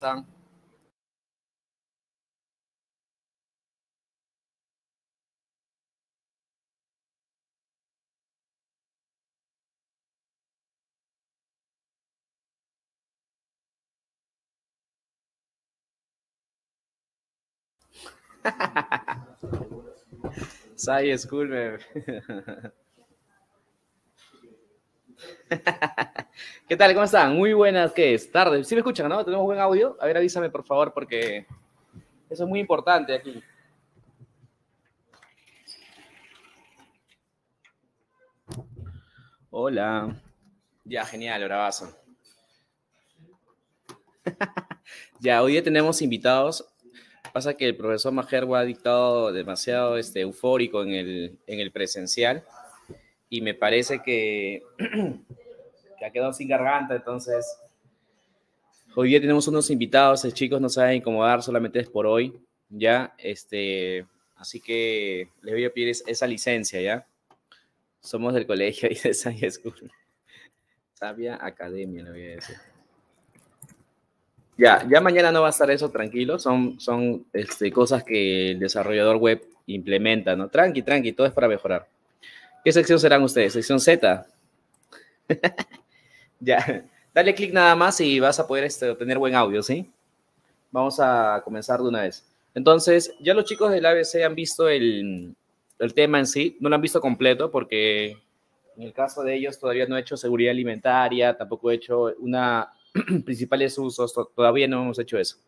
song Sai school, man. ¿Qué tal? ¿Cómo están? Muy buenas, ¿qué es? Tarde. ¿Sí me escuchan, no? ¿Tenemos buen audio? A ver, avísame, por favor, porque eso es muy importante aquí. Hola. Ya, genial, bravazo. ya, hoy ya tenemos invitados. Pasa que el profesor Majerwa ha dictado demasiado este, eufórico en el, en el presencial y me parece que, ha quedado sin garganta, entonces hoy día tenemos unos invitados, eh, chicos, no saben incomodar, solamente es por hoy, ¿ya? Este, así que les voy a pedir esa licencia, ¿ya? Somos del colegio y de Science School. Sabia Academia, le voy a decir. Ya, ya mañana no va a estar eso, tranquilo. Son, son este, cosas que el desarrollador web implementa, ¿no? Tranqui, tranqui, todo es para mejorar. ¿Qué sección serán ustedes? ¿Sección Z? ya. Dale clic nada más y vas a poder este, tener buen audio, ¿sí? Vamos a comenzar de una vez. Entonces, ya los chicos del ABC han visto el, tema en sí, no lo han visto completo porque en el caso de ellos todavía no he hecho seguridad alimentaria, tampoco he hecho una principales usos, todavía no hemos hecho eso.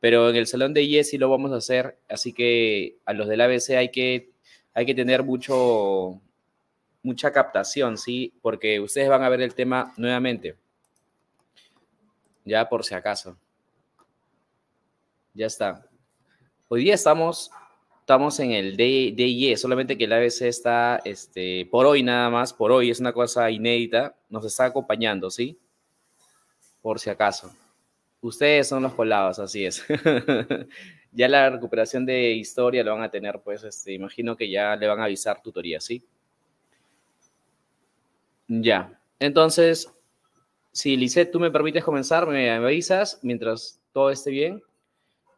Pero en el salón de yes sí lo vamos a hacer, así que a los del ABC hay que, hay que tener mucho, mucha captación, ¿sí? Porque ustedes van a ver el tema nuevamente. Ya por si acaso. Ya está. Hoy día estamos, estamos en el DIE, solamente que el ABC está este, por hoy nada más, por hoy es una cosa inédita, nos está acompañando, ¿sí? Por si acaso. Ustedes son los colados, así es. ya la recuperación de historia lo van a tener, pues, este, imagino que ya le van a avisar tutoría, ¿sí? Ya, entonces, si Lisette, tú me permites comenzar, me avisas mientras todo esté bien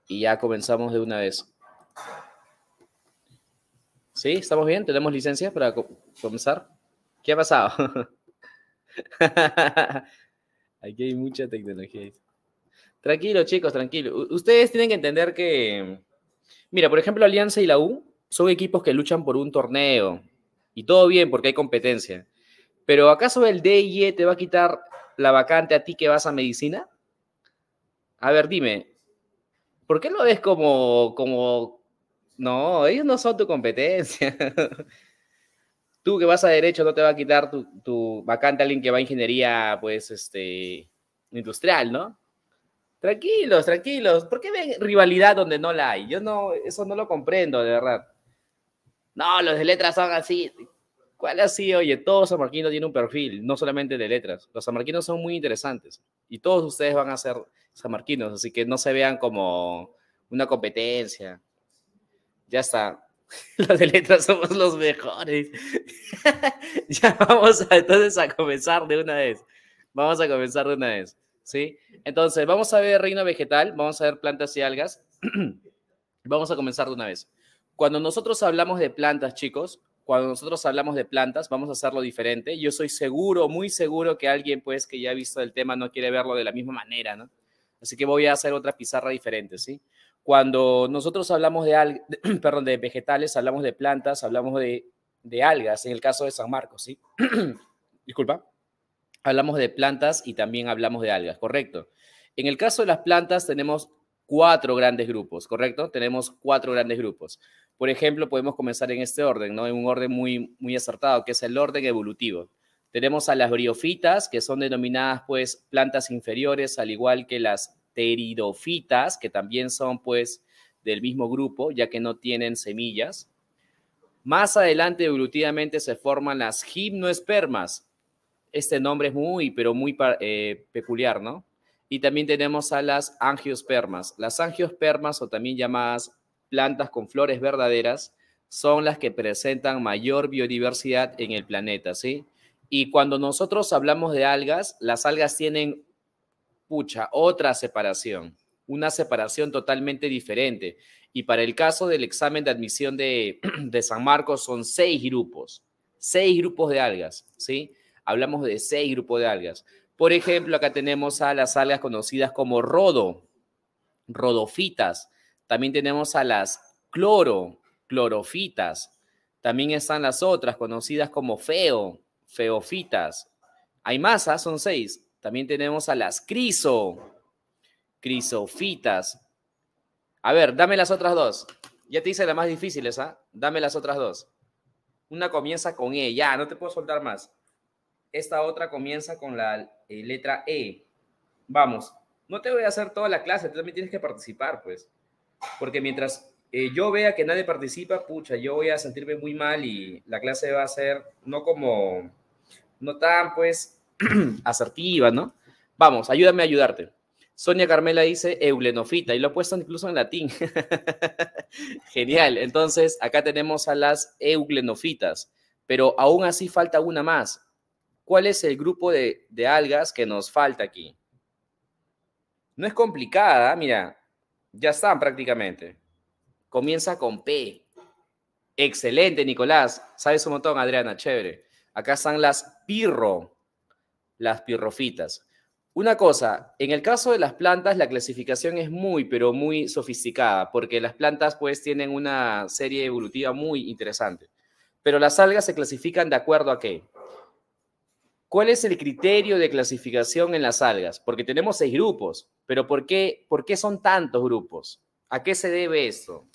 y ya comenzamos de una vez. ¿Sí? ¿Estamos bien? ¿Tenemos licencia para comenzar? ¿Qué ha pasado? Aquí hay mucha tecnología. Tranquilo, chicos, tranquilo. Ustedes tienen que entender que, mira, por ejemplo, Alianza y la U son equipos que luchan por un torneo. Y todo bien porque hay competencia. Pero ¿acaso el DIE te va a quitar la vacante a ti que vas a medicina? A ver, dime, ¿por qué lo ves como, como, no, ellos no son tu competencia? Tú que vas a derecho no te va a quitar tu, vacante a alguien que va a ingeniería, pues, este, industrial, ¿no? Tranquilos, tranquilos. ¿Por qué ven rivalidad donde no la hay? Yo no, eso no lo comprendo, de verdad. No, los de letras son así. ¿Cuál ha sido? Oye, todo San Marquino tiene un perfil, no solamente de letras. Los San Marquinos son muy interesantes y todos ustedes van a ser San Marquinos, así que no se vean como una competencia. Ya está. Los de letras somos los mejores. ya vamos a, entonces a comenzar de una vez. Vamos a comenzar de una vez. ¿Sí? Entonces, vamos a ver reino vegetal, vamos a ver plantas y algas. vamos a comenzar de una vez. Cuando nosotros hablamos de plantas, chicos, cuando nosotros hablamos de plantas, vamos a hacerlo diferente. Yo soy seguro, muy seguro que alguien, pues, que ya ha visto el tema no quiere verlo de la misma manera, ¿no? Así que voy a hacer otra pizarra diferente, ¿sí? Cuando nosotros hablamos de, perdón, de vegetales, hablamos de plantas, hablamos de, de algas, en el caso de San Marcos, ¿sí? Disculpa. Hablamos de plantas y también hablamos de algas, correcto. En el caso de las plantas tenemos cuatro grandes grupos, ¿correcto? Tenemos cuatro grandes grupos. Por ejemplo, podemos comenzar en este orden, ¿no? En un orden muy, muy acertado, que es el orden evolutivo. Tenemos a las briofitas, que son denominadas pues plantas inferiores, al igual que las teridofitas, que también son pues del mismo grupo, ya que no tienen semillas. Más adelante, evolutivamente, se forman las gimnospermas. Este nombre es muy, pero muy eh, peculiar, ¿no? Y también tenemos a las angiospermas. Las angiospermas, o también llamadas plantas con flores verdaderas son las que presentan mayor biodiversidad en el planeta, ¿sí? Y cuando nosotros hablamos de algas, las algas tienen, pucha, otra separación, una separación totalmente diferente. Y para el caso del examen de admisión de, San Marcos son seis grupos, seis grupos de algas, ¿sí? Hablamos de seis grupos de algas. Por ejemplo, acá tenemos a las algas conocidas como rodo, rodofitas, también tenemos a las cloro, clorofitas. También están las otras conocidas como feo, feofitas. Hay masas, ¿ah? son seis. También tenemos a las criso, crisofitas. A ver, dame las otras dos. Ya te hice las más difíciles, ¿ah? Dame las otras dos. Una comienza con E, ya, no te puedo soltar más. Esta otra comienza con la eh, letra E. Vamos, no te voy a hacer toda la clase, tú también tienes que participar, pues. Porque mientras eh, yo vea que nadie participa, pucha, yo voy a sentirme muy mal y la clase va a ser no como, no tan pues asertiva, ¿no? Vamos, ayúdame a ayudarte. Sonia Carmela dice eulenofita y lo ha puesto incluso en latín. Genial. Entonces, acá tenemos a las euglenofitas, pero aún así falta una más. ¿Cuál es el grupo de, de algas que nos falta aquí? No es complicada, mira, ya están prácticamente. Comienza con P. Excelente, Nicolás. Sabes un montón, Adriana. Chévere. Acá están las pirro, las pirrofitas. Una cosa, en el caso de las plantas, la clasificación es muy, pero muy sofisticada, porque las plantas pues tienen una serie evolutiva muy interesante. Pero las algas se clasifican de acuerdo a qué? ¿Cuál es el criterio de clasificación en las algas? Porque tenemos seis grupos, pero ¿por qué, por qué son tantos grupos? ¿A qué se debe eso?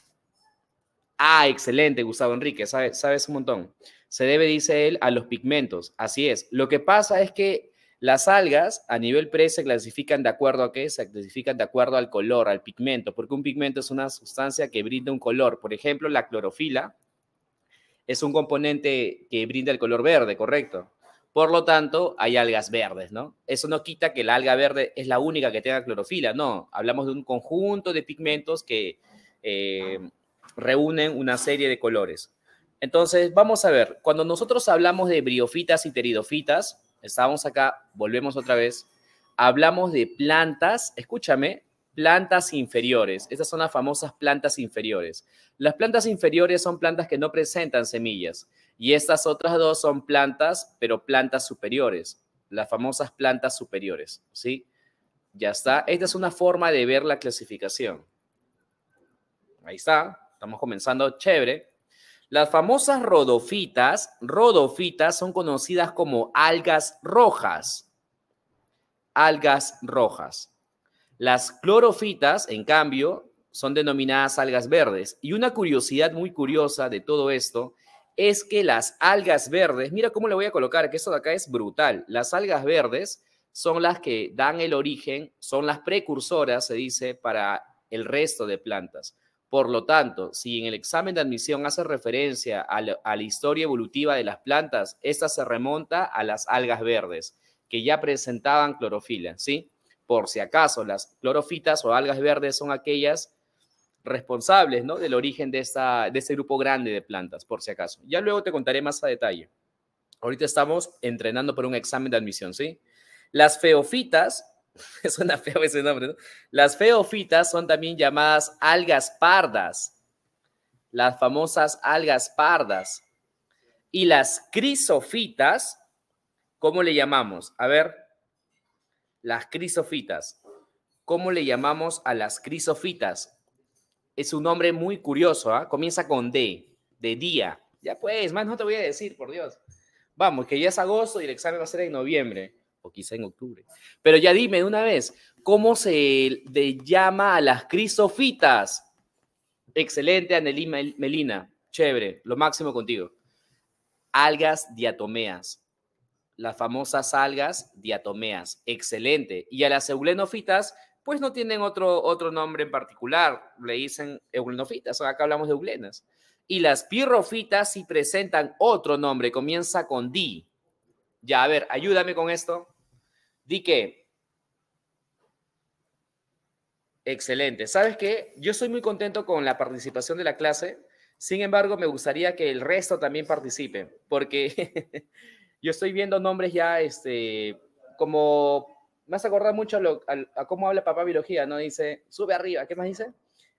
Ah, excelente, Gustavo Enrique, sabes, sabes un montón. Se debe, dice él, a los pigmentos. Así es. Lo que pasa es que las algas a nivel pre se clasifican de acuerdo a qué? Se clasifican de acuerdo al color, al pigmento, porque un pigmento es una sustancia que brinda un color. Por ejemplo, la clorofila es un componente que brinda el color verde, ¿correcto? Por lo tanto, hay algas verdes, ¿no? Eso no quita que la alga verde es la única que tenga clorofila, no. Hablamos de un conjunto de pigmentos que eh, reúnen una serie de colores. Entonces, vamos a ver, cuando nosotros hablamos de briofitas y teridofitas, estamos acá, volvemos otra vez, hablamos de plantas, escúchame, plantas inferiores. Estas son las famosas plantas inferiores. Las plantas inferiores son plantas que no presentan semillas. Y estas otras dos son plantas, pero plantas superiores, las famosas plantas superiores, ¿sí? Ya está. Esta es una forma de ver la clasificación. Ahí está. Estamos comenzando chévere. Las famosas rodofitas, rodofitas son conocidas como algas rojas. Algas rojas. Las clorofitas, en cambio, son denominadas algas verdes. Y una curiosidad muy curiosa de todo esto es que las algas verdes, mira cómo le voy a colocar, que esto de acá es brutal, las algas verdes son las que dan el origen, son las precursoras, se dice, para el resto de plantas. Por lo tanto, si en el examen de admisión hace referencia a, la, a la historia evolutiva de las plantas, esta se remonta a las algas verdes, que ya presentaban clorofila, ¿sí? Por si acaso, las clorofitas o algas verdes son aquellas responsables ¿no? del origen de, esta, de este grupo grande de plantas, por si acaso. Ya luego te contaré más a detalle. Ahorita estamos entrenando por un examen de admisión, ¿sí? Las feofitas, suena feo ese nombre, ¿no? Las feofitas son también llamadas algas pardas, las famosas algas pardas. Y las crisofitas, ¿cómo le llamamos? A ver, las crisofitas. ¿Cómo le llamamos a las crisofitas? es un nombre muy curioso, ¿ah? comienza con D, de día. Ya pues, más no te voy a decir, por Dios. Vamos, que ya es agosto y el examen va a ser en noviembre, o quizá en octubre. Pero ya dime de una vez, ¿cómo se llama a las crisofitas? Excelente, Anelí Melina. Chévere, lo máximo contigo. Algas diatomeas. Las famosas algas diatomeas. Excelente. Y a las eulenofitas pues no tienen otro, otro nombre en particular, le dicen euglenofitas, acá hablamos de euglenas. Y las pirrofitas sí presentan otro nombre, comienza con di. Ya, a ver, ayúdame con esto. Di que. Excelente. ¿Sabes qué? Yo estoy muy contento con la participación de la clase. Sin embargo, me gustaría que el resto también participe, porque yo estoy viendo nombres ya este, como me has mucho a, lo, a, cómo habla papá biología, ¿no? Dice, sube arriba, ¿qué más dice?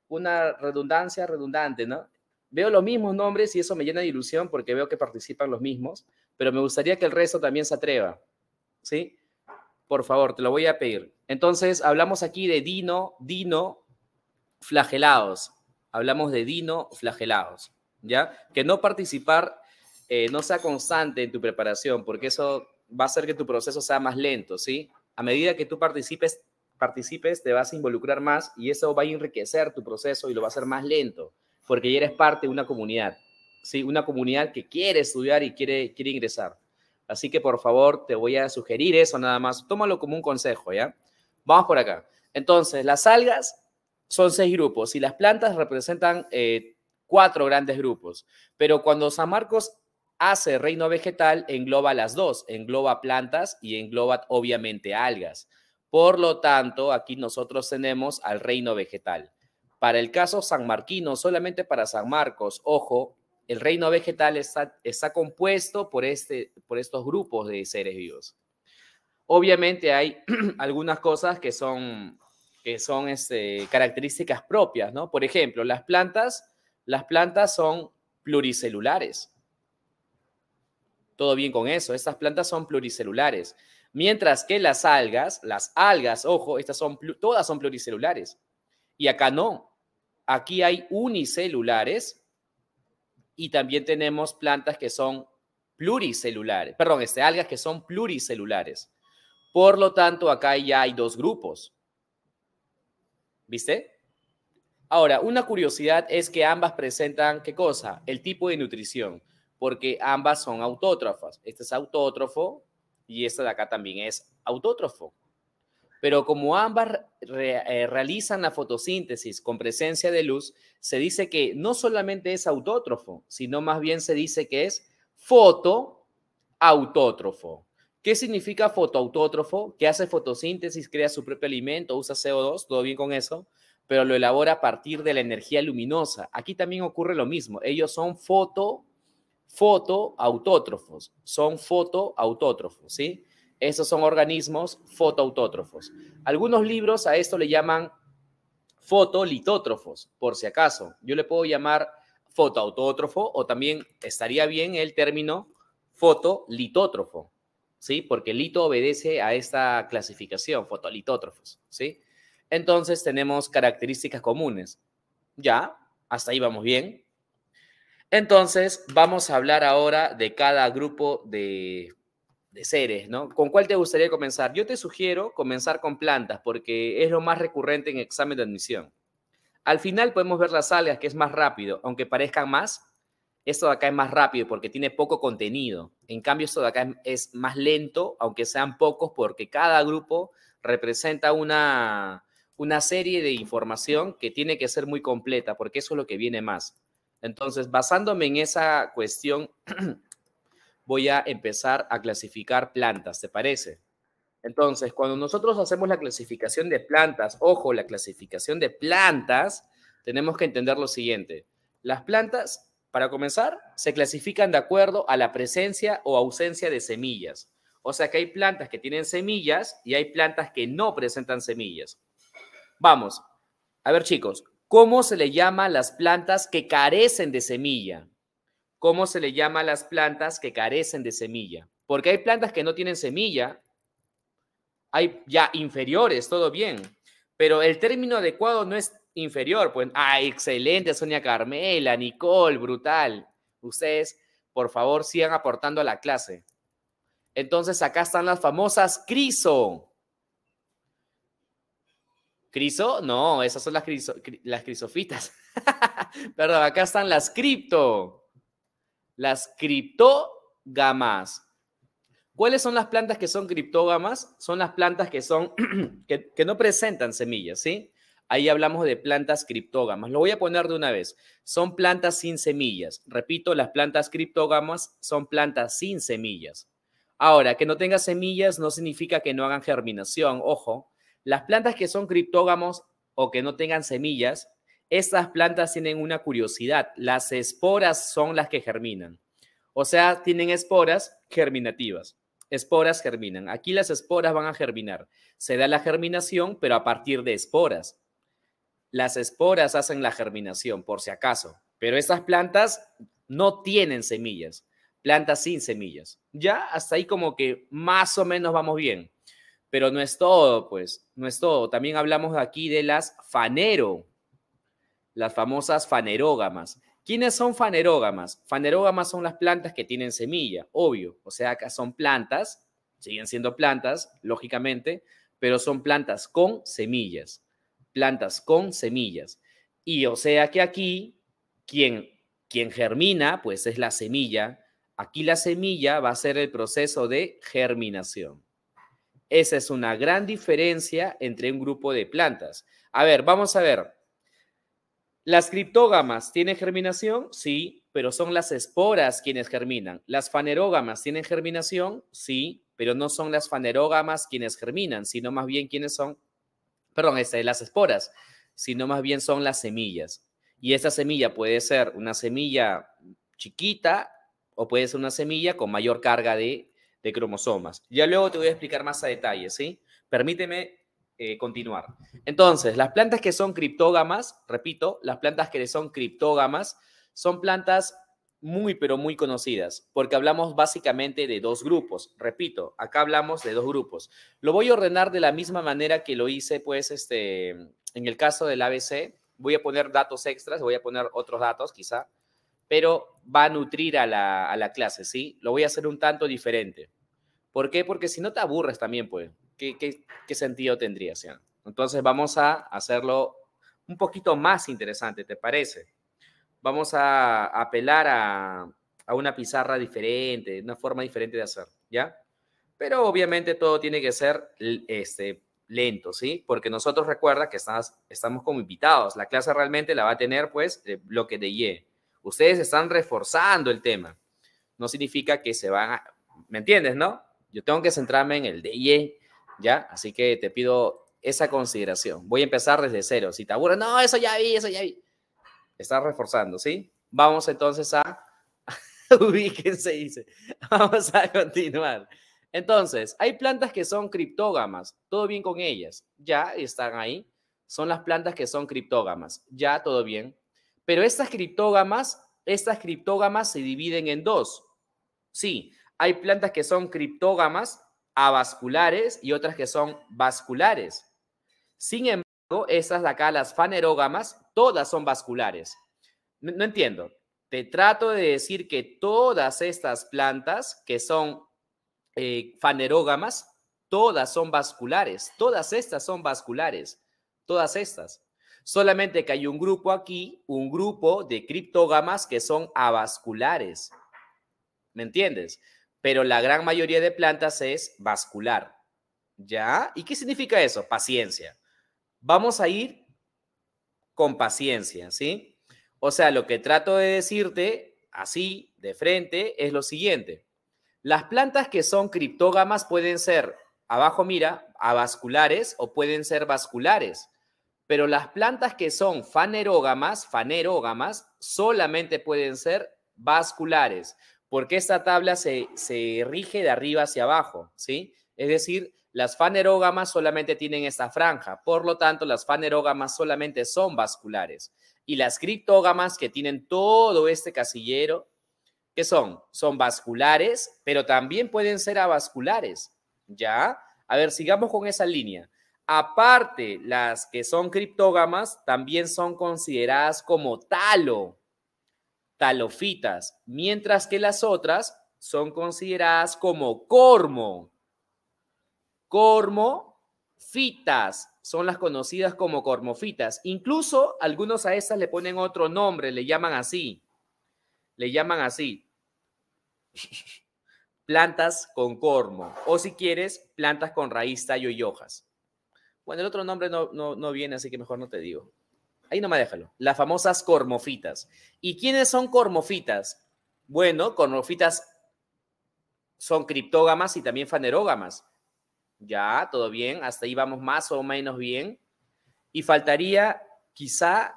Una redundancia redundante, ¿no? Veo los mismos nombres y eso me llena de ilusión porque veo que participan los mismos, pero me gustaría que el resto también se atreva, ¿sí? Por favor, te lo voy a pedir. Entonces, hablamos aquí de Dino, Dino, flagelados. Hablamos de Dino, flagelados, ¿ya? Que no participar eh, no sea constante en tu preparación, porque eso va a hacer que tu proceso sea más lento, ¿sí? a medida que tú participes, participes, te vas a involucrar más y eso va a enriquecer tu proceso y lo va a hacer más lento, porque ya eres parte de una comunidad, ¿sí? Una comunidad que quiere estudiar y quiere, quiere ingresar. Así que, por favor, te voy a sugerir eso nada más. Tómalo como un consejo, ¿ya? Vamos por acá. Entonces, las algas son seis grupos y las plantas representan eh, cuatro grandes grupos. Pero cuando San Marcos hace reino vegetal engloba las dos, engloba plantas y engloba obviamente algas. Por lo tanto, aquí nosotros tenemos al reino vegetal. Para el caso San Marquino, solamente para San Marcos, ojo, el reino vegetal está, está compuesto por, este, por estos grupos de seres vivos. Obviamente hay algunas cosas que son, que son este, características propias, ¿no? Por ejemplo, las plantas, las plantas son pluricelulares. Todo bien con eso. Estas plantas son pluricelulares. Mientras que las algas, las algas, ojo, estas son, todas son pluricelulares. Y acá no. Aquí hay unicelulares y también tenemos plantas que son pluricelulares, perdón, este, algas que son pluricelulares. Por lo tanto, acá ya hay dos grupos. ¿Viste? Ahora, una curiosidad es que ambas presentan, ¿qué cosa? El tipo de nutrición porque ambas son autótrofas. Este es autótrofo y esta de acá también es autótrofo. Pero como ambas eh, realizan la fotosíntesis con presencia de luz, se dice que no solamente es autótrofo, sino más bien se dice que es fotoautótrofo. ¿Qué significa fotoautótrofo? Que hace fotosíntesis, crea su propio alimento, usa CO2, todo bien con eso, pero lo elabora a partir de la energía luminosa. Aquí también ocurre lo mismo. Ellos son foto fotoautótrofos. Son fotoautótrofos, ¿sí? Esos son organismos fotoautótrofos. Algunos libros a esto le llaman fotolitótrofos, por si acaso. Yo le puedo llamar fotoautótrofo o también estaría bien el término fotolitótrofo, ¿sí? Porque lito obedece a esta clasificación, fotolitótrofos, ¿sí? Entonces tenemos características comunes. Ya, hasta ahí vamos bien. Entonces, vamos a hablar ahora de cada grupo de, seres, ¿no? ¿Con cuál te gustaría comenzar? Yo te sugiero comenzar con plantas porque es lo más recurrente en examen de admisión. Al final podemos ver las algas, que es más rápido, aunque parezcan más. Esto de acá es más rápido porque tiene poco contenido. En cambio, esto de acá es más lento, aunque sean pocos, porque cada grupo representa una serie de información que tiene que ser muy completa, porque eso es lo que viene más. Entonces, basándome en esa cuestión, voy a empezar a clasificar plantas, ¿te parece? Entonces, cuando nosotros hacemos la clasificación de plantas, ojo, la clasificación de plantas, tenemos que entender lo siguiente. Las plantas, para comenzar, se clasifican de acuerdo a la presencia o ausencia de semillas. O sea que hay plantas que tienen semillas y hay plantas que no presentan semillas. Vamos, a ver chicos, ¿Cómo se le llama a las plantas que carecen de semilla? ¿Cómo se le llama a las plantas que carecen de semilla? Porque hay plantas que no tienen semilla, hay ya inferiores, todo bien, pero el término adecuado no es inferior, pues, ah, excelente, Sonia Carmela, Nicole, brutal. Ustedes, por favor, sigan aportando a la clase. Entonces, acá están las famosas criso. Criso, no, esas son las, las crisofitas. Perdón, acá están las cripto. Las criptogamas. ¿Cuáles son las plantas que son criptógamas? Son las plantas que son que, no presentan semillas, ¿sí? Ahí hablamos de plantas criptógamas. Lo voy a poner de una vez. Son plantas sin semillas. Repito, las plantas criptógamas son plantas sin semillas. Ahora, que no tenga semillas no significa que no hagan germinación, ojo. Las plantas que son criptógamos o que no tengan semillas, estas plantas tienen una curiosidad. Las esporas son las que germinan. O sea, tienen esporas germinativas. Esporas germinan. Aquí las esporas van a germinar. Se da la germinación, pero a partir de esporas. Las esporas hacen la germinación, por si acaso. Pero estas plantas no tienen semillas. Plantas sin semillas. Ya hasta ahí como que más o menos vamos bien. Pero no es todo, pues, no es todo. También hablamos aquí de las fanero, las famosas fanerógamas. ¿Quiénes son fanerógamas? Fanerógamas son las plantas que tienen semilla, obvio. O sea, acá son plantas, siguen siendo plantas, lógicamente, pero son plantas con semillas. Plantas con semillas. Y o sea que aquí, quien, quien germina, pues es la semilla. Aquí la semilla va a ser el proceso de germinación. Esa es una gran diferencia entre un grupo de plantas. A ver, vamos a ver. ¿Las criptógamas tienen germinación? Sí, pero son las esporas quienes germinan. ¿Las fanerógamas tienen germinación? Sí, pero no son las fanerógamas quienes germinan, sino más bien quienes son, perdón, de este, las esporas, sino más bien son las semillas. Y esta semilla puede ser una semilla chiquita o puede ser una semilla con mayor carga de de cromosomas. Ya luego te voy a explicar más a detalle, ¿sí? Permíteme eh, continuar. Entonces, las plantas que son criptógamas, repito, las plantas que son criptógamas son plantas muy, pero muy conocidas, porque hablamos básicamente de dos grupos. Repito, acá hablamos de dos grupos. Lo voy a ordenar de la misma manera que lo hice, pues, este, en el caso del ABC. Voy a poner datos extras, voy a poner otros datos, quizá pero va a nutrir a la, clase, ¿sí? Lo voy a hacer un tanto diferente. ¿Por qué? Porque si no te aburres también, pues, ¿qué, sentido tendría? ¿sí? Entonces vamos a hacerlo un poquito más interesante, ¿te parece? Vamos a apelar a, una pizarra diferente, una forma diferente de hacer, ¿ya? Pero obviamente todo tiene que ser este, lento, ¿sí? Porque nosotros recuerda que estás, estamos como invitados. La clase realmente la va a tener, pues, el eh, bloque de Y. Ustedes están reforzando el tema. No significa que se van a... ¿Me entiendes, no? Yo tengo que centrarme en el DJ, e, ¿ya? Así que te pido esa consideración. Voy a empezar desde cero. Si te no, eso ya vi, eso ya vi. Estás reforzando, ¿sí? Vamos entonces a... Ubíquense, dice. Vamos a continuar. Entonces, hay plantas que son criptógamas, todo bien con ellas, ya están ahí, son las plantas que son criptógamas, ya todo bien. Pero estas criptógamas estas criptógamas se dividen en dos. Sí, hay plantas que son criptógamas avasculares y otras que son vasculares. Sin embargo, estas de acá, las fanerógamas, todas son vasculares. No, entiendo. Te trato de decir que todas estas plantas que son eh, fanerógamas, todas son vasculares. Todas estas son vasculares. Todas estas. Solamente que hay un grupo aquí, un grupo de criptógamas que son avasculares. ¿Me entiendes? Pero la gran mayoría de plantas es vascular. ¿Ya? ¿Y qué significa eso? Paciencia. Vamos a ir con paciencia, ¿sí? O sea, lo que trato de decirte así, de frente, es lo siguiente. Las plantas que son criptógamas pueden ser, abajo mira, avasculares o pueden ser vasculares. Pero las plantas que son fanerógamas, fanerógamas, solamente pueden ser vasculares, porque esta tabla se, rige de arriba hacia abajo, ¿sí? Es decir, las fanerógamas solamente tienen esta franja, por lo tanto, las fanerógamas solamente son vasculares. Y las criptógamas que tienen todo este casillero, ¿qué son? Son vasculares, pero también pueden ser avasculares, ¿ya? A ver, sigamos con esa línea. Aparte, las que son criptógamas también son consideradas como talo, talofitas, mientras que las otras son consideradas como cormo. Cormofitas son las conocidas como cormofitas. Incluso algunos a estas le ponen otro nombre, le llaman así. Le llaman así. plantas con cormo. O si quieres, plantas con raíz, tallo y hojas. Bueno, el otro nombre no, no, viene, así que mejor no te digo. Ahí nomás déjalo. Las famosas cormofitas. ¿Y quiénes son cormofitas? Bueno, cormofitas son criptógamas y también fanerógamas. Ya, todo bien, hasta ahí vamos más o menos bien. Y faltaría quizá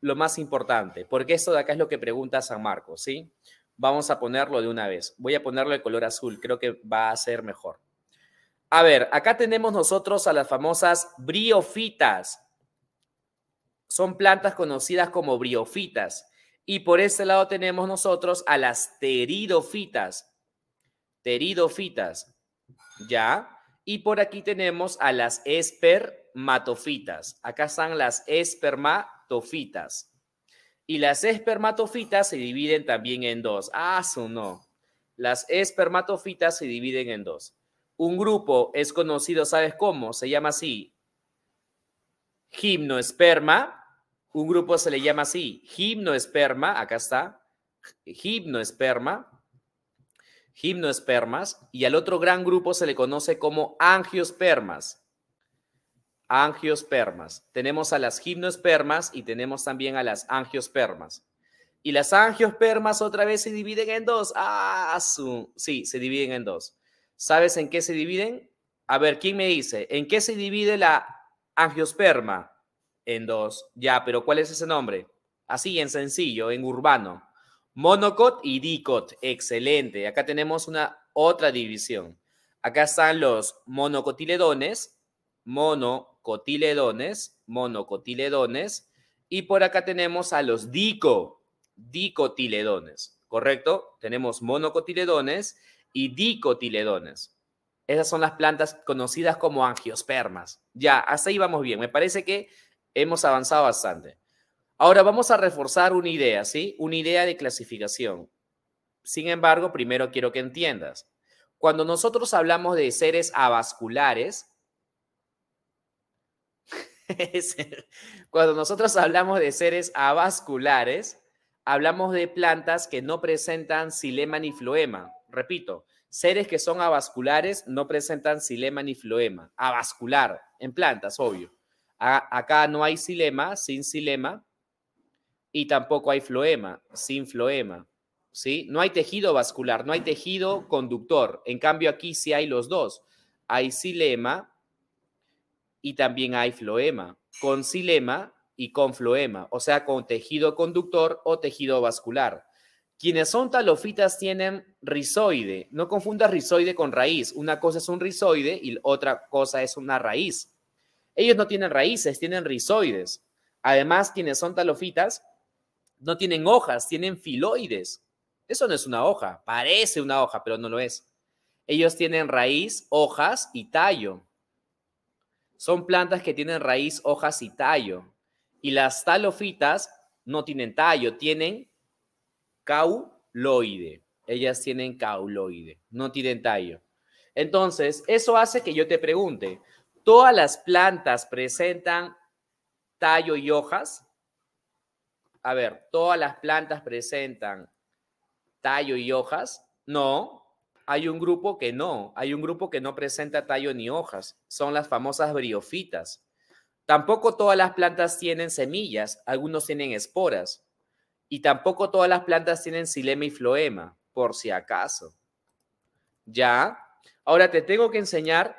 lo más importante, porque esto de acá es lo que pregunta San Marcos, ¿sí? Vamos a ponerlo de una vez. Voy a ponerlo de color azul, creo que va a ser mejor. A ver, acá tenemos nosotros a las famosas briofitas. Son plantas conocidas como briofitas. Y por este lado tenemos nosotros a las teridofitas. Teridofitas. ¿Ya? Y por aquí tenemos a las espermatofitas. Acá están las espermatofitas. Y las espermatofitas se dividen también en dos. Ah, su no. Las espermatofitas se dividen en dos. Un grupo es conocido, ¿sabes cómo? Se llama así. gimnoesperma. Un grupo se le llama así. gimnoesperma. acá está. gimnoesperma. Gimnoespermas. Y al otro gran grupo se le conoce como angiospermas. Angiospermas. Tenemos a las gimnospermas y tenemos también a las angiospermas. Y las angiospermas otra vez se dividen en dos. Ah, sí, se dividen en dos. ¿Sabes en qué se dividen? A ver, ¿quién me dice? ¿En qué se divide la angiosperma? En dos. Ya, pero ¿cuál es ese nombre? Así, en sencillo, en urbano. Monocot y dicot. Excelente. Acá tenemos una otra división. Acá están los monocotiledones, monocotiledones, monocotiledones. Y por acá tenemos a los dico, dicotiledones. ¿Correcto? Tenemos monocotiledones y dicotiledones. Esas son las plantas conocidas como angiospermas. Ya, hasta ahí vamos bien. Me parece que hemos avanzado bastante. Ahora vamos a reforzar una idea, ¿sí? Una idea de clasificación. Sin embargo, primero quiero que entiendas. Cuando nosotros hablamos de seres avasculares, cuando nosotros hablamos de seres avasculares, hablamos de plantas que no presentan silema ni floema repito, seres que son avasculares no presentan silema ni floema. Avascular, en plantas, obvio. acá no hay silema, sin silema, y tampoco hay floema, sin floema. ¿sí? No hay tejido vascular, no hay tejido conductor. En cambio, aquí sí hay los dos. Hay silema y también hay floema. Con silema y con floema, o sea, con tejido conductor o tejido vascular. Quienes son talofitas tienen rizoide. No confundas rizoide con raíz. Una cosa es un rizoide y otra cosa es una raíz. Ellos no tienen raíces, tienen rizoides. Además, quienes son talofitas no tienen hojas, tienen filoides. Eso no es una hoja, parece una hoja, pero no lo es. Ellos tienen raíz, hojas y tallo. Son plantas que tienen raíz, hojas y tallo. Y las talofitas no tienen tallo, tienen cauloide ellas tienen cauloide, no tienen tallo. Entonces, eso hace que yo te pregunte, ¿todas las plantas presentan tallo y hojas? A ver, ¿todas las plantas presentan tallo y hojas? No, hay un grupo que no, hay un grupo que no presenta tallo ni hojas, son las famosas briofitas. Tampoco todas las plantas tienen semillas, algunos tienen esporas y tampoco todas las plantas tienen xilema y floema por si acaso. ¿Ya? Ahora te tengo que enseñar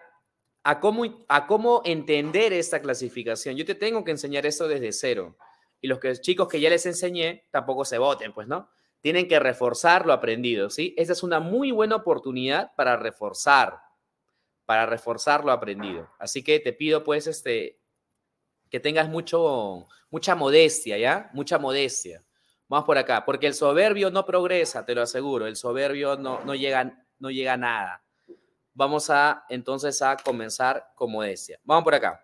a cómo, a cómo entender esta clasificación. Yo te tengo que enseñar esto desde cero. Y los chicos que ya les enseñé tampoco se voten, pues, ¿no? Tienen que reforzar lo aprendido, ¿sí? Esa es una muy buena oportunidad para reforzar, para reforzar lo aprendido. Así que te pido, pues, este, que tengas mucho, mucha modestia, ¿ya? Mucha modestia. Vamos por acá, porque el soberbio no progresa, te lo aseguro, el soberbio no, no, llega, no llega a nada. Vamos a entonces a comenzar como decía. Vamos por acá.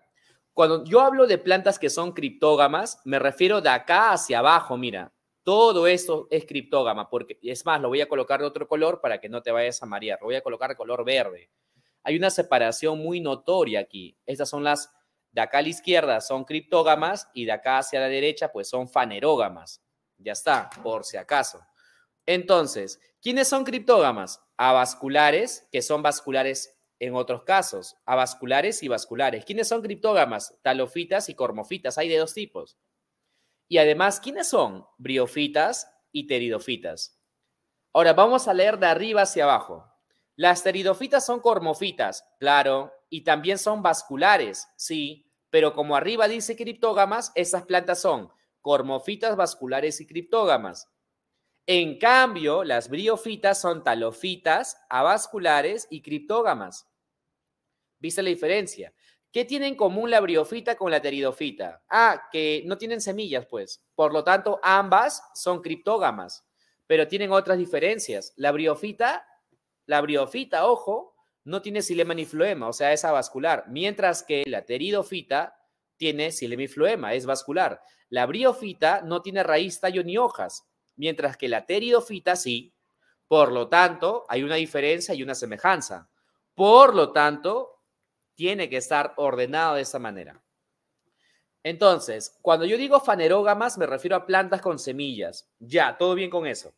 Cuando yo hablo de plantas que son criptógamas, me refiero de acá hacia abajo, mira. Todo esto es criptógama, porque es más, lo voy a colocar de otro color para que no te vayas a marear. Lo voy a colocar de color verde. Hay una separación muy notoria aquí. Estas son las de acá a la izquierda son criptógamas y de acá hacia la derecha pues son fanerógamas. Ya está, por si acaso. Entonces, ¿quiénes son criptógamas? Avasculares, que son vasculares en otros casos, avasculares y vasculares. ¿Quiénes son criptógamas? Talofitas y cormofitas, hay de dos tipos. Y además, ¿quiénes son? Briofitas y teridofitas. Ahora, vamos a leer de arriba hacia abajo. Las teridofitas son cormofitas, claro, y también son vasculares, sí, pero como arriba dice criptógamas, esas plantas son cormofitas vasculares y criptógamas. En cambio, las briofitas son talofitas, avasculares y criptógamas. ¿Viste la diferencia? ¿Qué tiene en común la briofita con la teridofita? Ah, que no tienen semillas, pues. Por lo tanto, ambas son criptógamas, pero tienen otras diferencias. La briofita, la briofita, ojo, no tiene silema ni floema, o sea, es avascular, mientras que la teridofita tiene floema, es vascular. La briofita no tiene raíz, tallo ni hojas, mientras que la teridofita sí. Por lo tanto, hay una diferencia y una semejanza. Por lo tanto, tiene que estar ordenado de esa manera. Entonces, cuando yo digo fanerógamas, me refiero a plantas con semillas. Ya, todo bien con eso.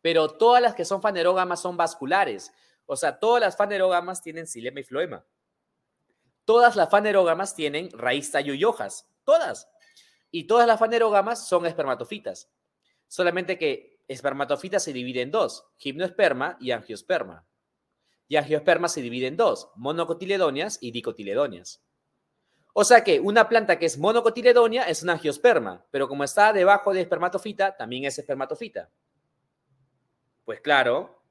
Pero todas las que son fanerógamas son vasculares. O sea, todas las fanerógamas tienen silema y floema. Todas las fanerógamas tienen raíz, tallo y hojas. Todas. Y todas las fanerógamas son espermatofitas. Solamente que espermatofita se divide en dos, gimnosperma y angiosperma. Y angiosperma se divide en dos, monocotiledonias y dicotiledonias. O sea que una planta que es monocotiledonia es una angiosperma, pero como está debajo de espermatofita, también es espermatofita. Pues claro.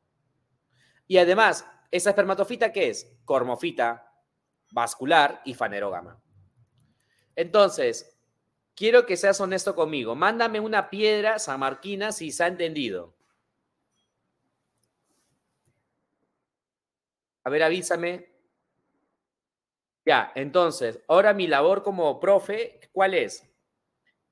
Y además, ¿esa espermatofita qué es? Cormofita, vascular y fanerógama. Entonces, quiero que seas honesto conmigo. Mándame una piedra samarquina si se ha entendido. A ver, avísame. Ya, entonces, ahora mi labor como profe, ¿cuál es?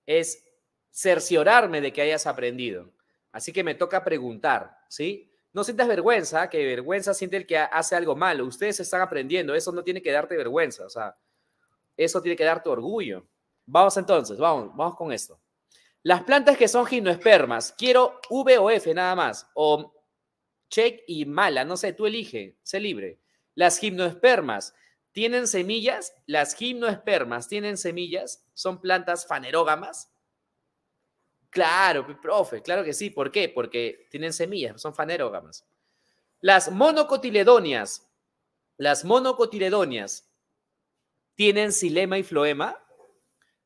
Es cerciorarme de que hayas aprendido. Así que me toca preguntar, ¿sí? No sientas vergüenza, que vergüenza siente el que hace algo malo. Ustedes están aprendiendo, eso no tiene que darte vergüenza, o sea, eso tiene que darte orgullo. Vamos entonces, vamos, vamos con esto. Las plantas que son gimnospermas, quiero V o F nada más, o check y mala, no sé, tú elige, sé libre. Las gimnospermas tienen semillas, las gimnospermas tienen semillas, son plantas fanerógamas, Claro, profe, claro que sí. ¿Por qué? Porque tienen semillas, son fanerógamas. Las monocotiledonias, las monocotiledonias tienen silema y floema.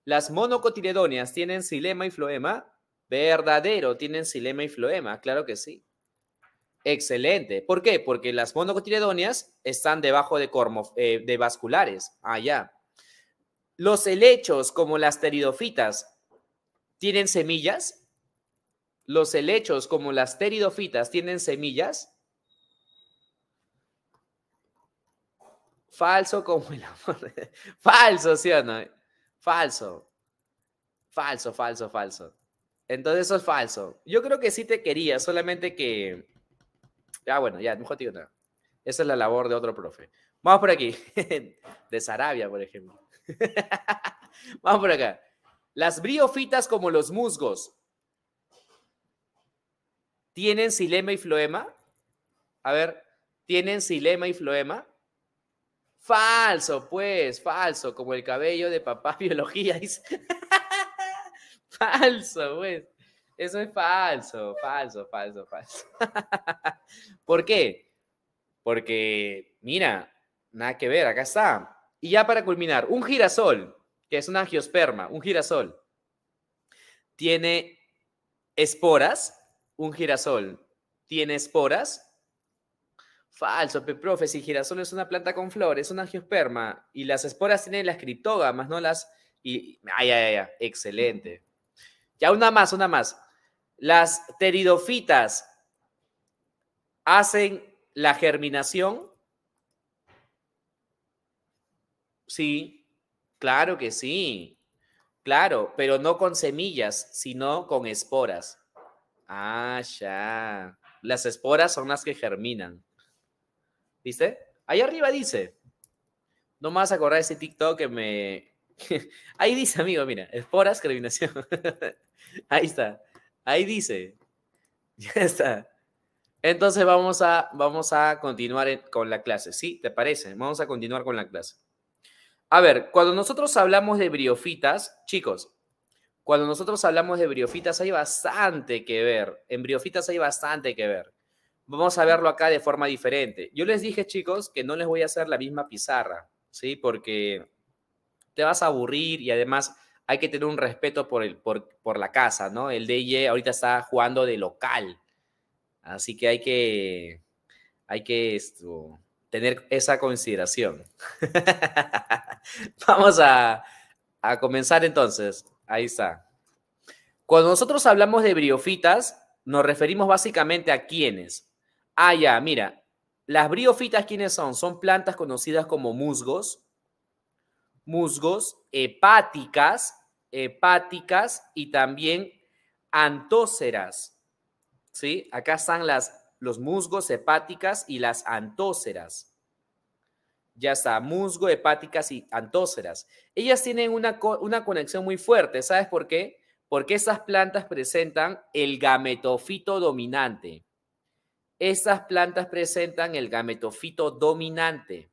Las monocotiledonias tienen silema y floema. Verdadero, tienen silema y floema, claro que sí. Excelente. ¿Por qué? Porque las monocotiledonias están debajo de, eh, de vasculares. Ah, ya. Los helechos, como las teridofitas tienen semillas, los helechos como las teridofitas tienen semillas. Falso como el amor. falso, ¿sí o no? Falso. Falso, falso, falso. Entonces eso es falso. Yo creo que sí te quería, solamente que... Ah, bueno, ya, no te digo Esa es la labor de otro profe. Vamos por aquí. De Sarabia, por ejemplo. Vamos por acá. Las briofitas como los musgos, ¿tienen silema y floema? A ver, ¿tienen silema y floema? Falso, pues, falso, como el cabello de papá biología, falso, pues. Eso es falso, falso, falso, falso. ¿Por qué? Porque, mira, nada que ver, acá está. Y ya para culminar, un girasol que es una angiosperma, un girasol, tiene esporas, un girasol tiene esporas. Falso, profe, si girasol es una planta con flores, es una angiosperma y las esporas tienen las criptógamas, no las... Y, ay, ay, ay, excelente. Ya una más, una más. Las teridofitas hacen la germinación. Sí, Claro que sí. Claro, pero no con semillas, sino con esporas. Ah, ya. Las esporas son las que germinan. ¿Viste? Ahí arriba dice. No me vas a acordar ese TikTok que me. Ahí dice, amigo, mira, esporas, germinación. Ahí está. Ahí dice. Ya está. Entonces vamos a, vamos a continuar con la clase. ¿Sí? ¿Te parece? Vamos a continuar con la clase. A ver, cuando nosotros hablamos de briofitas, chicos, cuando nosotros hablamos de briofitas hay bastante que ver. En briofitas hay bastante que ver. Vamos a verlo acá de forma diferente. Yo les dije, chicos, que no les voy a hacer la misma pizarra, ¿sí? Porque te vas a aburrir y además hay que tener un respeto por, el, por, la casa, ¿no? El DJ ahorita está jugando de local. Así que hay que, hay que esto, tener esa consideración. Vamos a, comenzar entonces. Ahí está. Cuando nosotros hablamos de briofitas, nos referimos básicamente a quiénes. Ah, ya, mira, las briofitas, ¿quiénes son? Son plantas conocidas como musgos, musgos, hepáticas, hepáticas y también antóceras. ¿Sí? Acá están las los musgos, hepáticas y las antóceras. Ya está, musgo, hepáticas y antóceras. Ellas tienen una, conexión muy fuerte, ¿sabes por qué? Porque esas plantas presentan el gametofito dominante. Esas plantas presentan el gametofito dominante.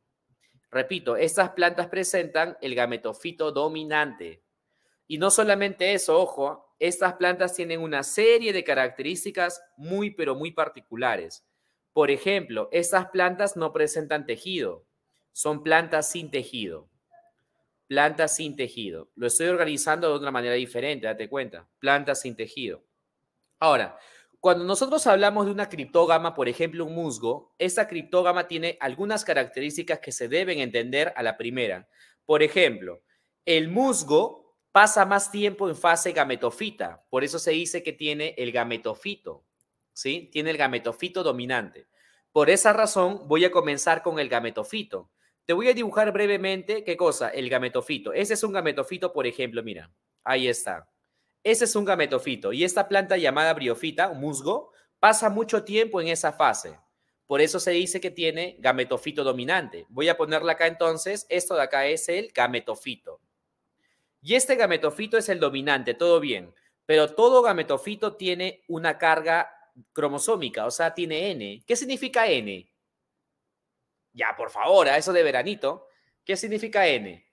Repito, estas plantas presentan el gametofito dominante. Y no solamente eso, ojo, estas plantas tienen una serie de características muy, pero muy particulares. Por ejemplo, estas plantas no presentan tejido, son plantas sin tejido. Plantas sin tejido. Lo estoy organizando de una manera diferente, date cuenta. Plantas sin tejido. Ahora, cuando nosotros hablamos de una criptógama, por ejemplo, un musgo, esa criptógama tiene algunas características que se deben entender a la primera. Por ejemplo, el musgo pasa más tiempo en fase gametofita. Por eso se dice que tiene el gametofito, ¿sí? Tiene el gametofito dominante. Por esa razón voy a comenzar con el gametofito. Te voy a dibujar brevemente qué cosa, el gametofito. Ese es un gametofito, por ejemplo, mira, ahí está. Ese es un gametofito y esta planta llamada briofita, musgo, pasa mucho tiempo en esa fase. Por eso se dice que tiene gametofito dominante. Voy a ponerla acá entonces. Esto de acá es el gametofito. Y este gametofito es el dominante, todo bien, pero todo gametofito tiene una carga cromosómica, o sea, tiene N. ¿Qué significa N? Ya, por favor, a eso de veranito. ¿Qué significa N?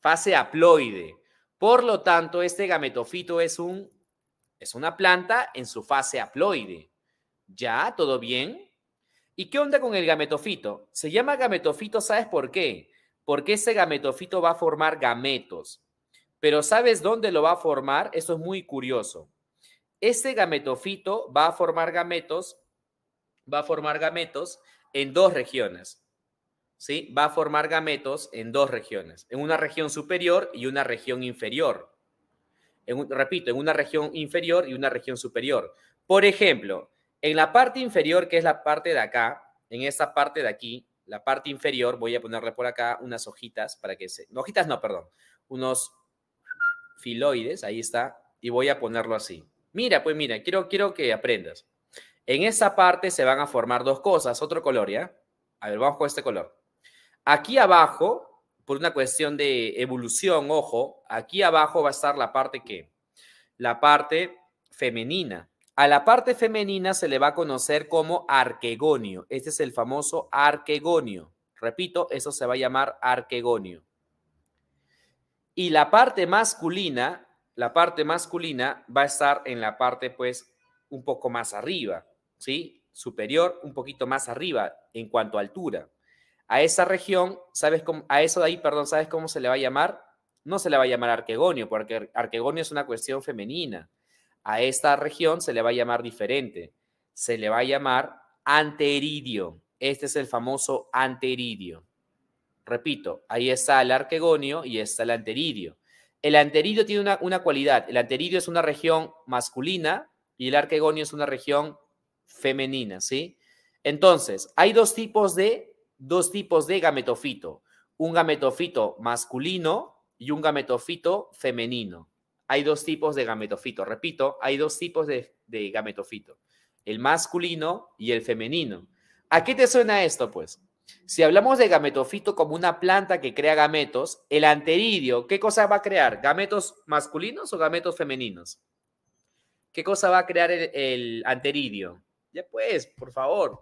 Fase haploide. Por lo tanto, este gametofito es, un, es una planta en su fase haploide. ¿Ya? ¿Todo bien? ¿Y qué onda con el gametofito? Se llama gametofito, ¿sabes por qué? Porque ese gametofito va a formar gametos. Pero ¿sabes dónde lo va a formar? Eso es muy curioso. Este gametofito va a formar gametos, va a formar gametos en dos regiones. ¿Sí? Va a formar gametos en dos regiones, en una región superior y una región inferior. En repito, en una región inferior y una región superior. Por ejemplo, en la parte inferior, que es la parte de acá, en esta parte de aquí, la parte inferior, voy a ponerle por acá unas hojitas para que se... No, hojitas no, perdón. Unos filoides, ahí está, y voy a ponerlo así. Mira, pues mira, quiero, quiero que aprendas. En esa parte se van a formar dos cosas, otro color, ¿ya? A ver, vamos con este color. Aquí abajo, por una cuestión de evolución, ojo, aquí abajo va a estar la parte que, la parte femenina. A la parte femenina se le va a conocer como arquegonio. Este es el famoso arquegonio. Repito, eso se va a llamar arquegonio. Y la parte masculina, la parte masculina va a estar en la parte pues un poco más arriba, ¿sí? Superior, un poquito más arriba en cuanto a altura. A esa región, ¿sabes a eso de ahí, perdón, ¿sabes cómo se le va a llamar? No se le va a llamar arquegonio, porque arquegonio es una cuestión femenina. A esta región se le va a llamar diferente. Se le va a llamar anteridio. Este es el famoso anteridio. Repito, ahí está el arquegonio y está el anteridio. El anteridio tiene una, cualidad. El anteridio es una región masculina y el arquegonio es una región femenina, ¿sí? Entonces, hay dos tipos de, dos tipos de gametofito. Un gametofito masculino y un gametofito femenino. Hay dos tipos de gametofito. Repito, hay dos tipos de, de gametofito. El masculino y el femenino. ¿A qué te suena esto, pues? Si hablamos de gametofito como una planta que crea gametos, el anteridio, ¿qué cosa va a crear? ¿Gametos masculinos o gametos femeninos? ¿Qué cosa va a crear el, anteridio? Ya pues, por favor.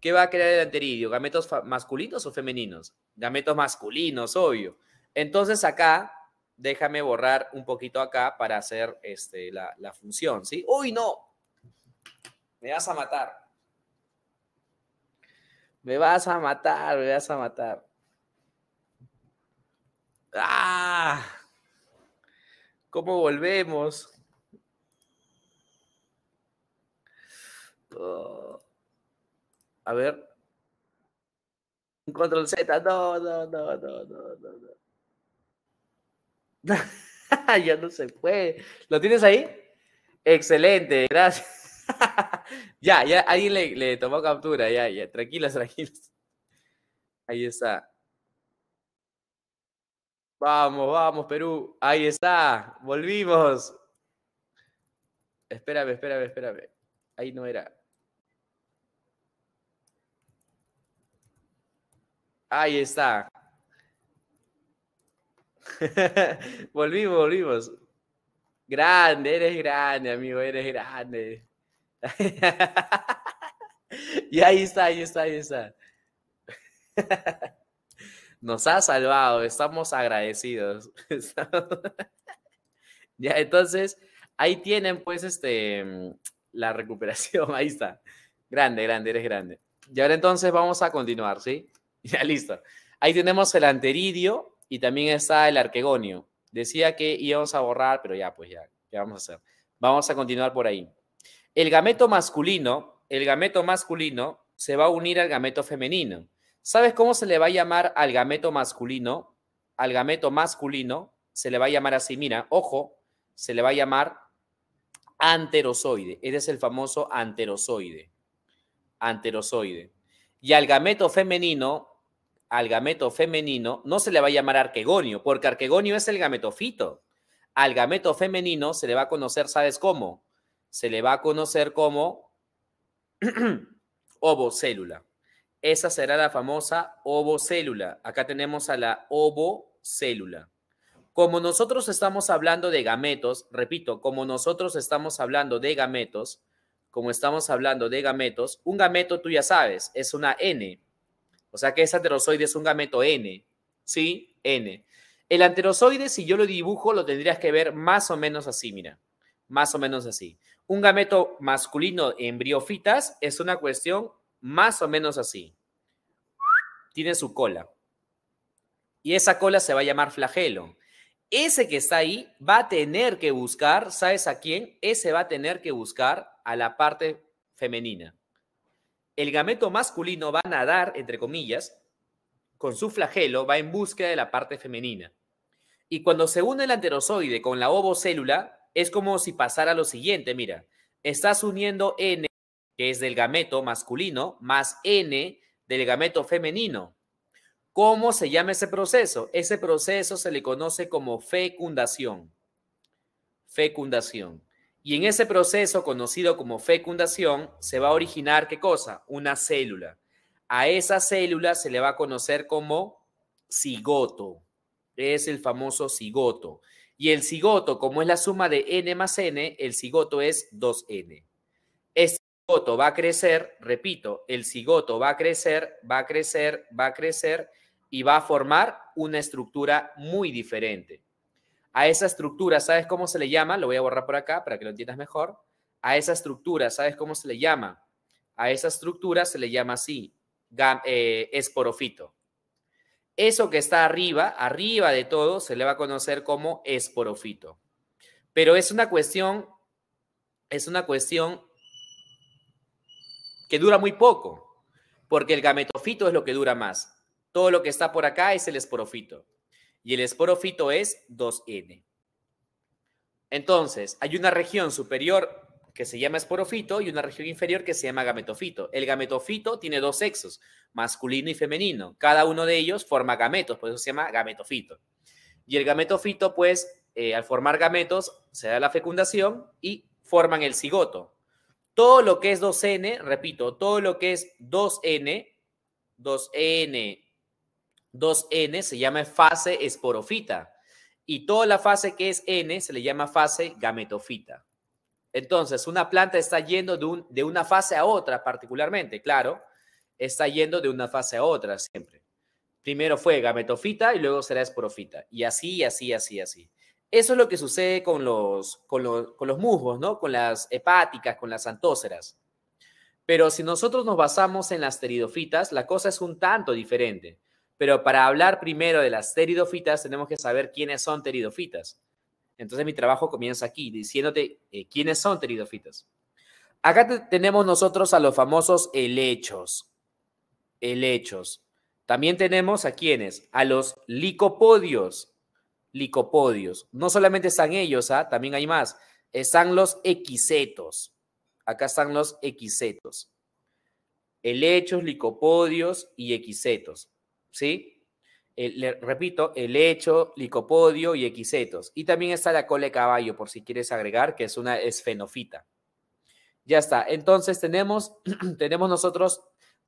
¿Qué va a crear el anteridio? ¿Gametos masculinos o femeninos? Gametos masculinos, obvio. Entonces acá, déjame borrar un poquito acá para hacer este, la, la función, ¿sí? ¡Uy, no! Me vas a matar. Me vas a matar, me vas a matar. ¡Ah! ¿Cómo volvemos? Oh. a ver. Control Z. No, no, no, no, no, no. ya no se fue ¿Lo tienes ahí? Excelente, gracias. Ya, ya, alguien le, le, tomó captura, ya, ya, tranquilos, tranquilos. Ahí está. Vamos, vamos, Perú. Ahí está, volvimos. Espérame, espérame, espérame. Ahí no era. Ahí está. volvimos, volvimos. Grande, eres grande, amigo, eres grande. y ahí está, ahí está, ahí está. Nos ha salvado, estamos agradecidos. ya, entonces, ahí tienen pues este, mm, la recuperación, ahí está. Grande, grande, eres grande. Y ahora entonces vamos a continuar, ¿sí? Ya listo. Ahí tenemos el anteridio y también está el arquegonio. Decía que íbamos a borrar, pero ya, pues ya, ¿qué vamos a hacer? Vamos a continuar por ahí. El gameto masculino, el gameto masculino se va a unir al gameto femenino. ¿Sabes cómo se le va a llamar al gameto masculino? Al gameto masculino se le va a llamar así, mira, ojo, se le va a llamar anterozoide. Ese es el famoso anterozoide. Anterozoide. Y al gameto femenino, al gameto femenino, no se le va a llamar arquegonio, porque arquegonio es el gametofito. Al gameto femenino se le va a conocer, ¿sabes cómo? se le va a conocer como ovocélula. Esa será la famosa ovocélula. Acá tenemos a la ovocélula. Como nosotros estamos hablando de gametos, repito, como nosotros estamos hablando de gametos, como estamos hablando de gametos, un gameto tú ya sabes, es una N. O sea que ese anterozoide es un gameto N. ¿Sí? N. El anterozoide, si yo lo dibujo, lo tendrías que ver más o menos así, mira. Más o menos así un gameto masculino en briofitas es una cuestión más o menos así. Tiene su cola. Y esa cola se va a llamar flagelo. Ese que está ahí va a tener que buscar, ¿sabes a quién? Ese va a tener que buscar a la parte femenina. El gameto masculino va a nadar, entre comillas, con su flagelo, va en búsqueda de la parte femenina. Y cuando se une el anterozoide con la ovocélula, es como si pasara lo siguiente, mira, estás uniendo N, que es del gameto masculino, más N del gameto femenino. ¿Cómo se llama ese proceso? Ese proceso se le conoce como fecundación. Fecundación. Y en ese proceso conocido como fecundación se va a originar qué cosa? Una célula. A esa célula se le va a conocer como cigoto. Es el famoso cigoto. Y el cigoto, como es la suma de n más n, el cigoto es 2n. Este cigoto va a crecer, repito, el cigoto va a crecer, va a crecer, va a crecer y va a formar una estructura muy diferente. A esa estructura, ¿sabes cómo se le llama? Lo voy a borrar por acá para que lo entiendas mejor. A esa estructura, ¿sabes cómo se le llama? A esa estructura se le llama así, eh, esporofito. Eso que está arriba, arriba de todo, se le va a conocer como esporofito. Pero es una cuestión, es una cuestión que dura muy poco, porque el gametofito es lo que dura más. Todo lo que está por acá es el esporofito. Y el esporofito es 2N. Entonces, hay una región superior que se llama esporofito y una región inferior que se llama gametofito. El gametofito tiene dos sexos, masculino y femenino. Cada uno de ellos forma gametos, por eso se llama gametofito. Y el gametofito, pues, eh, al formar gametos, se da la fecundación y forman el cigoto. Todo lo que es 2N, repito, todo lo que es 2N, 2N, 2N se llama fase esporofita. Y toda la fase que es N se le llama fase gametofita. Entonces, una planta está yendo de, una fase a otra particularmente, claro, está yendo de una fase a otra siempre. Primero fue gametofita y luego será esporofita. Y así, así, así, así. Eso es lo que sucede con los, musgos, ¿no? Con las hepáticas, con las antóceras. Pero si nosotros nos basamos en las teridofitas, la cosa es un tanto diferente. Pero para hablar primero de las teridofitas, tenemos que saber quiénes son teridofitas. Entonces mi trabajo comienza aquí, diciéndote eh, quiénes son, queridos Acá tenemos nosotros a los famosos helechos. Helechos. También tenemos a quienes, a los licopodios. Licopodios. No solamente están ellos, ¿ah? también hay más. Están los equisetos. Acá están los equisetos. Helechos, licopodios y equisetos. ¿Sí? repito, el licopodio y equisetos. Y también está la cole caballo, por si quieres agregar, que es una esfenofita. Ya está. Entonces tenemos, tenemos nosotros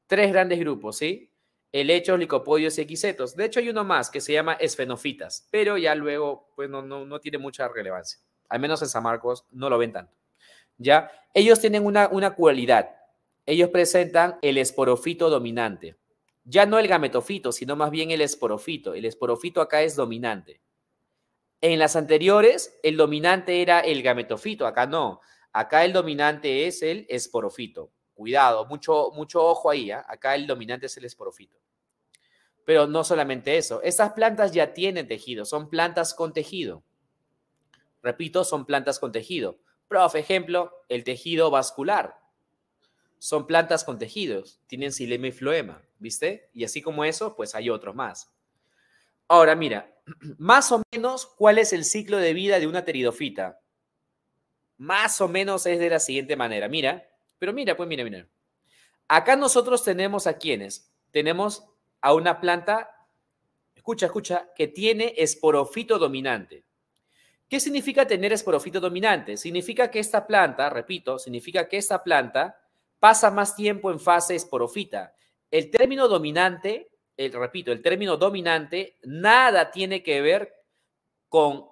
tres grandes grupos, ¿sí? hecho licopodios y equisetos. De hecho, hay uno más que se llama esfenofitas, pero ya luego pues, no, no, no tiene mucha relevancia. Al menos en San Marcos no lo ven tanto. ¿ya? Ellos tienen una, una cualidad. Ellos presentan el esporofito dominante ya no el gametofito, sino más bien el esporofito. El esporofito acá es dominante. En las anteriores, el dominante era el gametofito, acá no. Acá el dominante es el esporofito. Cuidado, mucho, mucho ojo ahí. ¿ah? Acá el dominante es el esporofito. Pero no solamente eso. Estas plantas ya tienen tejido, son plantas con tejido. Repito, son plantas con tejido. Prof, ejemplo, el tejido vascular son plantas con tejidos, tienen xilema y floema, ¿viste? Y así como eso, pues hay otros más. Ahora, mira, más o menos, ¿cuál es el ciclo de vida de una teridofita? Más o menos es de la siguiente manera. Mira, pero mira, pues mira, mira. Acá nosotros tenemos a quienes. Tenemos a una planta, escucha, escucha, que tiene esporofito dominante. ¿Qué significa tener esporofito dominante? Significa que esta planta, repito, significa que esta planta pasa más tiempo en fase esporofita. El término dominante, el, repito, el término dominante, nada tiene que ver con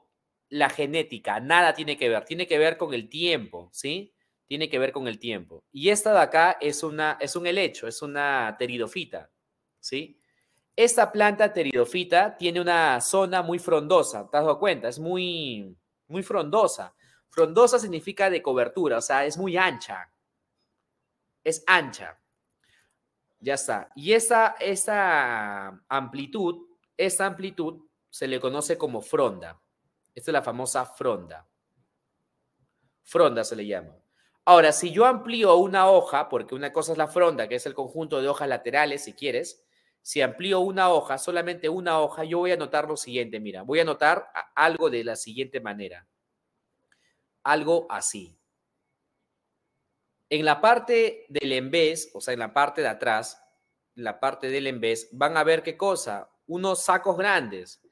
la genética, nada tiene que ver, tiene que ver con el tiempo, ¿sí? Tiene que ver con el tiempo. Y esta de acá es, una, es un helecho, es una teridofita, ¿sí? Esta planta teridofita tiene una zona muy frondosa, ¿te has dado cuenta? Es muy, muy frondosa. Frondosa significa de cobertura, o sea, es muy ancha, es ancha. Ya está. Y esa, esa amplitud, esa amplitud se le conoce como fronda. Esta es la famosa fronda. Fronda se le llama. Ahora, si yo amplío una hoja, porque una cosa es la fronda, que es el conjunto de hojas laterales, si quieres, si amplío una hoja, solamente una hoja, yo voy a anotar lo siguiente, mira, voy a anotar algo de la siguiente manera. Algo así. En la parte del embés, o sea, en la parte de atrás, la parte del embés, van a ver qué cosa, unos sacos grandes.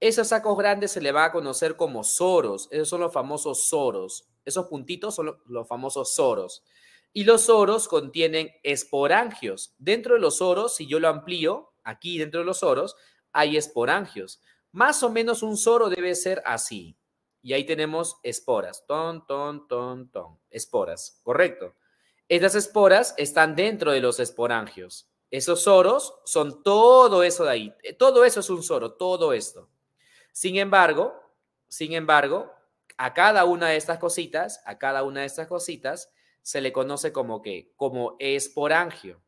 Esos sacos grandes se le va a conocer como soros. Esos son los famosos soros. Esos puntitos son los famosos soros. Y los soros contienen esporangios. Dentro de los soros, si yo lo amplío, aquí dentro de los soros, hay esporangios. Más o menos un soro debe ser así. Y ahí tenemos esporas. Ton, ton, ton, ton. Esporas, correcto. Estas esporas están dentro de los esporangios. Esos soros son todo eso de ahí. Eh, todo eso es un soro, todo esto. Sin embargo, sin embargo, a cada una de estas cositas, a cada una de estas cositas, se le conoce como qué, como esporangio.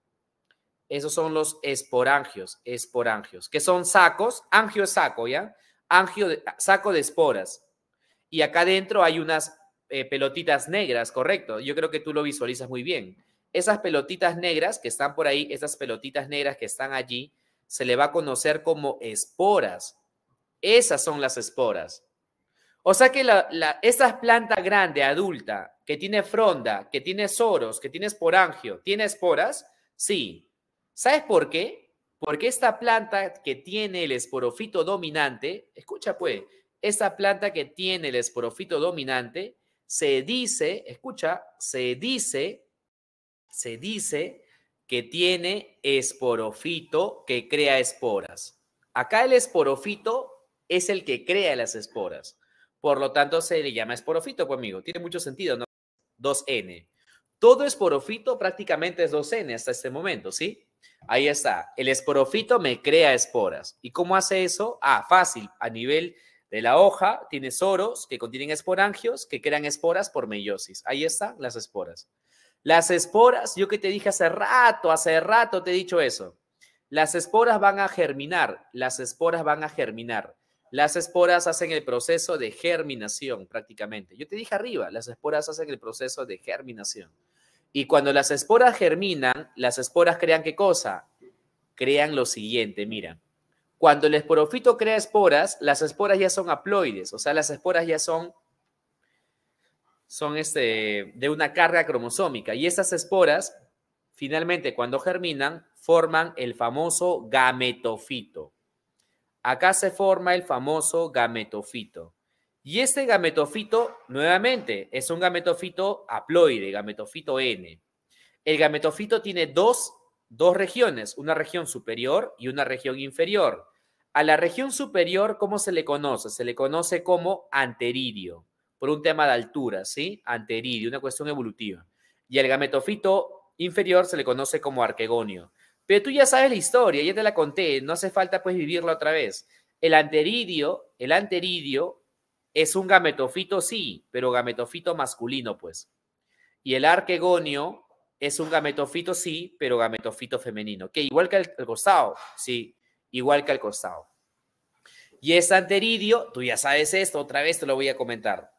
Esos son los esporangios, esporangios, que son sacos. Angio es saco, ¿ya? Angio, saco de esporas y acá adentro hay unas eh, pelotitas negras, correcto. Yo creo que tú lo visualizas muy bien. Esas pelotitas negras que están por ahí, esas pelotitas negras que están allí, se le va a conocer como esporas. Esas son las esporas. O sea que la, esa planta grande, adulta, que tiene fronda, que tiene soros, que tiene esporangio, ¿tiene esporas? Sí. ¿Sabes por qué? Porque esta planta que tiene el esporofito dominante, escucha pues, esta planta que tiene el esporofito dominante, se dice, escucha, se dice, se dice que tiene esporofito que crea esporas. Acá el esporofito es el que crea las esporas. Por lo tanto, se le llama esporofito, conmigo pues, amigo. Tiene mucho sentido, ¿no? 2N. Todo esporofito prácticamente es 2N hasta este momento, ¿sí? Ahí está. El esporofito me crea esporas. ¿Y cómo hace eso? Ah, fácil. A nivel de la hoja tienes soros que contienen esporangios que crean esporas por meiosis. Ahí están las esporas. Las esporas, yo que te dije hace rato, hace rato te he dicho eso. Las esporas van a germinar, las esporas van a germinar. Las esporas hacen el proceso de germinación prácticamente. Yo te dije arriba, las esporas hacen el proceso de germinación. Y cuando las esporas germinan, las esporas crean qué cosa? Crean lo siguiente, mira. Cuando el esporofito crea esporas, las esporas ya son haploides, o sea, las esporas ya son, son este, de una carga cromosómica. Y esas esporas, finalmente, cuando germinan, forman el famoso gametofito. Acá se forma el famoso gametofito. Y este gametofito, nuevamente, es un gametofito haploide, gametofito N. El gametofito tiene dos dos regiones, una región superior y una región inferior. A la región superior, ¿cómo se le conoce? Se le conoce como anteridio, por un tema de altura, ¿sí? Anteridio, una cuestión evolutiva. Y al gametofito inferior se le conoce como arquegonio. Pero tú ya sabes la historia, ya te la conté, no hace falta pues vivirla otra vez. El anteridio, el anteridio es un gametofito, sí, pero gametofito masculino, pues. Y el arquegonio es un gametofito, sí, pero gametofito femenino, que igual que el, costado, sí, igual que el costado. Y es anteridio, tú ya sabes esto, otra vez te lo voy a comentar.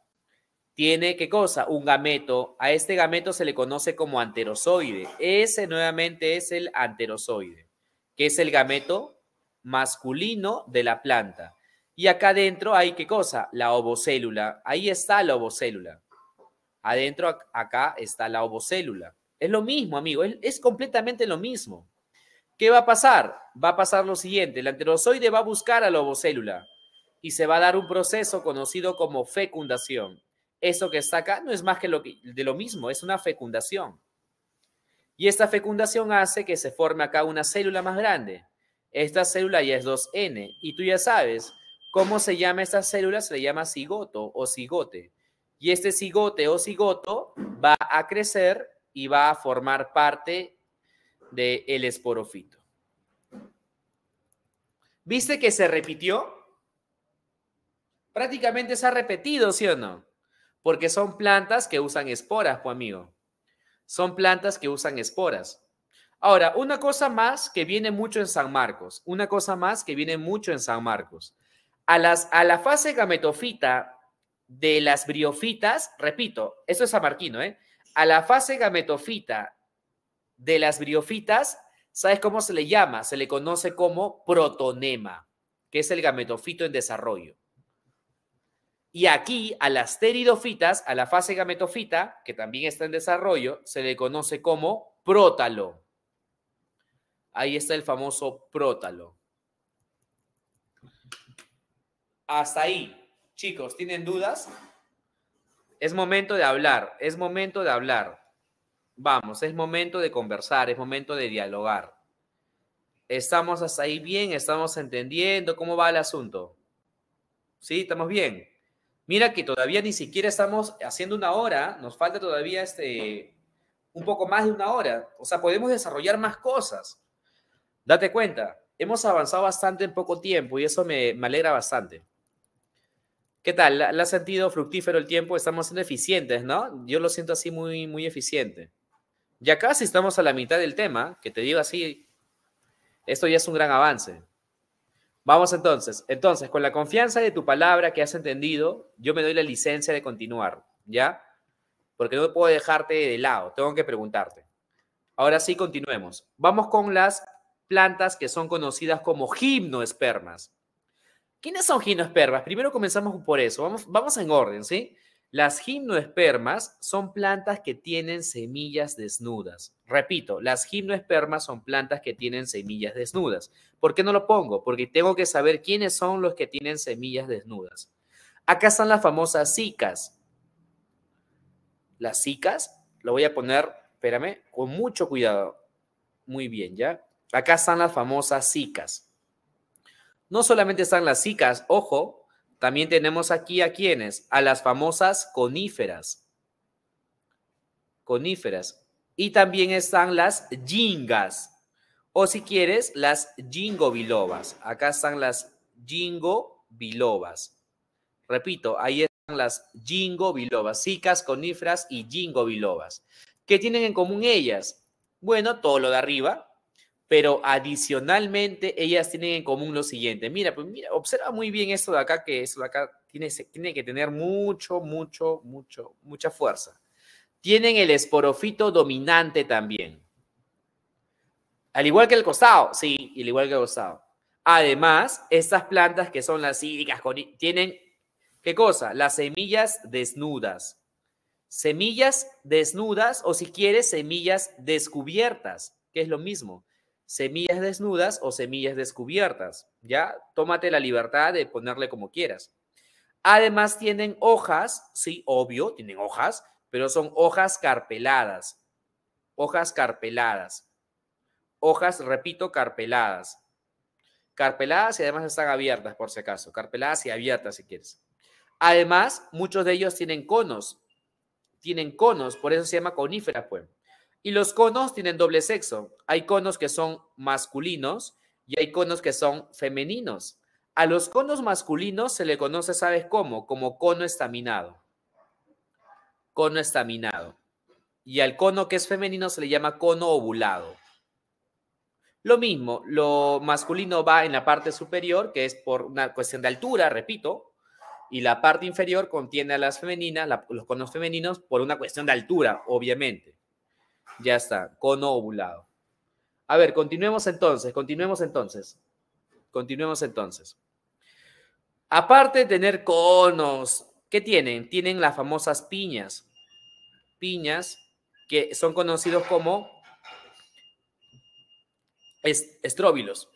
Tiene, ¿qué cosa? Un gameto. A este gameto se le conoce como anterozoide. Ese nuevamente es el anterozoide, que es el gameto masculino de la planta. Y acá adentro hay, ¿qué cosa? La ovocélula. Ahí está la ovocélula. Adentro, acá está la ovocélula. Es lo mismo, amigo, es, completamente lo mismo. ¿Qué va a pasar? Va a pasar lo siguiente, el anterozoide va a buscar a la ovocélula y se va a dar un proceso conocido como fecundación. Eso que está acá no es más que, lo que, de lo mismo, es una fecundación. Y esta fecundación hace que se forme acá una célula más grande. Esta célula ya es 2N y tú ya sabes cómo se llama esta célula, se le llama cigoto o cigote. Y este cigote o cigoto va a crecer y va a formar parte del el esporofito. ¿Viste que se repitió? Prácticamente se ha repetido, ¿sí o no? Porque son plantas que usan esporas, pues amigo. Son plantas que usan esporas. Ahora, una cosa más que viene mucho en San Marcos, una cosa más que viene mucho en San Marcos. A, las, a la fase gametofita de las briofitas, repito, eso es amarquino ¿eh? a la fase gametofita de las briofitas, ¿sabes cómo se le llama? Se le conoce como protonema, que es el gametofito en desarrollo. Y aquí a las teridofitas, a la fase gametofita, que también está en desarrollo, se le conoce como prótalo. Ahí está el famoso prótalo. Hasta ahí. Chicos, ¿tienen dudas? Es momento de hablar, es momento de hablar. Vamos, es momento de conversar, es momento de dialogar. ¿Estamos hasta ahí bien? ¿Estamos entendiendo cómo va el asunto? ¿Sí? ¿Estamos bien? Mira que todavía ni siquiera estamos haciendo una hora, nos falta todavía este, un poco más de una hora. O sea, podemos desarrollar más cosas. Date cuenta, hemos avanzado bastante en poco tiempo y eso me alegra bastante. ¿Qué tal? ¿La, has sentido fructífero el tiempo? Estamos siendo eficientes, ¿no? Yo lo siento así muy, muy eficiente. Ya casi estamos a la mitad del tema, que te digo así, esto ya es un gran avance. Vamos entonces. Entonces, con la confianza de tu palabra que has entendido, yo me doy la licencia de continuar, ¿ya? Porque no puedo dejarte de lado, tengo que preguntarte. Ahora sí, continuemos. Vamos con las plantas que son conocidas como gimnospermas. ¿Quiénes son gimnospermas? Primero comenzamos por eso. Vamos, vamos en orden, ¿sí? Las gimnospermas son plantas que tienen semillas desnudas. Repito, las gimnospermas son plantas que tienen semillas desnudas. ¿Por qué no lo pongo? Porque tengo que saber quiénes son los que tienen semillas desnudas. Acá están las famosas cicas. Las cicas, lo voy a poner, espérame, con mucho cuidado. Muy bien, ¿ya? Acá están las famosas cicas. No solamente están las cicas, ojo, también tenemos aquí a quienes, a las famosas coníferas. Coníferas. Y también están las jingas. O si quieres, las jingo Acá están las jingo Repito, ahí están las jingo bilobas, cicas, coníferas y jingo ¿Qué tienen en común ellas? Bueno, todo lo de arriba, pero adicionalmente ellas tienen en común lo siguiente. Mira, pues mira, observa muy bien esto de acá, que eso de acá tiene, que tener mucho, mucho, mucho, mucha fuerza. Tienen el esporofito dominante también. Al igual que el costado, sí, al igual que el costado. Además, estas plantas que son las cídicas tienen, ¿qué cosa? Las semillas desnudas. Semillas desnudas o si quieres, semillas descubiertas, que es lo mismo semillas desnudas o semillas descubiertas, ¿ya? Tómate la libertad de ponerle como quieras. Además tienen hojas, sí, obvio, tienen hojas, pero son hojas carpeladas, hojas carpeladas, hojas, repito, carpeladas. Carpeladas y además están abiertas, por si acaso, carpeladas y abiertas si quieres. Además, muchos de ellos tienen conos, tienen conos, por eso se llama conífera, pues. Y los conos tienen doble sexo. Hay conos que son masculinos y hay conos que son femeninos. A los conos masculinos se le conoce, ¿sabes cómo? Como cono estaminado. Cono estaminado. Y al cono que es femenino se le llama cono ovulado. Lo mismo, lo masculino va en la parte superior, que es por una cuestión de altura, repito, y la parte inferior contiene a las femeninas, los conos femeninos, por una cuestión de altura, obviamente. Ya está, cono ovulado. A ver, continuemos entonces, continuemos entonces. Continuemos entonces. Aparte de tener conos, ¿qué tienen? Tienen las famosas piñas. Piñas que son conocidos como estróbilos.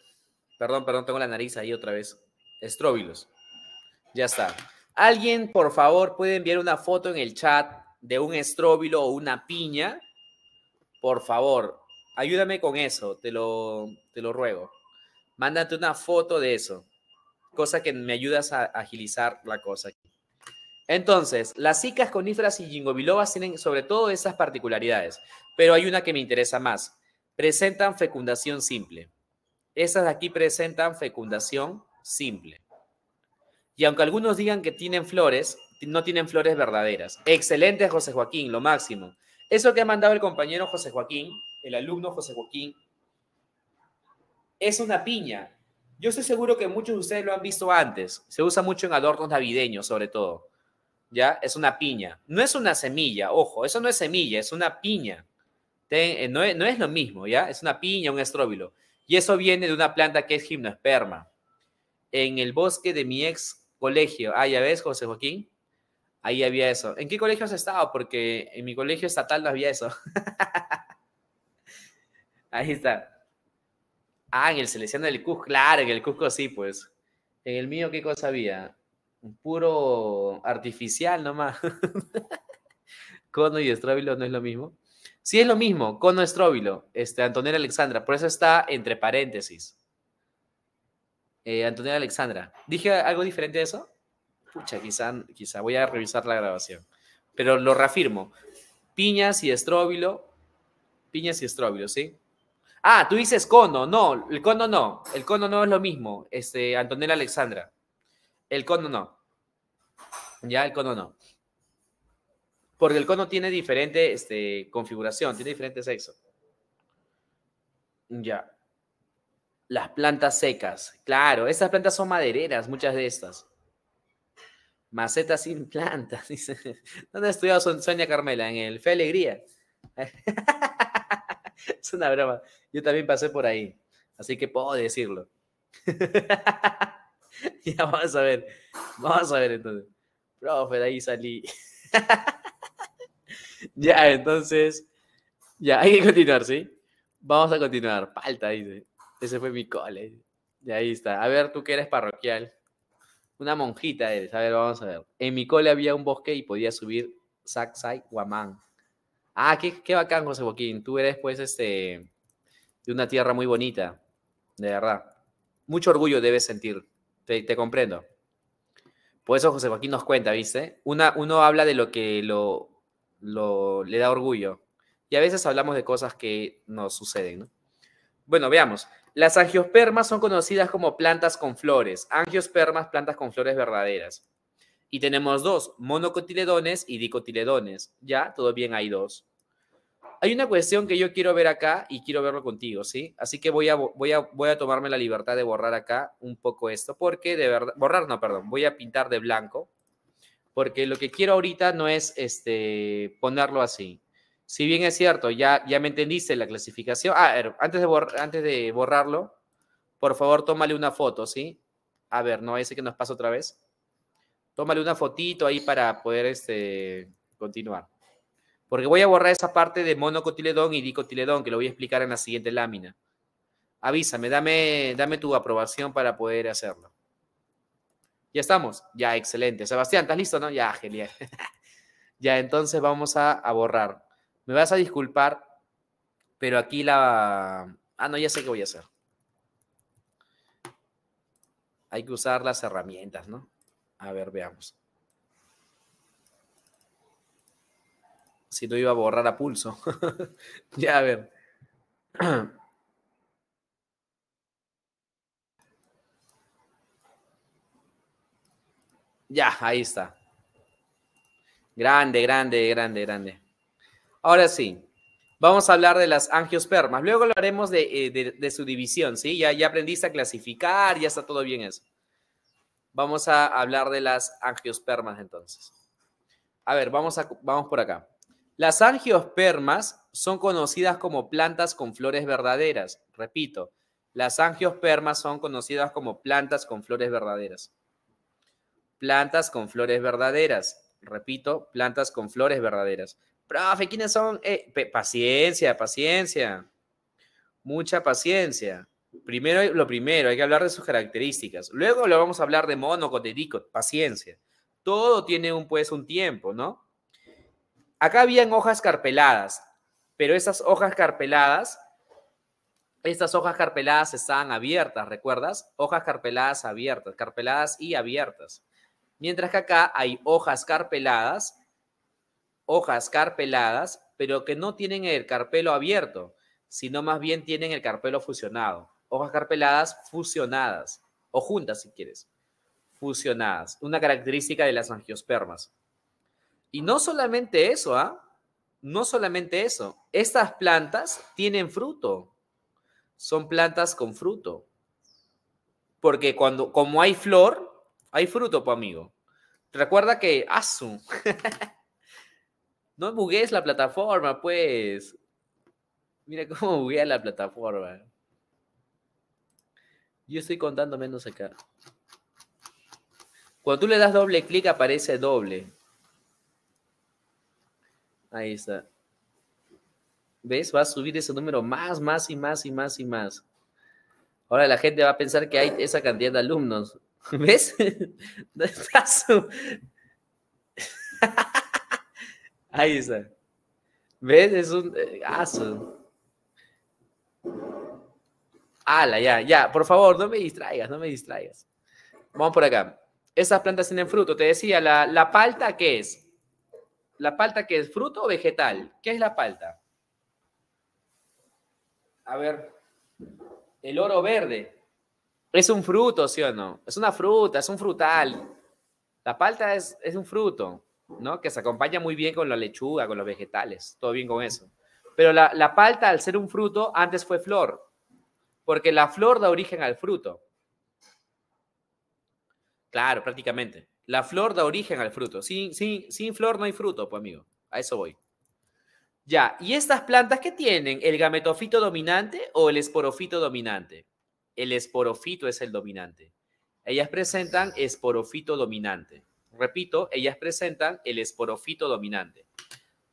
Perdón, perdón, tengo la nariz ahí otra vez. Estróbilos. Ya está. ¿Alguien, por favor, puede enviar una foto en el chat de un estróbilo o una piña? por favor, ayúdame con eso, te lo, te lo ruego. Mándate una foto de eso, cosa que me ayudas a agilizar la cosa. Entonces, las cicas coníferas y gingobilobas tienen sobre todo esas particularidades, pero hay una que me interesa más. Presentan fecundación simple. Esas de aquí presentan fecundación simple. Y aunque algunos digan que tienen flores, no tienen flores verdaderas. Excelente, José Joaquín, lo máximo. Eso que ha mandado el compañero José Joaquín, el alumno José Joaquín, es una piña. Yo estoy seguro que muchos de ustedes lo han visto antes. Se usa mucho en adornos navideños, sobre todo. ¿Ya? Es una piña. No es una semilla, ojo, eso no es semilla, es una piña. Eh, no, es, no es lo mismo, ¿ya? Es una piña, un estróbilo. Y eso viene de una planta que es gimnosperma. En el bosque de mi ex colegio. Ah, ya ves, José Joaquín ahí había eso. ¿En qué colegio has estado? Porque en mi colegio estatal no había eso. ahí está. Ah, en el Selección del Cusco, claro, en el Cusco sí, pues. En el mío, ¿qué cosa había? Un puro artificial nomás. cono y estróbilo no es lo mismo. Sí es lo mismo, cono estróbilo, este, Antonella Alexandra, por eso está entre paréntesis. Antonio eh, Antonella Alexandra. ¿Dije algo diferente a eso? pucha, quizá, quizá voy a revisar la grabación. Pero lo reafirmo. Piñas y estróbilo. Piñas y estróbilo, ¿sí? Ah, tú dices cono. No, el cono no. El cono no es lo mismo. Este, Antonella Alexandra. El cono no. Ya, el cono no. Porque el cono tiene diferente este, configuración, tiene diferente sexo. Ya. Las plantas secas. Claro, estas plantas son madereras, muchas de estas macetas sin plantas, dice. ¿Dónde ha estudiado Sonia Carmela? En el Fe Alegría. es una broma. Yo también pasé por ahí, así que puedo decirlo. ya vamos a ver. Vamos a ver entonces. Profe, de ahí salí. ya, entonces. Ya, hay que continuar, ¿sí? Vamos a continuar. falta dice. Ese fue mi cole. Y ahí está. A ver, tú que eres parroquial. Una monjita eres. A ver, vamos a ver. En mi cole había un bosque y podía subir Saksai Guamán. Ah, qué, bacán, José Joaquín. Tú eres, pues, este, de una tierra muy bonita. De verdad. Mucho orgullo debes sentir. Te, comprendo. Por eso José Joaquín nos cuenta, ¿viste? Una, uno habla de lo que lo, le da orgullo. Y a veces hablamos de cosas que nos suceden, ¿no? Bueno, veamos. Las angiospermas son conocidas como plantas con flores. Angiospermas, plantas con flores verdaderas. Y tenemos dos, monocotiledones y dicotiledones. Ya, todo bien, hay dos. Hay una cuestión que yo quiero ver acá y quiero verlo contigo, ¿sí? Así que voy a, voy a, voy a tomarme la libertad de borrar acá un poco esto, porque de verdad, borrar no, perdón, voy a pintar de blanco, porque lo que quiero ahorita no es este, ponerlo así si bien es cierto, ya, ya me entendiste la clasificación. Ah, er, antes de, antes de borrarlo, por favor, tómale una foto, ¿sí? A ver, no ese que nos pasa otra vez. Tómale una fotito ahí para poder este, continuar. Porque voy a borrar esa parte de monocotiledón y dicotiledón, que lo voy a explicar en la siguiente lámina. Avísame, dame, dame tu aprobación para poder hacerlo. ¿Ya estamos? Ya, excelente. Sebastián, ¿estás listo, no? Ya, genial. ya, entonces vamos a borrar. Me vas a disculpar, pero aquí la... Ah, no, ya sé qué voy a hacer. Hay que usar las herramientas, ¿no? A ver, veamos. Si no iba a borrar a pulso. ya, a ver. ya, ahí está. Grande, grande, grande, grande. Ahora sí, vamos a hablar de las angiospermas. Luego hablaremos eh, de, de, su división, ¿sí? Ya, ya aprendiste a clasificar, ya está todo bien eso. Vamos a hablar de las angiospermas entonces. A ver, vamos, vamos por acá. Las angiospermas son conocidas como plantas con flores verdaderas. Repito, las angiospermas son conocidas como plantas con flores verdaderas. Plantas con flores verdaderas. Repito, plantas con flores verdaderas. Profe, ¿quiénes son? Eh, paciencia, paciencia. Mucha paciencia. Primero, lo primero, hay que hablar de sus características. Luego lo vamos a hablar de mono, paciencia. Todo tiene un, pues, un tiempo, ¿no? Acá habían hojas carpeladas, pero esas hojas carpeladas, estas hojas carpeladas estaban abiertas, ¿recuerdas? Hojas carpeladas abiertas, carpeladas y abiertas. Mientras que acá hay hojas carpeladas hojas carpeladas, pero que no tienen el carpelo abierto, sino más bien tienen el carpelo fusionado. Hojas carpeladas fusionadas, o juntas si quieres, fusionadas, una característica de las angiospermas. Y no solamente eso, ¿ah? No solamente eso, estas plantas tienen fruto, son plantas con fruto. Porque cuando, como hay flor, hay fruto, pues amigo. Recuerda que, asu, No buguees la plataforma, pues. Mira cómo buguea la plataforma. Yo estoy contando menos acá. Cuando tú le das doble clic aparece doble. Ahí está. ¿Ves? Va a subir ese número más, más y más y más y más. Ahora la gente va a pensar que hay esa cantidad de alumnos. ¿Ves? Ahí está. ¿Ves? Es un... Eh, aso. Ala, ya, ya. Por favor, no me distraigas, no me distraigas. Vamos por acá. Esas plantas tienen fruto. Te decía, la, palta, ¿qué es? ¿La palta qué es? ¿Fruto o vegetal? ¿Qué es la palta? A ver. El oro verde. Es un fruto, ¿sí o no? Es una fruta, es un frutal. La palta es, es un fruto. Que se acompaña muy bien con la lechuga, con los vegetales, todo bien con eso. Pero la, la palta, al ser un fruto, antes fue flor, porque la flor da origen al fruto. Claro, prácticamente. La flor da origen al fruto. Sin, sin, sin flor no hay fruto, pues amigo. A eso voy. Ya, ¿y estas plantas qué tienen? ¿El gametofito dominante o el esporofito dominante? El esporofito es el dominante. Ellas presentan esporofito dominante. Repito, ellas presentan el esporofito dominante.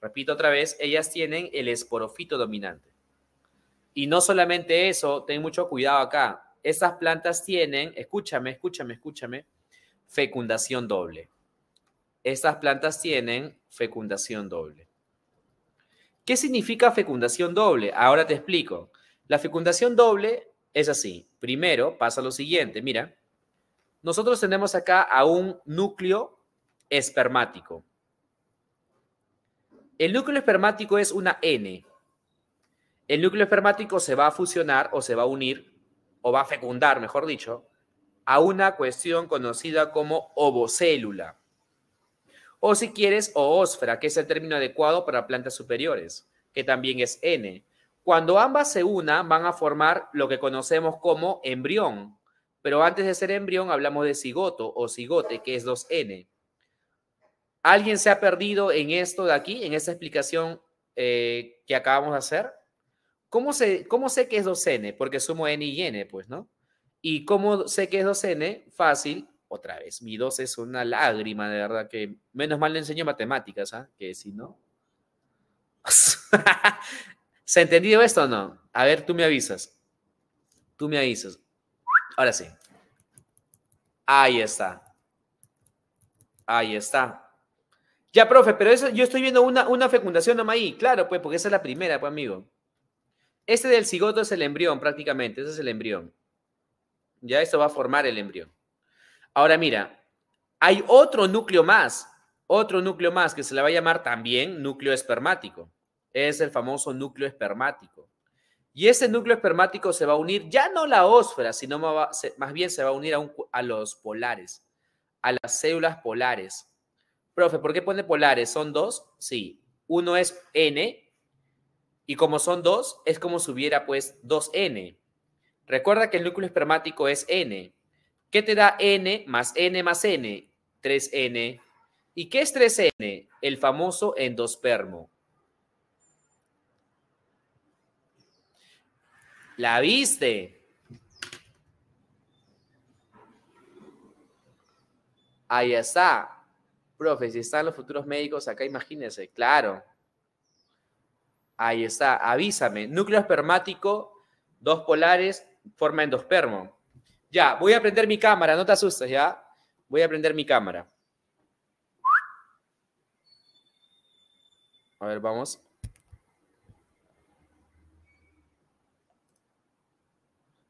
Repito otra vez, ellas tienen el esporofito dominante. Y no solamente eso, ten mucho cuidado acá. Estas plantas tienen, escúchame, escúchame, escúchame, fecundación doble. Estas plantas tienen fecundación doble. ¿Qué significa fecundación doble? Ahora te explico. La fecundación doble es así. Primero pasa lo siguiente, mira. Nosotros tenemos acá a un núcleo espermático. El núcleo espermático es una N. El núcleo espermático se va a fusionar o se va a unir, o va a fecundar, mejor dicho, a una cuestión conocida como ovocélula. O si quieres, oósfera, que es el término adecuado para plantas superiores, que también es N. Cuando ambas se unan, van a formar lo que conocemos como embrión. Pero antes de ser embrión, hablamos de cigoto o cigote, que es 2N. ¿Alguien se ha perdido en esto de aquí, en esta explicación eh, que acabamos de hacer? ¿Cómo, sé que es 2n? Porque sumo n y n, pues, ¿no? ¿Y cómo sé que es 2n? Fácil, otra vez. Mi 2 es una lágrima, de verdad, que menos mal le enseño matemáticas, ¿ah? Que si no... ¿Se ha entendido esto o no? A ver, tú me avisas. Tú me avisas. Ahora sí. Ahí está. Ahí está. Ya, profe, pero eso, yo estoy viendo una, fecundación nomás ahí. Claro, pues, porque esa es la primera, pues, amigo. Este del cigoto es el embrión, prácticamente. Ese es el embrión. Ya esto va a formar el embrión. Ahora, mira, hay otro núcleo más, otro núcleo más que se le va a llamar también núcleo espermático. Es el famoso núcleo espermático. Y ese núcleo espermático se va a unir ya no a la ósfera, sino más bien se va a unir a los polares, a las células polares. Profe, ¿por qué pone polares? ¿Son dos? Sí. Uno es n y como son dos, es como si hubiera pues 2n. Recuerda que el núcleo espermático es n. ¿Qué te da n más n más n? 3n. ¿Y qué es 3n? El famoso endospermo. ¿La viste? Ahí está. Profe, si están los futuros médicos acá, imagínense, claro. Ahí está, avísame. Núcleo espermático, dos polares, forma endospermo. Ya, voy a prender mi cámara, no te asustes, ya. Voy a prender mi cámara. A ver, vamos.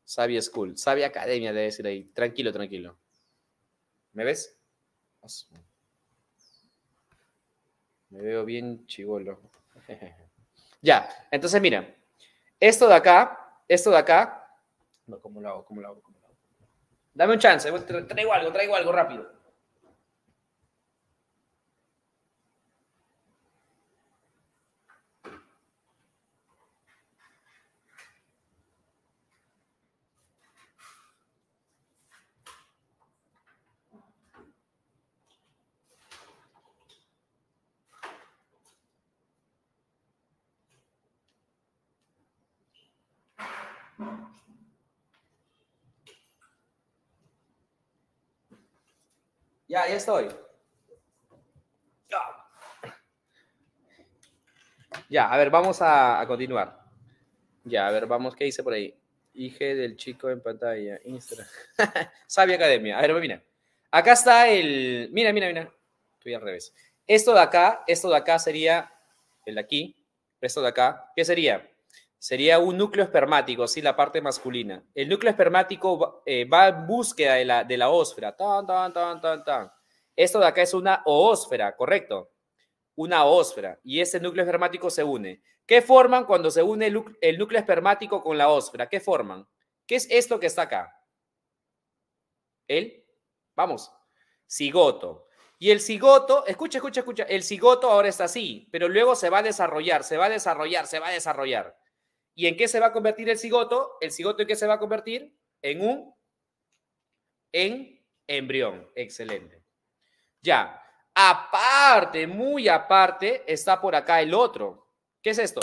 Sabia School, Sabia Academia, debe decir ahí. Tranquilo, tranquilo. ¿Me ves? Me veo bien chivolo. ya, entonces mira, esto de acá, esto de acá. No, ¿cómo lo hago? ¿Cómo lo hago? ¿Cómo lo hago? Dame un chance, traigo algo, traigo algo rápido. Ya, estoy. Ya, a ver, vamos a, continuar. Ya, a ver, vamos, ¿qué dice por ahí? Hije del chico en pantalla, Instagram. Sabia Academia. A ver, mira. Acá está el... Mira, mira, mira. Estoy al revés. Esto de acá, esto de acá sería el de aquí. Esto de acá, ¿qué sería? sería un núcleo espermático, así la parte masculina. El núcleo espermático eh, va, en búsqueda de la, de la ósfera. Tan, tan, tan, tan, tan. Esto de acá es una oósfera, ¿correcto? Una ósfera. Y ese núcleo espermático se une. ¿Qué forman cuando se une el, núcleo espermático con la ósfera? ¿Qué forman? ¿Qué es esto que está acá? El, vamos, cigoto. Y el cigoto, escucha, escucha, escucha, el cigoto ahora está así, pero luego se va a desarrollar, se va a desarrollar, se va a desarrollar. ¿Y en qué se va a convertir el cigoto? El cigoto en qué se va a convertir? En un en embrión. Excelente. Ya. Aparte, muy aparte, está por acá el otro. ¿Qué es esto?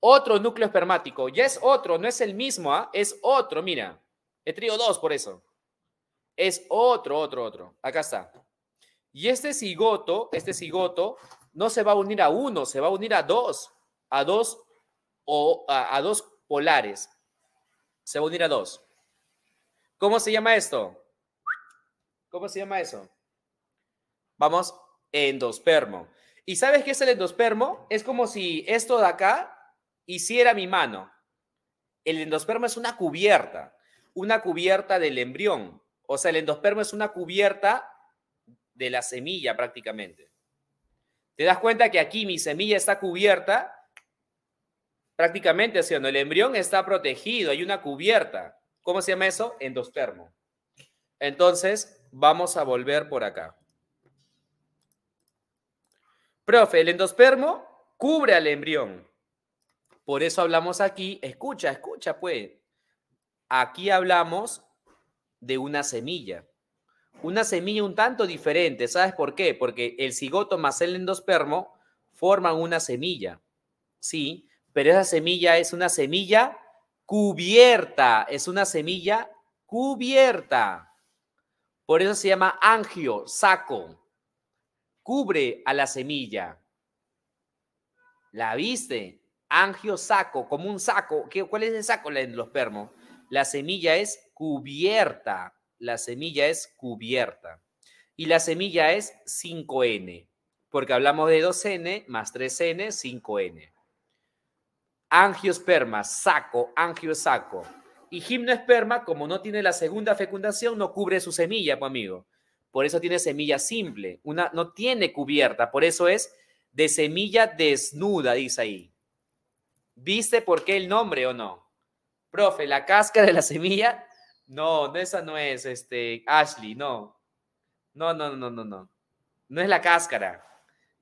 Otro núcleo espermático. Ya es otro, no es el mismo, ¿ah? es otro, mira. He trío dos por eso. Es otro, otro, otro. Acá está. Y este cigoto, este cigoto, no se va a unir a uno, se va a unir a dos, a dos o a, dos polares. Se va a unir a dos. ¿Cómo se llama esto? ¿Cómo se llama eso? Vamos, endospermo. ¿Y sabes qué es el endospermo? Es como si esto de acá hiciera mi mano. El endospermo es una cubierta, una cubierta del embrión. O sea, el endospermo es una cubierta de la semilla prácticamente. ¿Te das cuenta que aquí mi semilla está cubierta prácticamente, El embrión está protegido, hay una cubierta. ¿Cómo se llama eso? Endospermo. Entonces, vamos a volver por acá. Profe, el endospermo cubre al embrión. Por eso hablamos aquí, escucha, escucha, pues. Aquí hablamos de una semilla. Una semilla un tanto diferente, ¿sabes por qué? Porque el cigoto más el endospermo forman una semilla, ¿sí? pero esa semilla es una semilla cubierta, es una semilla cubierta. Por eso se llama angio, saco. Cubre a la semilla. ¿La viste? Angio, saco, como un saco. ¿Qué, ¿Cuál es el saco en los permos? La semilla es cubierta. La semilla es cubierta. Y la semilla es 5N, porque hablamos de 2N más 3N, 5N angiosperma, saco, angiosaco. Y gimnosperma, como no tiene la segunda fecundación, no cubre su semilla, amigo. Por eso tiene semilla simple, una, no tiene cubierta, por eso es de semilla desnuda, dice ahí. ¿Viste por qué el nombre o no? Profe, la cáscara de la semilla, no, no, esa no es, este, Ashley, no. No, no, no, no, no. No es la cáscara.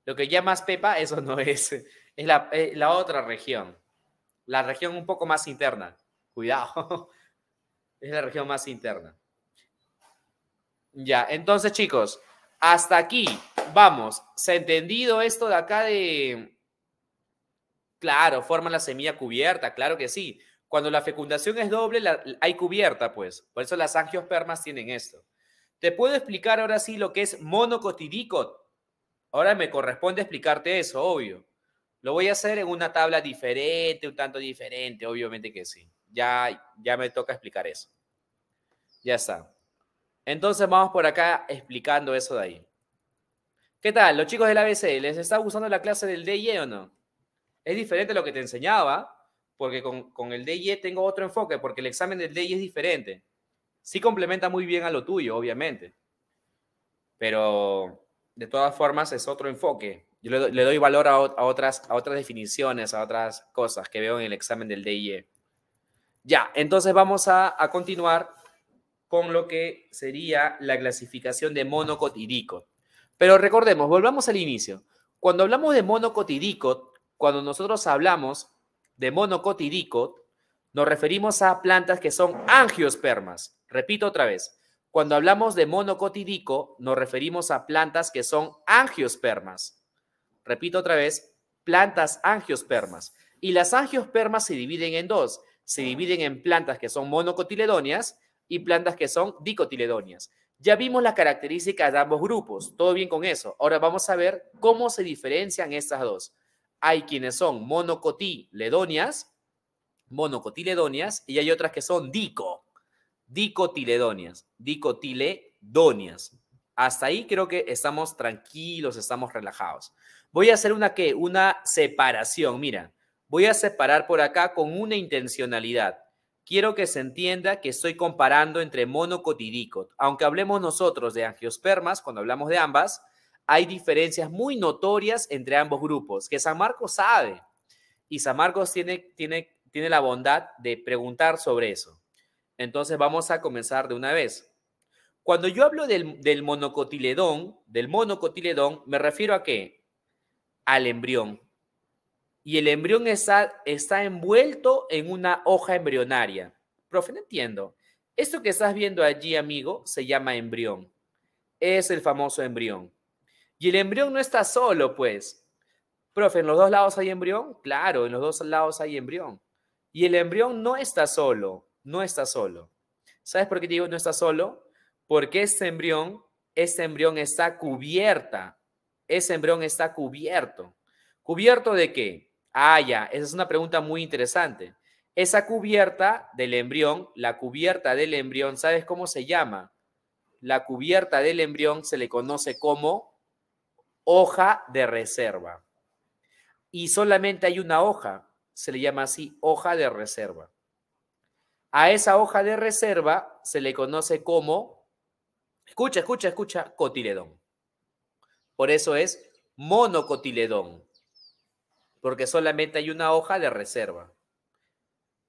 Lo que llamas Pepa, eso no es. Es la, es eh, la otra región. La región un poco más interna. Cuidado. es la región más interna. Ya, entonces chicos, hasta aquí vamos. ¿Se ha entendido esto de acá de... Claro, forman la semilla cubierta, claro que sí. Cuando la fecundación es doble, hay cubierta, pues. Por eso las angiospermas tienen esto. Te puedo explicar ahora sí lo que es monocotidicot. Ahora me corresponde explicarte eso, obvio. Lo voy a hacer en una tabla diferente, un tanto diferente, obviamente que sí. Ya, ya me toca explicar eso. Ya está. Entonces vamos por acá explicando eso de ahí. ¿Qué tal, los chicos del ABC? ¿Les está gustando la clase del DIE o no? Es diferente a lo que te enseñaba, porque con, con el DIE tengo otro enfoque, porque el examen del DIE es diferente. Sí complementa muy bien a lo tuyo, obviamente. Pero de todas formas es otro enfoque. Yo le, doy, valor a, otras, a otras definiciones, a otras cosas que veo en el examen del DIE. Ya, entonces vamos a, continuar con lo que sería la clasificación de monocotidicot. Pero recordemos, volvamos al inicio. Cuando hablamos de monocotidicot, cuando nosotros hablamos de monocotidicot, nos referimos a plantas que son angiospermas. Repito otra vez. Cuando hablamos de monocotidico, nos referimos a plantas que son angiospermas. Repito otra vez, plantas angiospermas. Y las angiospermas se dividen en dos. Se dividen en plantas que son monocotiledóneas y plantas que son dicotiledóneas. Ya vimos las características de ambos grupos, todo bien con eso. Ahora vamos a ver cómo se diferencian estas dos. Hay quienes son monocotiledóneas, monocotiledóneas, y hay otras que son dico, dicotiledóneas, dicotiledóneas. Hasta ahí creo que estamos tranquilos, estamos relajados. Voy a hacer una que Una separación. Mira, voy a separar por acá con una intencionalidad. Quiero que se entienda que estoy comparando entre monocotidicot. Aunque hablemos nosotros de angiospermas, cuando hablamos de ambas, hay diferencias muy notorias entre ambos grupos, que San Marcos sabe. Y San Marcos tiene, tiene, tiene la bondad de preguntar sobre eso. Entonces vamos a comenzar de una vez. Cuando yo hablo del, del monocotiledón, del monocotiledón, me refiero a qué? al embrión. Y el embrión está, está envuelto en una hoja embrionaria. Profe, no entiendo. Esto que estás viendo allí, amigo, se llama embrión. Es el famoso embrión. Y el embrión no está solo, pues. Profe, ¿en los dos lados hay embrión? Claro, en los dos lados hay embrión. Y el embrión no está solo, no está solo. ¿Sabes por qué digo no está solo? Porque este embrión, este embrión está cubierta ese embrión está cubierto. ¿Cubierto de qué? Ah, ya, esa es una pregunta muy interesante. Esa cubierta del embrión, la cubierta del embrión, ¿sabes cómo se llama? La cubierta del embrión se le conoce como hoja de reserva. Y solamente hay una hoja, se le llama así hoja de reserva. A esa hoja de reserva se le conoce como, escucha, escucha, escucha, cotiledón. Por eso es monocotiledón, porque solamente hay una hoja de reserva.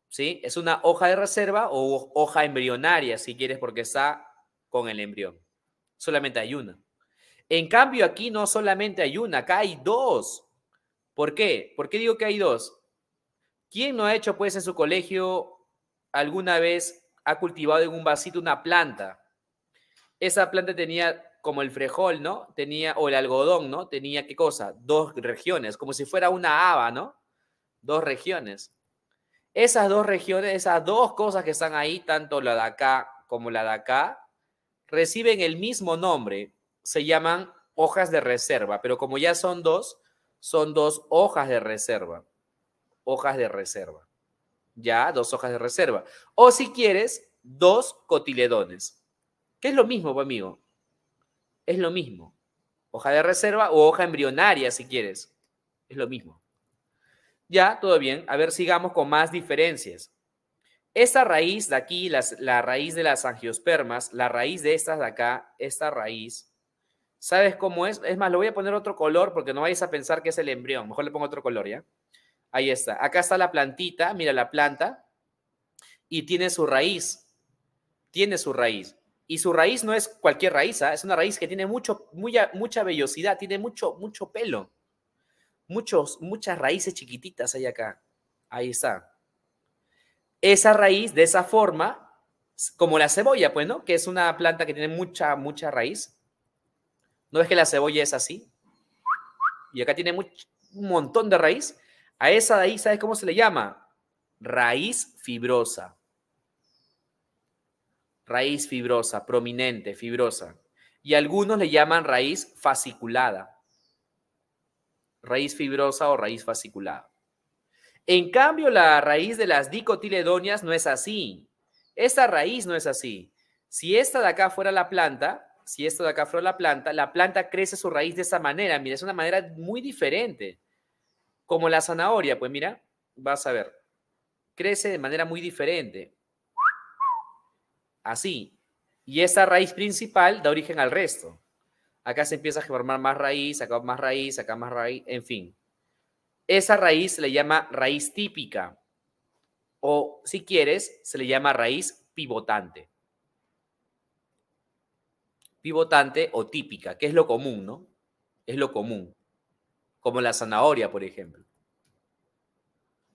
¿Sí? Es una hoja de reserva o hoja embrionaria, si quieres, porque está con el embrión. Solamente hay una. En cambio, aquí no solamente hay una, acá hay dos. ¿Por qué? ¿Por qué digo que hay dos? ¿Quién no ha hecho, pues, en su colegio alguna vez ha cultivado en un vasito una planta? Esa planta tenía como el frejol, ¿no? Tenía, o el algodón, ¿no? Tenía, ¿qué cosa? Dos regiones, como si fuera una haba, ¿no? Dos regiones. Esas dos regiones, esas dos cosas que están ahí, tanto la de acá como la de acá, reciben el mismo nombre, se llaman hojas de reserva, pero como ya son dos, son dos hojas de reserva. Hojas de reserva. Ya, dos hojas de reserva. O si quieres, dos cotiledones. Que es lo mismo, pues, amigo es lo mismo. Hoja de reserva o hoja embrionaria, si quieres. Es lo mismo. Ya, todo bien. A ver, sigamos con más diferencias. Esta raíz de aquí, la raíz de las angiospermas, la raíz de estas de acá, esta raíz, ¿sabes cómo es? Es más, le voy a poner otro color porque no vayas a pensar que es el embrión. Mejor le pongo otro color, ¿ya? Ahí está. Acá está la plantita, mira la planta, y tiene su raíz. Tiene su raíz. Y su raíz no es cualquier raíz, ¿ah? es una raíz que tiene mucho, mucha vellosidad, tiene mucho, mucho pelo. Muchos, muchas raíces chiquititas hay acá. Ahí está. Esa raíz, de esa forma, como la cebolla, pues, ¿no? Que es una planta que tiene mucha, mucha raíz. ¿No es que la cebolla es así? Y acá tiene un montón de raíz. A esa de ahí, ¿sabes cómo se le llama? Raíz fibrosa raíz fibrosa, prominente, fibrosa. Y algunos le llaman raíz fasciculada. Raíz fibrosa o raíz fasciculada. En cambio, la raíz de las dicotiledonias no es así. Esta raíz no es así. Si esta de acá fuera la planta, si esta de acá fuera la planta, la planta crece su raíz de esa manera. Mira, es una manera muy diferente. Como la zanahoria, pues mira, vas a ver, crece de manera muy diferente así. Y esa raíz principal da origen al resto. Acá se empieza a formar más raíz, acá más raíz, acá más raíz, en fin. Esa raíz se le llama raíz típica o, si quieres, se le llama raíz pivotante. Pivotante o típica, que es lo común, ¿no? Es lo común. Como la zanahoria, por ejemplo.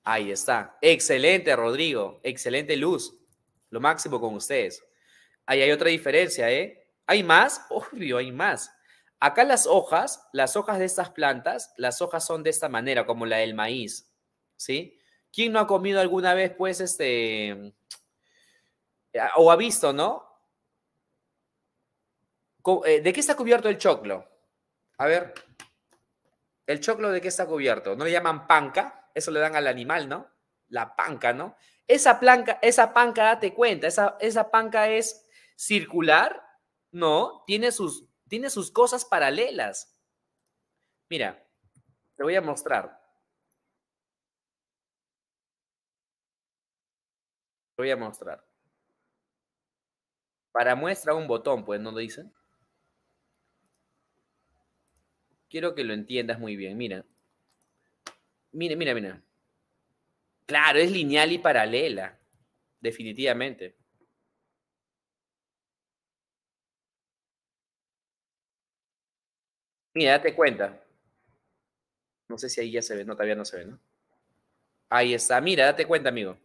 Ahí está. Excelente, Rodrigo. Excelente luz lo máximo con ustedes. Ahí hay otra diferencia, ¿eh? ¿Hay más? Obvio, hay más. Acá las hojas, las hojas de estas plantas, las hojas son de esta manera, como la del maíz, ¿sí? ¿Quién no ha comido alguna vez, pues, este, eh, o ha visto, ¿no? Eh, ¿De qué está cubierto el choclo? A ver, ¿el choclo de qué está cubierto? ¿No le llaman panca? Eso le dan al animal, ¿no? La panca, ¿no? Esa, planca, esa panca, date cuenta, esa, panca es circular, ¿no? Tiene sus, tiene sus cosas paralelas. Mira, te voy a mostrar. Te voy a mostrar. Para muestra un botón, pues, ¿no lo dicen? Quiero que lo entiendas muy bien. Mira. Mira, mira, mira. Claro, es lineal y paralela, definitivamente. Mira, date cuenta. No sé si ahí ya se ve, no, todavía no se ve, ¿no? Ahí está, mira, date cuenta, amigo.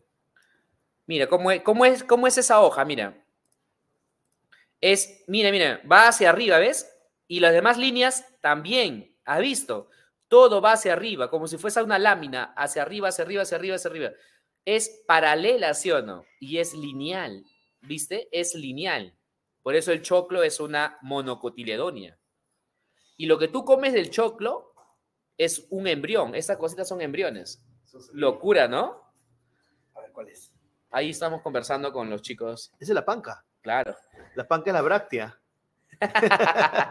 Mira, ¿cómo es, cómo es, cómo es esa hoja? Mira. Es, mira, mira, va hacia arriba, ¿ves? Y las demás líneas también, ¿has visto? Todo va hacia arriba, como si fuese una lámina, hacia arriba, hacia arriba, hacia arriba, hacia arriba. Es paralela, ¿sí o no? Y es lineal, ¿viste? Es lineal. Por eso el choclo es una monocotiledonia. Y lo que tú comes del choclo es un embrión. Estas cositas son embriones. Locura, ¿no? A ver, ¿cuál es? Ahí estamos conversando con los chicos. Esa es la panca. Claro. La panca es la bráctea.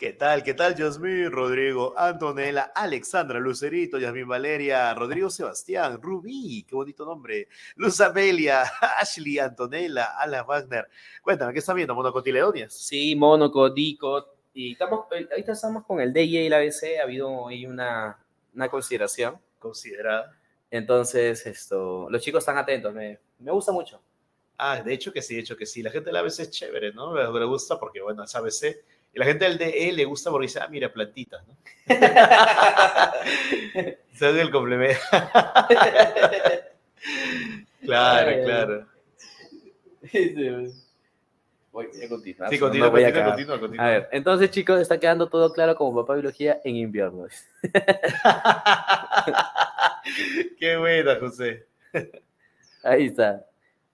¿Qué tal? ¿Qué tal? Yasmín, Rodrigo, Antonella, Alexandra, Lucerito, Yasmín Valeria, Rodrigo Sebastián, Rubí, qué bonito nombre, Luz Amelia, Ashley, Antonella, Ala Wagner. Cuéntame, ¿qué están viendo? ¿Monocotiledonias? Sí, Monocodicot. Y estamos, eh, ahorita estamos con el DJ y la ABC, ha habido ahí una, una consideración. Considerada. Entonces, esto, los chicos están atentos, me, me gusta mucho. Ah, de hecho que sí, de hecho que sí. La gente de la ABC es chévere, ¿no? Le, gusta porque, bueno, es ABC y la gente del DE le gusta porque dice, ah, mira, plantitas, ¿no? eso es el complemento. claro, claro. Pues. Voy a continuar. Sí, continúa, continúa, A ver, entonces chicos, está quedando todo claro como papá biología en invierno. Qué buena, José. Ahí está.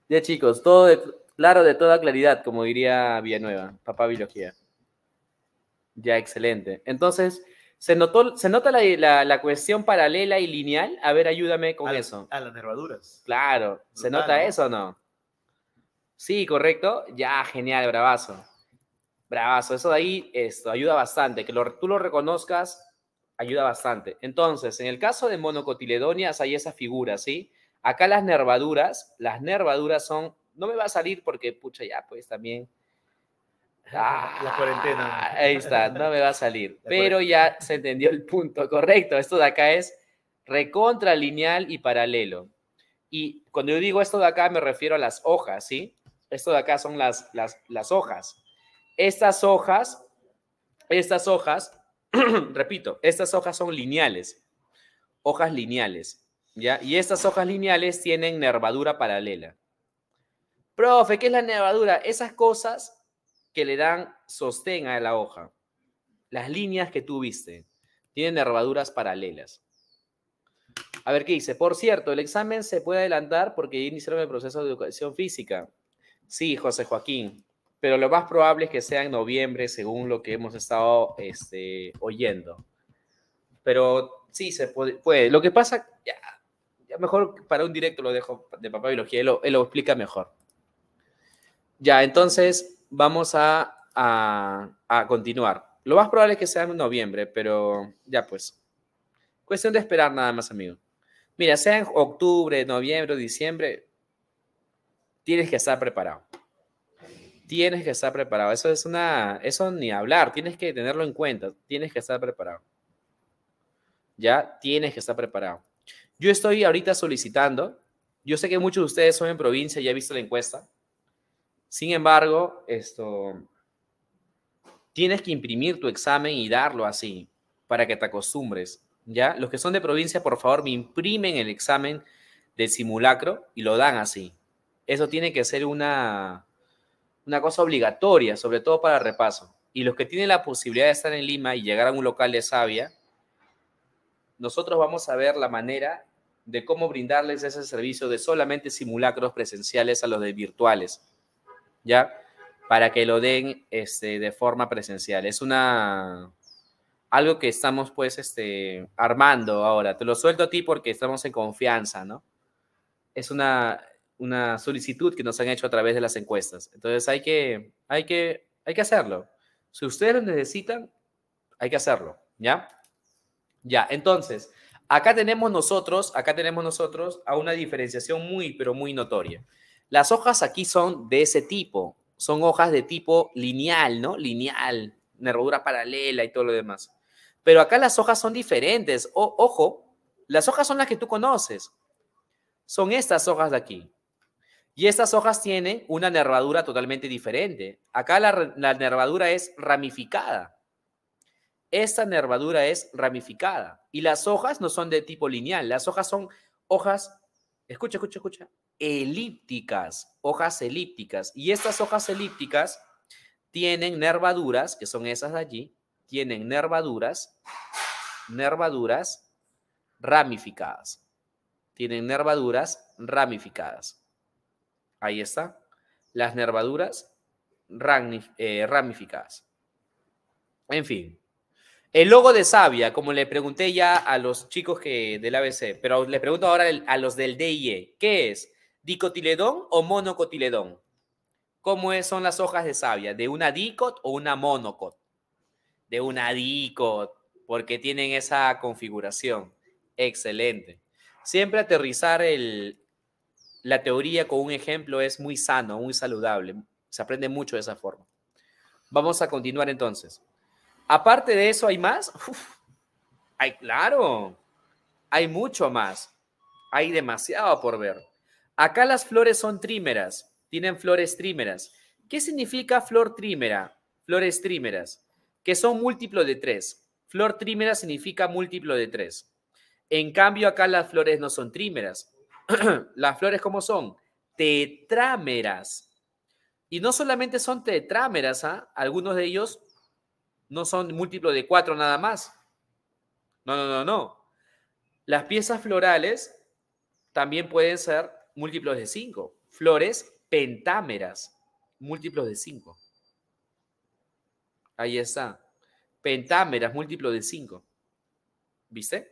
Ya chicos, todo claro de toda claridad, como diría Villanueva, papá biología. Ya, excelente. Entonces, ¿se, notó, se nota la, cuestión paralela y lineal? A ver, ayúdame con eso. A las nervaduras. Claro, ¿se nota eso o no? Sí, correcto. Ya, genial, bravazo. Bravazo, eso de ahí esto, ayuda bastante. Que lo, tú lo reconozcas ayuda bastante. Entonces, en el caso de monocotiledonias hay esas figuras, ¿sí? Acá las nervaduras, las nervaduras son, no me va a salir porque, pucha, ya, pues también Ah, la cuarentena. Ah, ahí está, no me va a salir. pero ya se entendió el punto correcto. Esto de acá es recontra lineal y paralelo. Y cuando yo digo esto de acá me refiero a las hojas, ¿sí? Esto de acá son las, las, las hojas. Estas hojas, estas hojas, repito, estas hojas son lineales. Hojas lineales. ¿Ya? Y estas hojas lineales tienen nervadura paralela. Profe, ¿qué es la nervadura? Esas cosas que le dan sostén a la hoja. Las líneas que tú viste tienen nervaduras paralelas. A ver qué dice. Por cierto, el examen se puede adelantar porque iniciaron el proceso de educación física. Sí, José Joaquín, pero lo más probable es que sea en noviembre, según lo que hemos estado este, oyendo. Pero sí, se puede. Lo que pasa, ya, ya, mejor para un directo lo dejo de papá biología, él lo explica mejor. Ya, entonces, vamos a, continuar. Lo más probable es que sea en noviembre, pero ya pues. Cuestión de esperar nada más, amigo. Mira, sea en octubre, noviembre, diciembre, tienes que estar preparado. Tienes que estar preparado. Eso es una, eso ni hablar, tienes que tenerlo en cuenta, tienes que estar preparado. Ya tienes que estar preparado. Yo estoy ahorita solicitando, yo sé que muchos de ustedes son en provincia, ya he visto la encuesta. Sin embargo, esto, tienes que imprimir tu examen y darlo así para que te acostumbres. ¿ya? Los que son de provincia, por favor, me imprimen el examen de simulacro y lo dan así. Eso tiene que ser una, una cosa obligatoria, sobre todo para repaso. Y los que tienen la posibilidad de estar en Lima y llegar a un local de Sabia, nosotros vamos a ver la manera de cómo brindarles ese servicio de solamente simulacros presenciales a los de virtuales ¿ya? Para que lo den este, de forma presencial. Es una... Algo que estamos pues este, armando ahora. Te lo suelto a ti porque estamos en confianza, ¿no? Es una, una solicitud que nos han hecho a través de las encuestas. Entonces hay que, hay que, hay que hacerlo. Si ustedes lo necesitan, hay que hacerlo, ¿ya? Ya, entonces, acá tenemos nosotros, acá tenemos nosotros a una diferenciación muy, pero muy notoria. Las hojas aquí son de ese tipo, son hojas de tipo lineal, ¿no? Lineal, nervadura paralela y todo lo demás. Pero acá las hojas son diferentes. ojo, las hojas son las que tú conoces. Son estas hojas de aquí. Y estas hojas tienen una nervadura totalmente diferente. Acá la, la nervadura es ramificada. Esta nervadura es ramificada. Y las hojas no son de tipo lineal. Las hojas son hojas. Escucha, escucha, escucha elípticas, hojas elípticas. Y estas hojas elípticas tienen nervaduras, que son esas de allí, tienen nervaduras, nervaduras ramificadas. Tienen nervaduras ramificadas. Ahí está. Las nervaduras eh, ramificadas. En fin. El logo de Sabia, como le pregunté ya a los chicos que, del ABC, pero le pregunto ahora a los del DIE. ¿Qué es? dicotiledón o monocotiledón. ¿Cómo son las hojas de savia? ¿De una dicot o una monocot? De una dicot, porque tienen esa configuración. Excelente. Siempre aterrizar la teoría con un ejemplo es muy sano, muy saludable. Se aprende mucho de esa forma. Vamos a continuar entonces. Aparte de eso, ¿hay más? hay, claro, hay mucho más. Hay demasiado por ver. Acá las flores son trímeras, tienen flores trímeras. ¿Qué significa flor trímera? Flores trímeras, que son múltiplo de tres. Flor trímera significa múltiplo de tres. En cambio, acá las flores no son trímeras. las flores, ¿cómo son? Tetrámeras. Y no solamente son tetrámeras, ¿ah? algunos de ellos no son múltiplo de cuatro nada más. No, no, no, no. Las piezas florales también pueden ser múltiplos de 5. Flores pentámeras, múltiplos de 5. Ahí está. Pentámeras, múltiplos de 5. ¿Viste?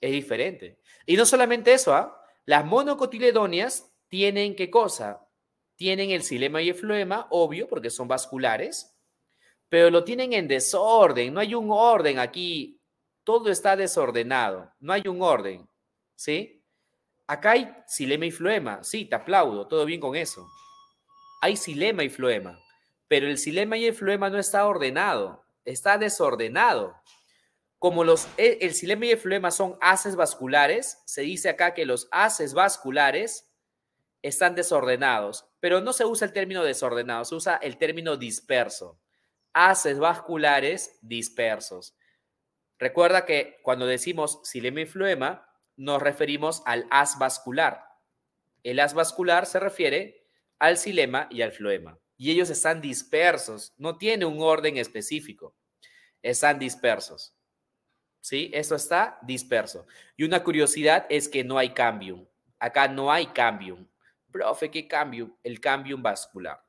Es diferente. Y no solamente eso, ¿ah? Las monocotiledonias tienen qué cosa? Tienen el xilema y el floema, obvio, porque son vasculares, pero lo tienen en desorden, no hay un orden aquí. Todo está desordenado, no hay un orden, ¿sí? Acá hay silema y floema. Sí, te aplaudo, todo bien con eso. Hay silema y floema, pero el silema y el floema no está ordenado, está desordenado. Como los, e, el, silema y el floema son haces vasculares, se dice acá que los haces vasculares están desordenados, pero no se usa el término desordenado, se usa el término disperso. Haces vasculares dispersos. Recuerda que cuando decimos silema y fluema nos referimos al as vascular. El as vascular se refiere al xilema y al floema. Y ellos están dispersos, no tiene un orden específico. Están dispersos. ¿Sí? eso está disperso. Y una curiosidad es que no hay cambium. Acá no hay cambium. Profe, ¿qué cambium? El cambium vascular.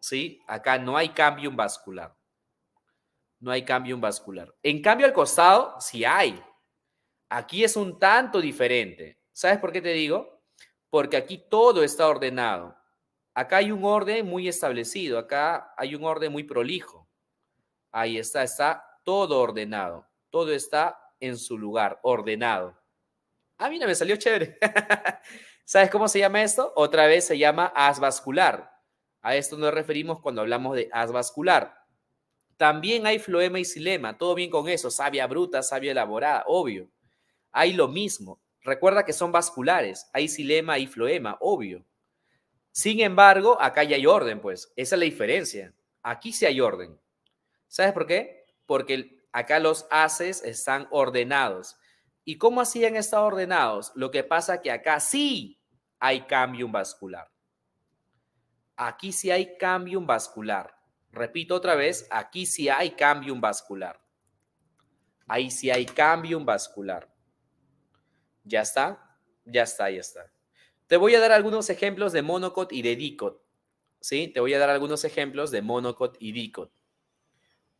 ¿Sí? Acá no hay cambium vascular. No hay cambium vascular. En cambio, al costado sí hay. Aquí es un tanto diferente. ¿Sabes por qué te digo? Porque aquí todo está ordenado. Acá hay un orden muy establecido, acá hay un orden muy prolijo. Ahí está, está todo ordenado, todo está en su lugar, ordenado. Ah, mira, me salió chévere. ¿Sabes cómo se llama esto? Otra vez se llama as vascular. A esto nos referimos cuando hablamos de as vascular. También hay floema y silema, todo bien con eso, savia bruta, savia elaborada, obvio. Hay lo mismo. Recuerda que son vasculares. Hay silema y floema, obvio. Sin embargo, acá ya hay orden, pues. Esa es la diferencia. Aquí sí hay orden. ¿Sabes por qué? Porque acá los haces están ordenados. ¿Y cómo han estado ordenados? Lo que pasa que acá sí hay cambio vascular. Aquí sí hay cambio vascular. Repito otra vez, aquí sí hay cambio vascular. Ahí sí hay cambio vascular. Ya está, ya está, ya está. Te voy a dar algunos ejemplos de monocot y de dicot. ¿Sí? Te voy a dar algunos ejemplos de monocot y dicot.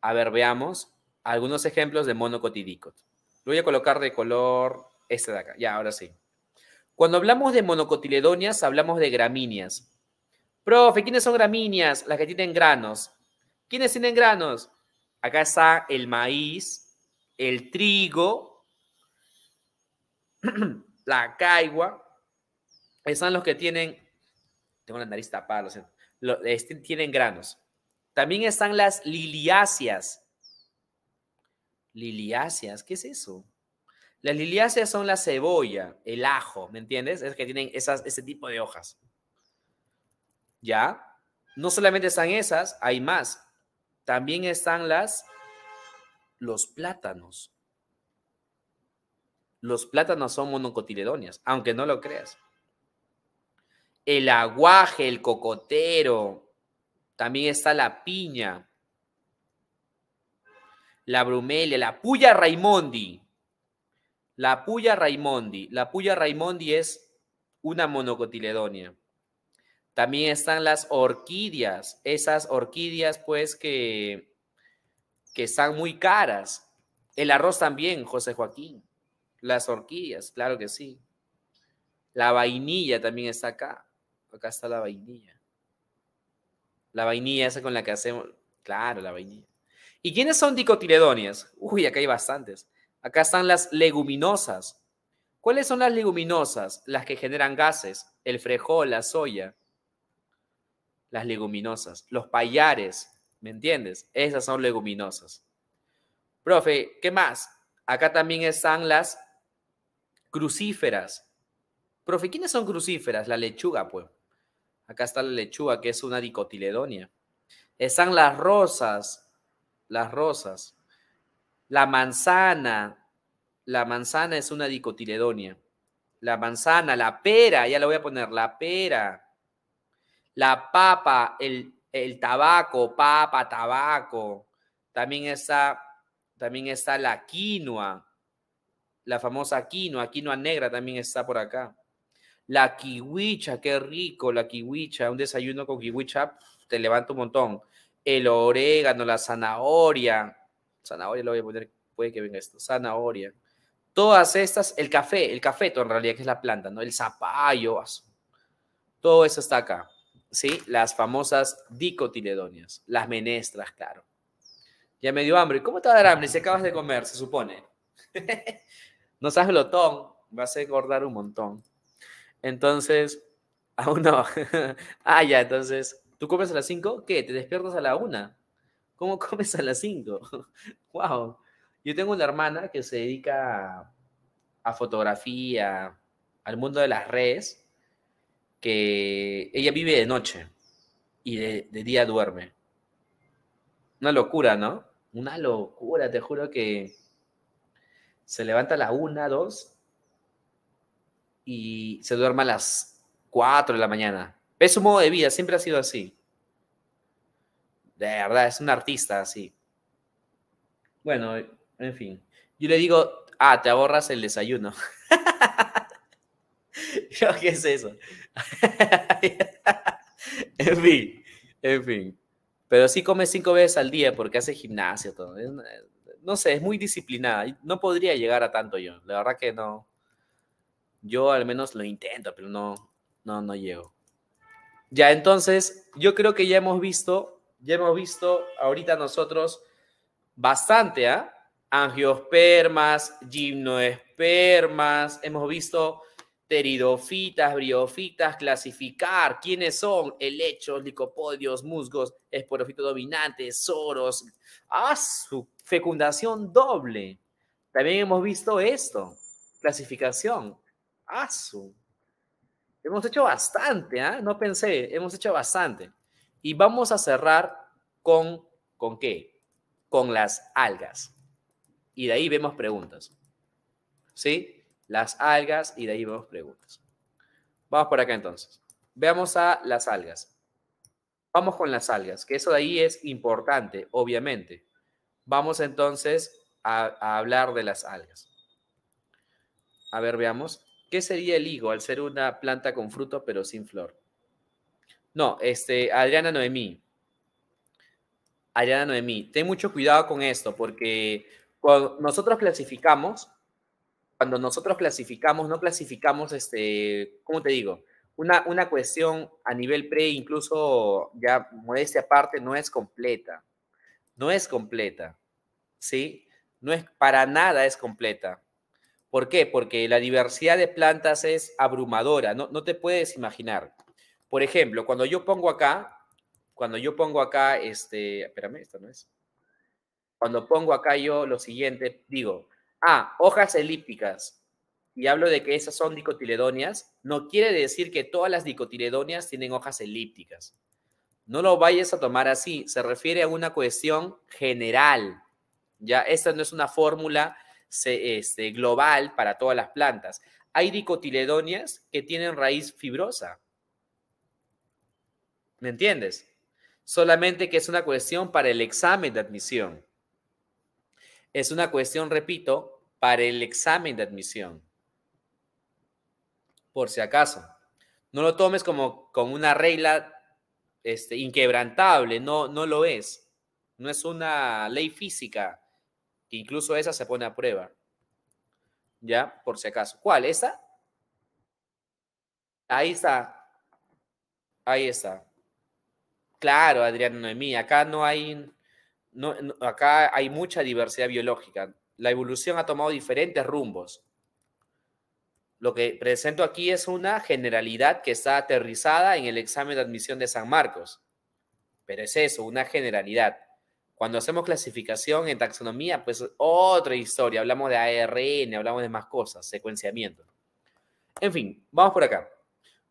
A ver, veamos algunos ejemplos de monocot y dicot. Lo voy a colocar de color este de acá. Ya, ahora sí. Cuando hablamos de monocotiledonias, hablamos de gramíneas. Profe, ¿quiénes son gramíneas? Las que tienen granos. ¿Quiénes tienen granos? Acá está el maíz, el trigo la caigua, están los que tienen, tengo la nariz tapada, este, tienen granos. También están las liliáceas. Liliáceas, ¿qué es eso? Las liliáceas son la cebolla, el ajo, ¿me entiendes? Es que tienen esas, ese tipo de hojas. ¿Ya? No solamente están esas, hay más. También están las, los plátanos. Los plátanos son monocotiledonias, aunque no lo creas. El aguaje, el cocotero, también está la piña, la brumelia, la puya raimondi. La puya raimondi. La puya raimondi es una monocotiledonia. También están las orquídeas, esas orquídeas pues que, que están muy caras. El arroz también, José Joaquín. Las horquillas, claro que sí. La vainilla también está acá. Acá está la vainilla. La vainilla esa con la que hacemos. Claro, la vainilla. ¿Y quiénes son dicotiledonias? Uy, acá hay bastantes. Acá están las leguminosas. ¿Cuáles son las leguminosas? Las que generan gases. El frejol, la soya. Las leguminosas. Los payares. ¿Me entiendes? Esas son leguminosas. Profe, ¿qué más? Acá también están las Crucíferas. Profe, ¿quiénes son crucíferas? La lechuga, pues. Acá está la lechuga, que es una dicotiledonia. Están las rosas, las rosas. La manzana, la manzana es una dicotiledonia. La manzana, la pera, ya la voy a poner, la pera. La papa, el, el tabaco, papa, tabaco. También está, también está la quinoa. La famosa quinoa, quinoa negra también está por acá. La kiwicha, qué rico, la kiwicha. Un desayuno con kiwicha te levanta un montón. El orégano, la zanahoria. Zanahoria lo voy a poner, puede que venga esto. Zanahoria. Todas estas, el café, el cafeto en realidad, que es la planta, ¿no? El zapallo. Todo eso está acá. ¿Sí? Las famosas dicotiledonias, las menestras, claro. Ya me dio hambre. ¿Cómo te va hambre si acabas de comer, se supone? no seas lotón vas a engordar un montón. Entonces, aún ah, no. ah, ya, entonces, ¿tú comes a las 5? ¿Qué? ¿Te despiertas a la 1? ¿Cómo comes a las 5? wow. Yo tengo una hermana que se dedica a, fotografía, al mundo de las redes, que ella vive de noche y de día duerme. Una locura, ¿no? Una locura, te juro que se levanta a la una, 2 y se duerma a las 4 de la mañana. Es su modo de vida, siempre ha sido así. De verdad, es un artista así. Bueno, en fin. Yo le digo, ah, te ahorras el desayuno. ¿qué es eso? en fin, en fin. Pero sí come cinco veces al día porque hace gimnasio todo no sé, es muy disciplinada. No podría llegar a tanto yo. La verdad que no. Yo al menos lo intento, pero no, no, no llego. Ya, entonces, yo creo que ya hemos visto, ya hemos visto ahorita nosotros bastante, ¿ah? Angiospermas, gimnoespermas, hemos visto teridofitas, briofitas, clasificar quiénes son helechos, licopodios, musgos, esporofitos dominantes, soros. a su fecundación doble. También hemos visto esto, clasificación. a su. Hemos hecho bastante, ¿ah? No pensé, hemos hecho bastante. Y vamos a cerrar con, ¿con qué? Con las algas. Y de ahí vemos preguntas. ¿Sí? las algas y de ahí vemos preguntas. Vamos por acá entonces. Veamos a las algas. Vamos con las algas, que eso de ahí es importante, obviamente. Vamos entonces a, hablar de las algas. A ver, veamos. ¿Qué sería el higo al ser una planta con fruto pero sin flor? No, este, Adriana Noemí. Adriana Noemí, ten mucho cuidado con esto porque cuando nosotros clasificamos, cuando nosotros clasificamos, no clasificamos, este, ¿cómo te digo? Una, una cuestión a nivel pre, incluso ya modestia aparte, no es completa. No es completa, ¿sí? No es para nada es completa. ¿Por qué? Porque la diversidad de plantas es abrumadora, no, no te puedes imaginar. Por ejemplo, cuando yo pongo acá, cuando yo pongo acá, este, espérame, esto no es. Cuando pongo acá yo lo siguiente, digo, Ah, Hojas elípticas. Y hablo de que esas son dicotiledonias. No quiere decir que todas las dicotiledonias tienen hojas elípticas. No lo vayas a tomar así. Se refiere a una cuestión general. Ya, esta no es una fórmula este, global para todas las plantas. Hay dicotiledonias que tienen raíz fibrosa. ¿Me entiendes? Solamente que es una cuestión para el examen de admisión. Es una cuestión, repito, para el examen de admisión. Por si acaso. No lo tomes como con una regla este, inquebrantable, no, no lo es. No es una ley física, incluso esa se pone a prueba. ¿Ya? Por si acaso. ¿Cuál? ¿Esa? Ahí está. Ahí está. Claro, Adriano Noemí, acá no hay acá hay mucha diversidad biológica. La evolución ha tomado diferentes rumbos. Lo que presento aquí es una generalidad que está aterrizada en el examen de admisión de San Marcos. Pero es eso, una generalidad. Cuando hacemos clasificación en taxonomía, pues otra historia. Hablamos de ARN, hablamos de más cosas, secuenciamiento. En fin, vamos por acá.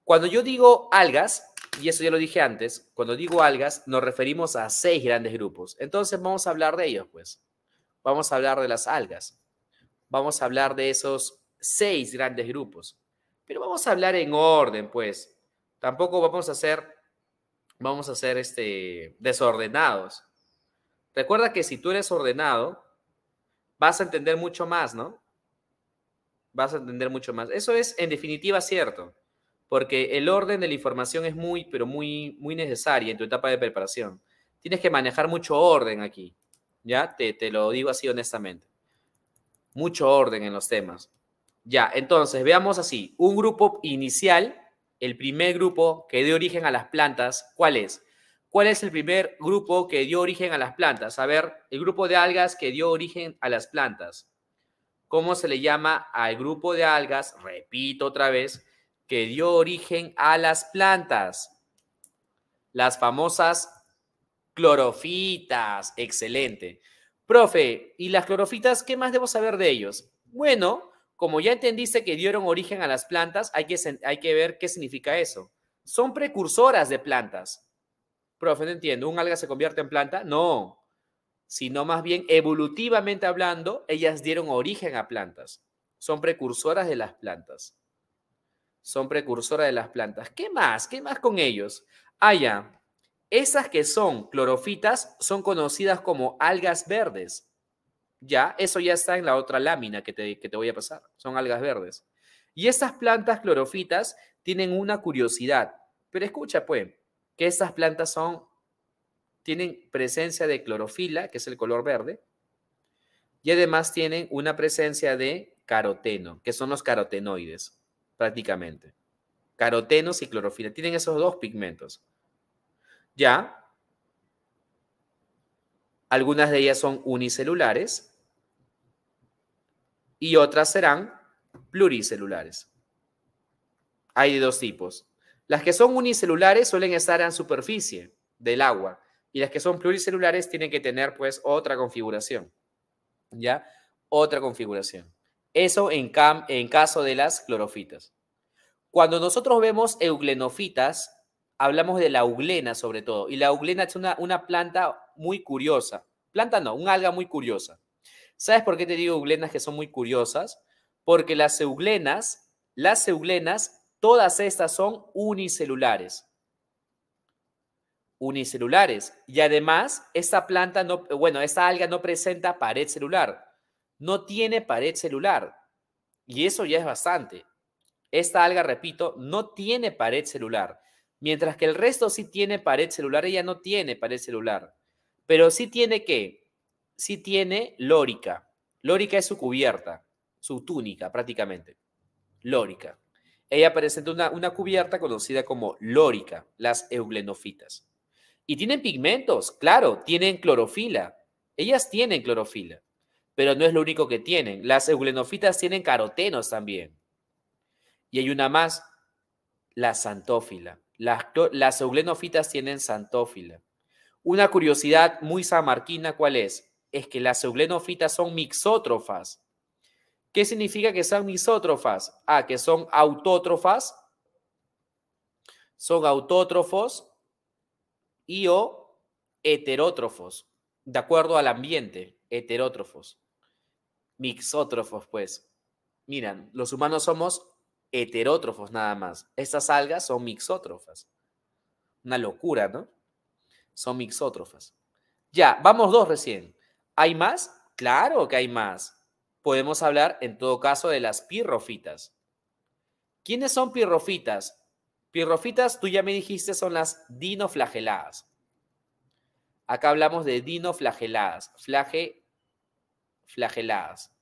Cuando yo digo algas, y eso ya lo dije antes, cuando digo algas nos referimos a seis grandes grupos. Entonces vamos a hablar de ellos, pues. Vamos a hablar de las algas. Vamos a hablar de esos seis grandes grupos. Pero vamos a hablar en orden, pues. Tampoco vamos a ser, vamos a este, desordenados. Recuerda que si tú eres ordenado, vas a entender mucho más, ¿no? Vas a entender mucho más. Eso es en definitiva cierto porque el orden de la información es muy, pero muy, muy necesaria en tu etapa de preparación. Tienes que manejar mucho orden aquí, ¿ya? Te, te lo digo así honestamente. Mucho orden en los temas. Ya, entonces veamos así, un grupo inicial, el primer grupo que dio origen a las plantas, ¿cuál es? ¿Cuál es el primer grupo que dio origen a las plantas? A ver, el grupo de algas que dio origen a las plantas. ¿Cómo se le llama al grupo de algas? Repito otra vez, que dio origen a las plantas, las famosas clorofitas. Excelente. Profe, ¿y las clorofitas qué más debo saber de ellos? Bueno, como ya entendiste que dieron origen a las plantas, hay que, hay que ver qué significa eso. Son precursoras de plantas. Profe, no entiendo, ¿un alga se convierte en planta? No, sino más bien evolutivamente hablando, ellas dieron origen a plantas. Son precursoras de las plantas son precursoras de las plantas. ¿Qué más? ¿Qué más con ellos? Ah, ya. Esas que son clorofitas son conocidas como algas verdes. Ya, eso ya está en la otra lámina que te, que te voy a pasar. Son algas verdes. Y esas plantas clorofitas tienen una curiosidad. Pero escucha, pues, que estas plantas son, tienen presencia de clorofila, que es el color verde, y además tienen una presencia de caroteno, que son los carotenoides prácticamente. Carotenos y clorofila. Tienen esos dos pigmentos. Ya. Algunas de ellas son unicelulares y otras serán pluricelulares. Hay de dos tipos. Las que son unicelulares suelen estar en superficie del agua y las que son pluricelulares tienen que tener pues otra configuración. ¿Ya? Otra configuración. Eso en, caso de las clorofitas. Cuando nosotros vemos euglenofitas, hablamos de la euglena sobre todo. Y la euglena es una, planta muy curiosa. Planta no, un alga muy curiosa. ¿Sabes por qué te digo euglenas que son muy curiosas? Porque las euglenas, las euglenas, todas estas son unicelulares. Unicelulares. Y además, esta planta no, bueno, esta alga no presenta pared celular. No tiene pared celular y eso ya es bastante. Esta alga, repito, no tiene pared celular, mientras que el resto sí tiene pared celular, ella no tiene pared celular, pero sí tiene qué? Sí tiene lórica. Lórica es su cubierta, su túnica prácticamente. Lórica. Ella presenta una, una cubierta conocida como lórica, las euglenofitas. Y tienen pigmentos, claro, tienen clorofila. Ellas tienen clorofila pero no es lo único que tienen. Las euglenofitas tienen carotenos también. Y hay una más, la santófila. Las, euglenofitas tienen santófila. Una curiosidad muy samarquina, ¿cuál es? Es que las euglenofitas son mixótrofas. ¿Qué significa que son misótrofas? Ah, que son autótrofas, son autótrofos y o heterótrofos, de acuerdo al ambiente, heterótrofos mixótrofos, pues. Miran, los humanos somos heterótrofos nada más. Estas algas son mixótrofas. Una locura, ¿no? Son mixótrofas. Ya, vamos dos recién. ¿Hay más? Claro que hay más. Podemos hablar en todo caso de las pirrofitas. ¿Quiénes son pirrofitas? Pirrofitas, tú ya me dijiste, son las dinoflageladas. Acá hablamos de dinoflageladas. Flage flageladas.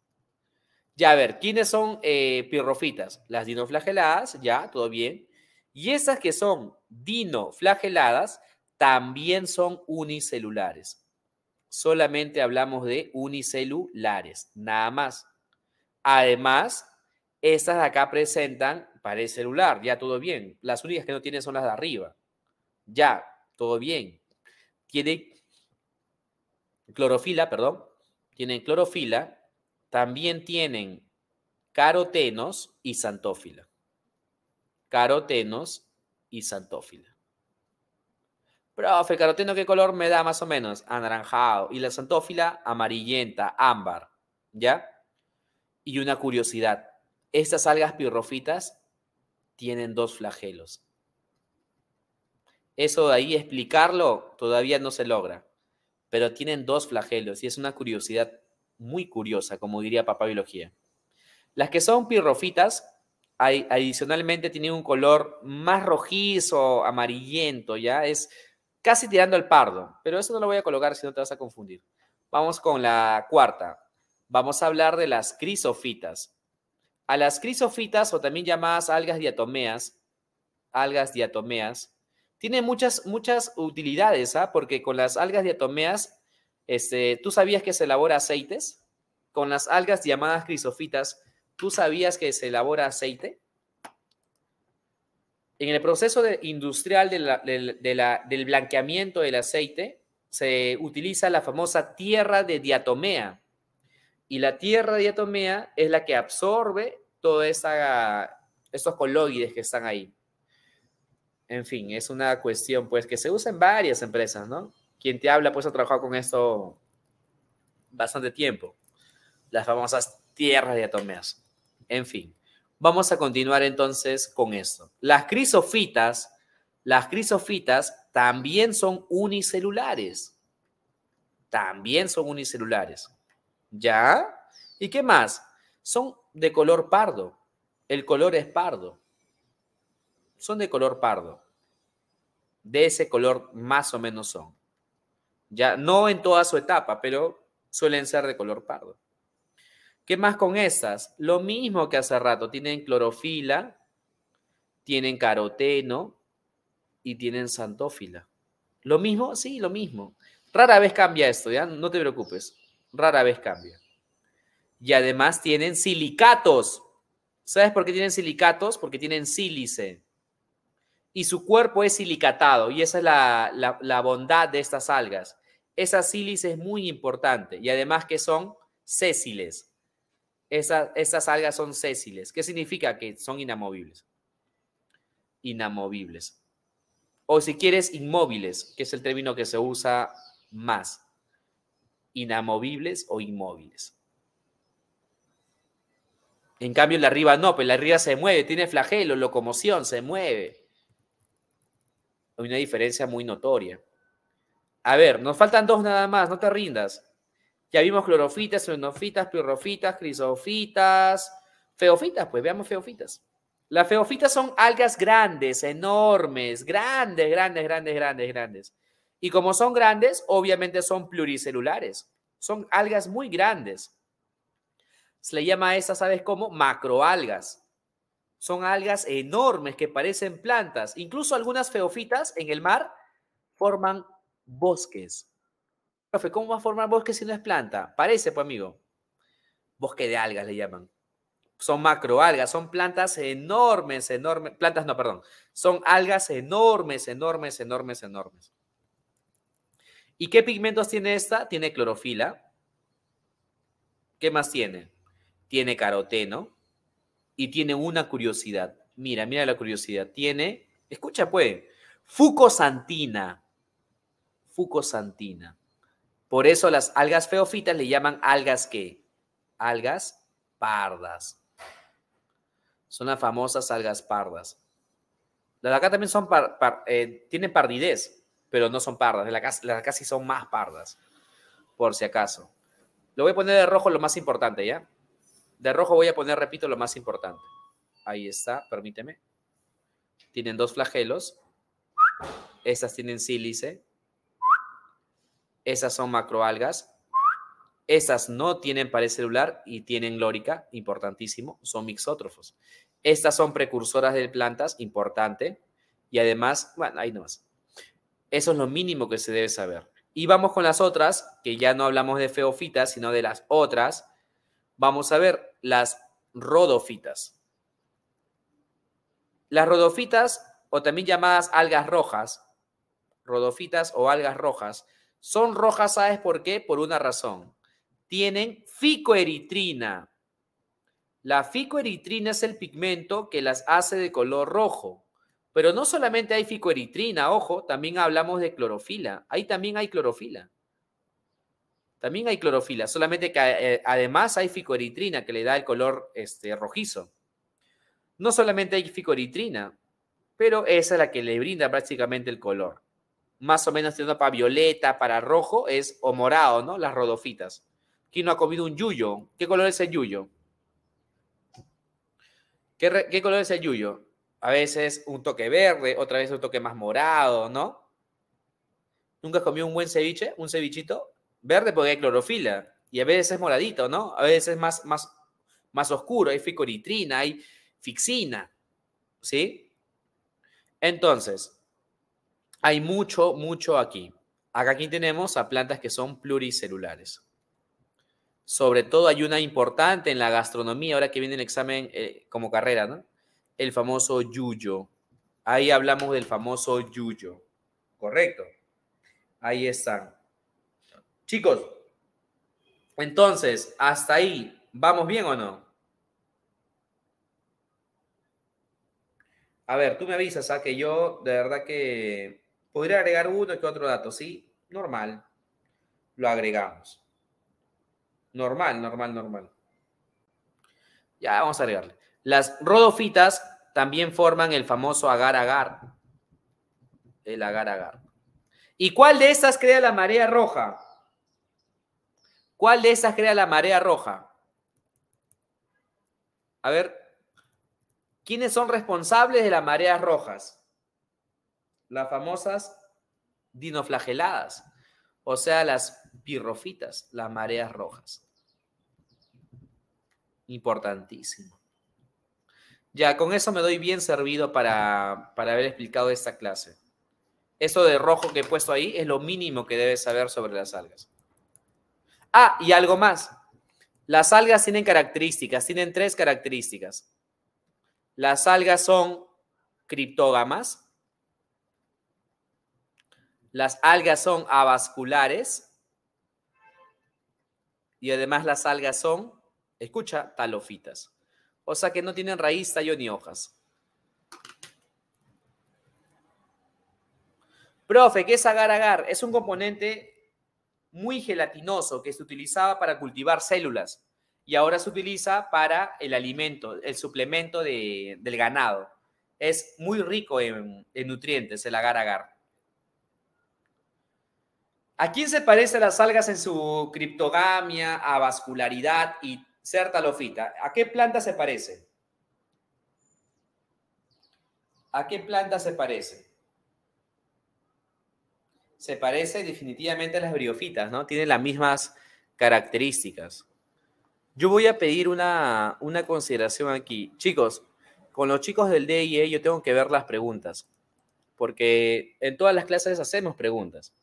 Ya, a ver, ¿quiénes son eh, pirrofitas? Las dinoflageladas, ya, todo bien. Y esas que son dinoflageladas también son unicelulares. Solamente hablamos de unicelulares, nada más. Además, estas de acá presentan pared celular, ya todo bien. Las únicas que no tienen son las de arriba. Ya, todo bien. Tiene clorofila, perdón, tienen clorofila, también tienen carotenos y santófila. Carotenos y santófila. Profe, caroteno, ¿qué color me da más o menos? Anaranjado. Y la santófila, amarillenta, ámbar. ¿Ya? Y una curiosidad. Estas algas pirrofitas tienen dos flagelos. Eso de ahí explicarlo todavía no se logra pero tienen dos flagelos y es una curiosidad muy curiosa, como diría papá biología. Las que son pirrofitas, adicionalmente tienen un color más rojizo, amarillento, ya es casi tirando al pardo, pero eso no lo voy a colocar si no te vas a confundir. Vamos con la cuarta. Vamos a hablar de las crisofitas. A las crisofitas, o también llamadas algas diatomeas, algas diatomeas, tiene muchas, muchas utilidades, ¿ah? Porque con las algas diatomeas, este, ¿tú sabías que se elabora aceites? Con las algas llamadas crisofitas, ¿tú sabías que se elabora aceite? En el proceso industrial del blanqueamiento del aceite, se utiliza la famosa tierra de diatomea. Y la tierra de diatomea es la que absorbe todos estos coloides que están ahí en fin, es una cuestión pues que se usa en varias empresas, ¿no? Quien te habla pues ha trabajado con esto bastante tiempo. Las famosas tierras de atomeas. En fin, vamos a continuar entonces con esto. Las crisofitas, las crisofitas también son unicelulares. También son unicelulares. ¿Ya? ¿Y qué más? Son de color pardo. El color es pardo son de color pardo. De ese color más o menos son. Ya no en toda su etapa, pero suelen ser de color pardo. ¿Qué más con estas? Lo mismo que hace rato, tienen clorofila, tienen caroteno y tienen santófila. ¿Lo mismo? Sí, lo mismo. Rara vez cambia esto, ¿ya? No te preocupes. Rara vez cambia. Y además tienen silicatos. ¿Sabes por qué tienen silicatos? Porque tienen sílice y su cuerpo es silicatado y esa es la, bondad de estas algas. Esa sílice es muy importante y además que son sésiles. esas algas son sésiles. ¿Qué significa? Que son inamovibles. Inamovibles. O si quieres, inmóviles, que es el término que se usa más. Inamovibles o inmóviles. En cambio, la arriba no, pero pues la arriba se mueve, tiene flagelo, locomoción, se mueve una diferencia muy notoria. A ver, nos faltan dos nada más, no te rindas. Ya vimos clorofitas, xenofitas, plurrofitas, crisofitas, feofitas, pues veamos feofitas. Las feofitas son algas grandes, enormes, grandes, grandes, grandes, grandes, grandes. Y como son grandes, obviamente son pluricelulares. Son algas muy grandes. Se le llama a estas ¿sabes cómo? macroalgas. Son algas enormes que parecen plantas. Incluso algunas feofitas en el mar forman bosques. ¿cómo va a formar bosque si no es planta? Parece, pues, amigo. Bosque de algas le llaman. Son macroalgas, son plantas enormes, enormes. Plantas, no, perdón. Son algas enormes, enormes, enormes, enormes. ¿Y qué pigmentos tiene esta? Tiene clorofila. ¿Qué más tiene? Tiene caroteno y tiene una curiosidad. Mira, mira la curiosidad. Tiene, escucha pues, fucosantina. Fucosantina. Por eso las algas feofitas le llaman algas qué? Algas pardas. Son las famosas algas pardas. Las de acá también son eh, tienen pardidez, pero no son pardas. Las de acá sí son más pardas, por si acaso. Lo voy a poner de rojo lo más importante, ¿ya? De rojo voy a poner, repito, lo más importante. Ahí está, permíteme. Tienen dos flagelos. Estas tienen sílice. Esas son macroalgas. Esas no tienen pared celular y tienen glórica, importantísimo, son mixótrofos. Estas son precursoras de plantas, importante. Y además, bueno, ahí nomás. Eso es lo mínimo que se debe saber. Y vamos con las otras, que ya no hablamos de feofitas, sino de las otras, Vamos a ver las rodofitas. Las rodofitas, o también llamadas algas rojas, rodofitas o algas rojas, son rojas, ¿sabes por qué? Por una razón. Tienen ficoeritrina. La ficoeritrina es el pigmento que las hace de color rojo. Pero no solamente hay ficoeritrina, ojo, también hablamos de clorofila. Ahí también hay clorofila. También hay clorofila, solamente que eh, además hay ficoritrina que le da el color este, rojizo. No solamente hay ficoritrina, pero esa es la que le brinda prácticamente el color. Más o menos tiene para violeta, para rojo, es o morado, ¿no? Las rodofitas. ¿Quién no ha comido un yuyo? ¿Qué color es el yuyo? ¿Qué, ¿Qué, color es el yuyo? A veces un toque verde, otra vez un toque más morado, ¿no? ¿Nunca has comido un buen ceviche? ¿Un cevichito? Verde porque hay clorofila. Y a veces es moradito, ¿no? A veces es más, más, más oscuro. Hay ficoritrina, hay fixina. ¿Sí? Entonces, hay mucho, mucho aquí. Acá aquí tenemos a plantas que son pluricelulares. Sobre todo hay una importante en la gastronomía, ahora que viene el examen eh, como carrera, ¿no? El famoso yuyo. Ahí hablamos del famoso yuyo. Correcto. Ahí están. Chicos, entonces, hasta ahí, ¿vamos bien o no? A ver, tú me avisas, ¿a? ¿ah? Que yo de verdad que podría agregar uno que otro dato, ¿sí? Normal. Lo agregamos. Normal, normal, normal. Ya, vamos a agregarle. Las rodofitas también forman el famoso agar-agar. El agar-agar. ¿Y cuál de estas crea la marea roja? ¿Cuál de esas crea la marea roja? A ver, ¿quiénes son responsables de las mareas rojas? Las famosas dinoflageladas, o sea, las pirrofitas, las mareas rojas. Importantísimo. Ya, con eso me doy bien servido para, para haber explicado esta clase. Eso de rojo que he puesto ahí es lo mínimo que debes saber sobre las algas. Ah, y algo más. Las algas tienen características, tienen tres características. Las algas son criptógamas. Las algas son avasculares. Y además las algas son, escucha, talofitas. O sea que no tienen raíz, tallo ni hojas. Profe, ¿qué es agar-agar? Es un componente muy gelatinoso que se utilizaba para cultivar células y ahora se utiliza para el alimento, el suplemento del ganado. Es muy rico en, nutrientes el agar agar. ¿A quién se parecen las algas en su criptogamia, a vascularidad y talofita? ¿A qué planta se parece? ¿A qué planta se parece? se parece definitivamente a las briofitas, ¿no? Tiene las mismas características. Yo voy a pedir una, consideración aquí. Chicos, con los chicos del DIE yo tengo que ver las preguntas, porque en todas las clases hacemos preguntas.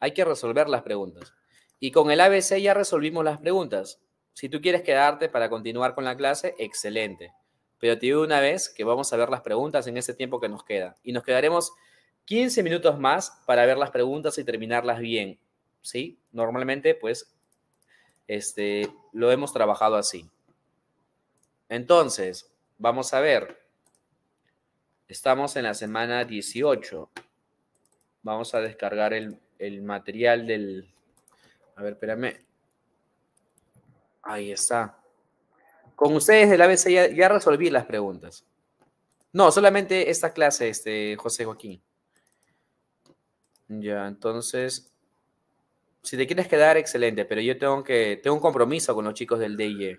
Hay que resolver las preguntas. Y con el ABC ya resolvimos las preguntas. Si tú quieres quedarte para continuar con la clase, excelente. Pero te digo una vez que vamos a ver las preguntas en ese tiempo que nos queda. Y nos quedaremos 15 minutos más para ver las preguntas y terminarlas bien. ¿Sí? Normalmente, pues, este, lo hemos trabajado así. Entonces, vamos a ver. Estamos en la semana 18. Vamos a descargar el, material del... A ver, espérame. Ahí está. Con ustedes del ABC ya, ya resolví las preguntas. No, solamente esta clase, este, José Joaquín. Ya, entonces, si te quieres quedar, excelente, pero yo tengo que, tengo un compromiso con los chicos del DIE.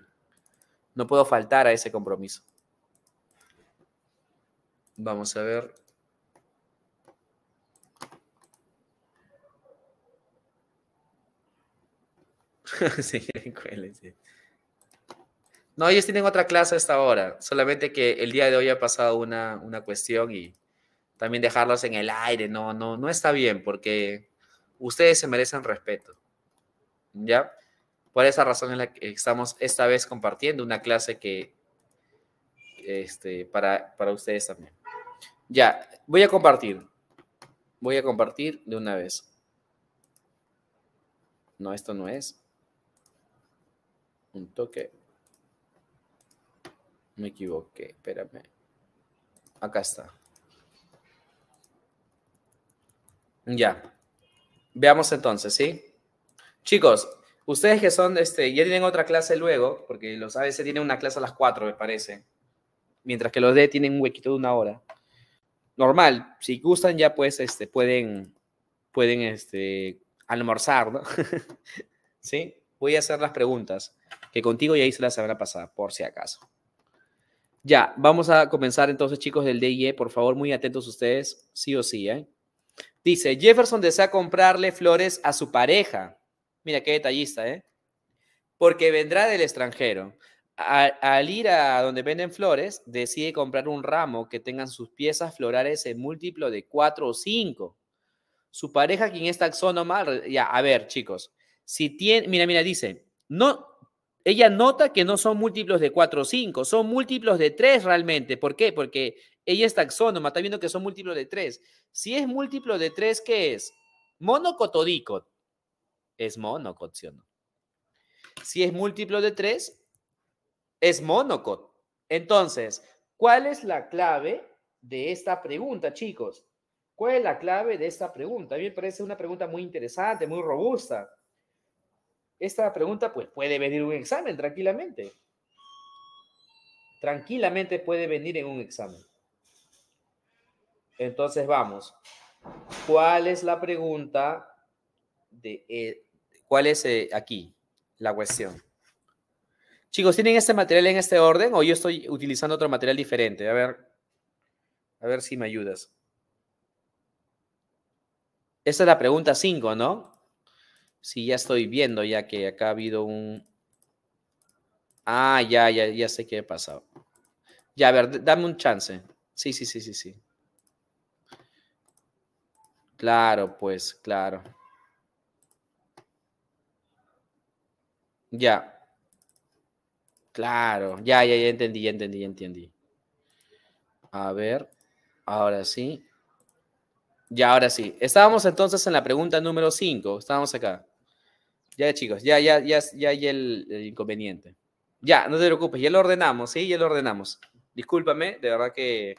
No puedo faltar a ese compromiso. Vamos a ver. No, ellos tienen otra clase esta hora. Solamente que el día de hoy ha pasado una cuestión y también dejarlos en el aire, no, no, no está bien porque ustedes se merecen respeto. ¿Ya? Por esa razón es la que estamos esta vez compartiendo una clase que este, para, para ustedes también. Ya, voy a compartir. Voy a compartir de una vez. No, esto no es. Un toque. Me equivoqué, espérame. Acá está. Ya. Veamos entonces, ¿sí? Chicos, ustedes que son, este, ya tienen otra clase luego, porque los ABC tienen una clase a las 4, me parece. Mientras que los D tienen un huequito de una hora. Normal, si gustan ya pues, este, pueden, pueden, este, almorzar, ¿no? ¿Sí? Voy a hacer las preguntas que contigo ya hice la semana pasada, por si acaso. Ya, vamos a comenzar entonces, chicos del DIE. Por favor, muy atentos ustedes, sí o sí, ¿eh? Dice, Jefferson desea comprarle flores a su pareja. Mira qué detallista, ¿eh? Porque vendrá del extranjero. Al, ir a donde venden flores, decide comprar un ramo que tengan sus piezas florales en múltiplo de cuatro o cinco. Su pareja, quien es taxónoma, ya, a ver, chicos, si tiene, mira, mira, dice, no, ella nota que no son múltiplos de cuatro o cinco, son múltiplos de tres realmente. ¿Por qué? Porque ella es taxónoma, está viendo que son múltiplos de tres Si es múltiplo de tres ¿qué es? Monocotodicot. Es monocot, ¿sí o no? Si es múltiplo de tres es monocot. Entonces, ¿cuál es la clave de esta pregunta, chicos? ¿Cuál es la clave de esta pregunta? A mí me parece una pregunta muy interesante, muy robusta. Esta pregunta, pues, puede venir un examen tranquilamente. Tranquilamente puede venir en un examen. Entonces vamos. ¿Cuál es la pregunta de eh, cuál es eh, aquí la cuestión? Chicos, ¿tienen este material en este orden o yo estoy utilizando otro material diferente? A ver, a ver si me ayudas. Esta es la pregunta 5, ¿no? Sí, ya estoy viendo ya que acá ha habido un... Ah, ya, ya, ya sé qué ha pasado. Ya, a ver, dame un chance. Sí, sí, sí, sí, sí. Claro, pues, claro. Ya. Claro, ya, ya, ya entendí, ya entendí, ya entendí. A ver, ahora sí. Ya, ahora sí. Estábamos entonces en la pregunta número 5. Estábamos acá. Ya, chicos, ya, ya, ya, ya, hay el, el, inconveniente. Ya, no te preocupes, ya lo ordenamos, ¿sí? Ya lo ordenamos. Discúlpame, de verdad que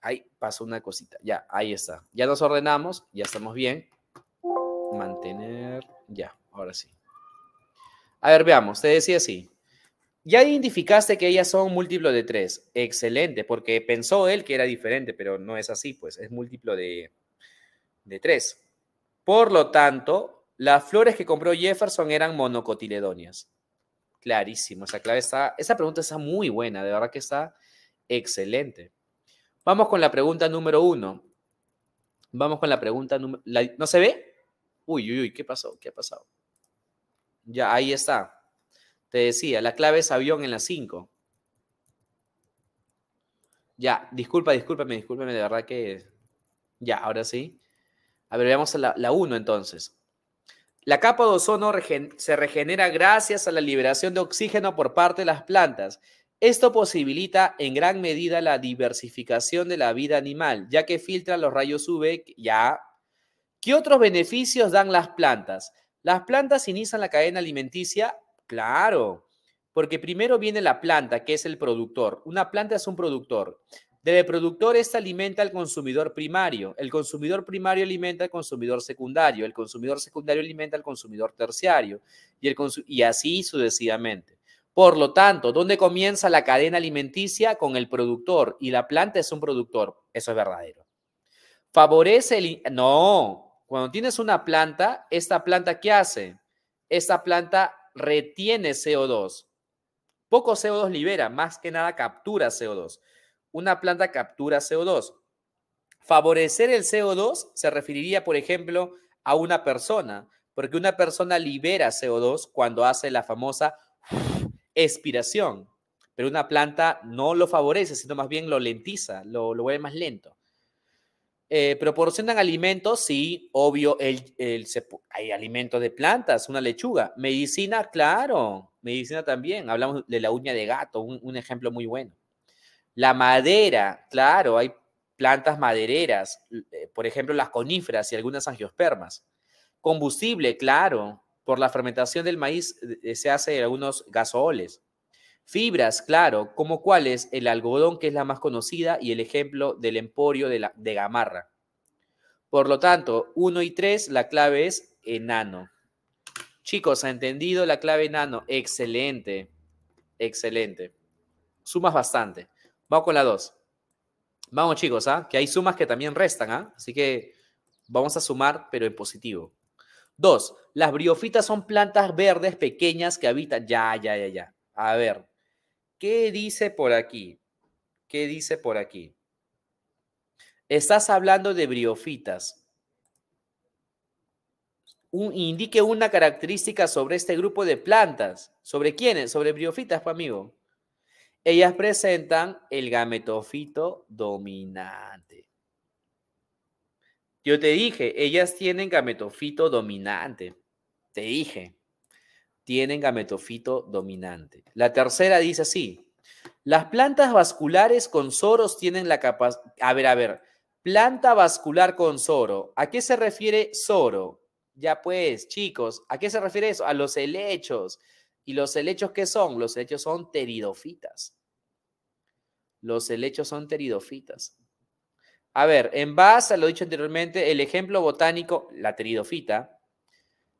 ahí pasó una cosita. Ya, ahí está. Ya nos ordenamos, ya estamos bien. Mantener, ya, ahora sí. A ver, veamos, te decía así. Ya identificaste que ellas son múltiplo de tres? Excelente, porque pensó él que era diferente, pero no es así, pues es múltiplo de, de 3. Por lo tanto, las flores que compró Jefferson eran monocotiledonias. Clarísimo, esa clave está, esa pregunta está muy buena, de verdad que está excelente. Vamos con la pregunta número uno. Vamos con la pregunta número... ¿No se ve? Uy, uy, uy, ¿qué pasó? ¿Qué ha pasado? Ya, ahí está. Te decía, la clave es avión en la 5. Ya, disculpa, discúlpame, discúlpame, de verdad que... Ya, ahora sí. A ver, veamos la 1 entonces. La capa de ozono se regenera gracias a la liberación de oxígeno por parte de las plantas esto posibilita en gran medida la diversificación de la vida animal, ya que filtra los rayos UV, ya. ¿Qué otros beneficios dan las plantas? Las plantas inician la cadena alimenticia, claro, porque primero viene la planta, que es el productor. Una planta es un productor. Del productor, este alimenta al consumidor primario. El consumidor primario alimenta al consumidor secundario. El consumidor secundario alimenta al consumidor terciario. Y, y así sucesivamente. Por lo tanto, ¿dónde comienza la cadena alimenticia? Con el productor y la planta es un productor. Eso es verdadero. Favorece el... No, cuando tienes una planta, ¿esta planta qué hace? Esta planta retiene CO2. Poco CO2 libera, más que nada captura CO2. Una planta captura CO2. Favorecer el CO2 se referiría, por ejemplo, a una persona, porque una persona libera CO2 cuando hace la famosa expiración, pero una planta no lo favorece, sino más bien lo lentiza, lo, lo vuelve más lento. Eh, proporcionan alimentos, sí, obvio, el, hay alimentos de plantas, una lechuga. Medicina, claro, medicina también. Hablamos de la uña de gato, un, un ejemplo muy bueno. La madera, claro, hay plantas madereras, eh, por ejemplo, las coníferas y algunas angiospermas. Combustible, claro, por la fermentación del maíz eh, se hace algunos gasoles. Fibras, claro, como cuál es el algodón, que es la más conocida, y el ejemplo del emporio de, la, de Gamarra. Por lo tanto, 1 y 3, la clave es enano. Chicos, ¿ha entendido la clave enano? Excelente, excelente. Sumas bastante. Vamos con la 2. Vamos chicos, ¿ah? que hay sumas que también restan, ¿ah? así que vamos a sumar, pero en positivo. Dos, las briofitas son plantas verdes pequeñas que habitan. Ya, ya, ya, ya. A ver, ¿qué dice por aquí? ¿Qué dice por aquí? Estás hablando de briofitas. indique una característica sobre este grupo de plantas. ¿Sobre quiénes? Sobre briofitas, pues, amigo. Ellas presentan el gametofito dominante. Yo te dije, ellas tienen gametofito dominante. Te dije, tienen gametofito dominante. La tercera dice así, las plantas vasculares con soros tienen la capacidad... A ver, a ver, planta vascular con soro. ¿A qué se refiere soro? Ya pues, chicos, ¿a qué se refiere eso? A los helechos. ¿Y los helechos qué son? Los helechos son teridofitas. Los helechos son teridofitas. A ver, en base a lo dicho anteriormente, el ejemplo botánico, la tridofita,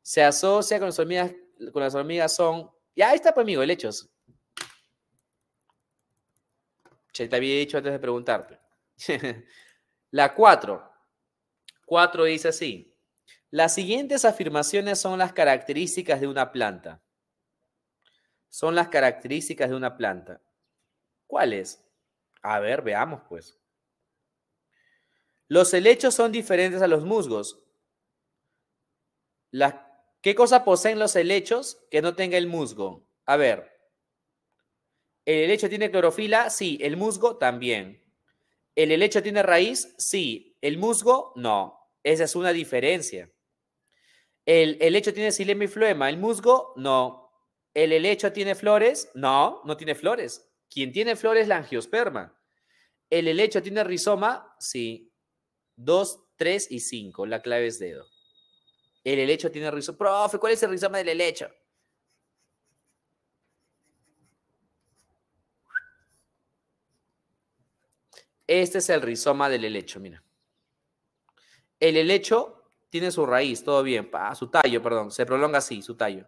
se asocia con las hormigas, con las son. Ya está, pues, amigo, hecho. Se te había dicho antes de preguntarte. la 4. 4 dice así. Las siguientes afirmaciones son las características de una planta. Son las características de una planta. ¿Cuáles? A ver, veamos pues. Los helechos son diferentes a los musgos. ¿Qué cosa poseen los helechos que no tenga el musgo? A ver. ¿El helecho tiene clorofila? Sí. ¿El musgo? También. ¿El helecho tiene raíz? Sí. ¿El musgo? No. Esa es una diferencia. ¿El helecho tiene silema y fluema? ¿El musgo? No. ¿El helecho tiene flores? No, no tiene flores. Quien tiene flores es la angiosperma. ¿El helecho tiene rizoma? Sí. Dos, 3 y 5. La clave es dedo. El helecho tiene rizoma. Profe, ¿cuál es el rizoma del helecho? Este es el rizoma del helecho, mira. El helecho tiene su raíz, todo bien, su tallo, perdón, se prolonga así, su tallo.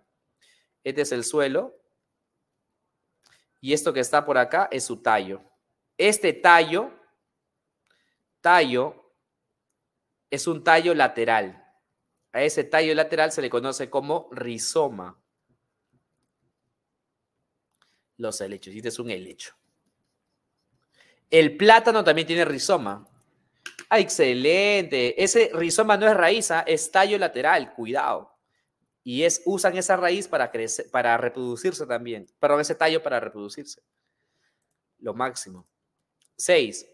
Este es el suelo. Y esto que está por acá es su tallo. Este tallo, tallo es un tallo lateral. A ese tallo lateral se le conoce como rizoma. Los helechos, este es un helecho. El plátano también tiene rizoma. Ah, excelente. Ese rizoma no es raíz, ah, es tallo lateral, cuidado. Y es, usan esa raíz para, crecer, para reproducirse también. Perdón, ese tallo para reproducirse. Lo máximo. Seis.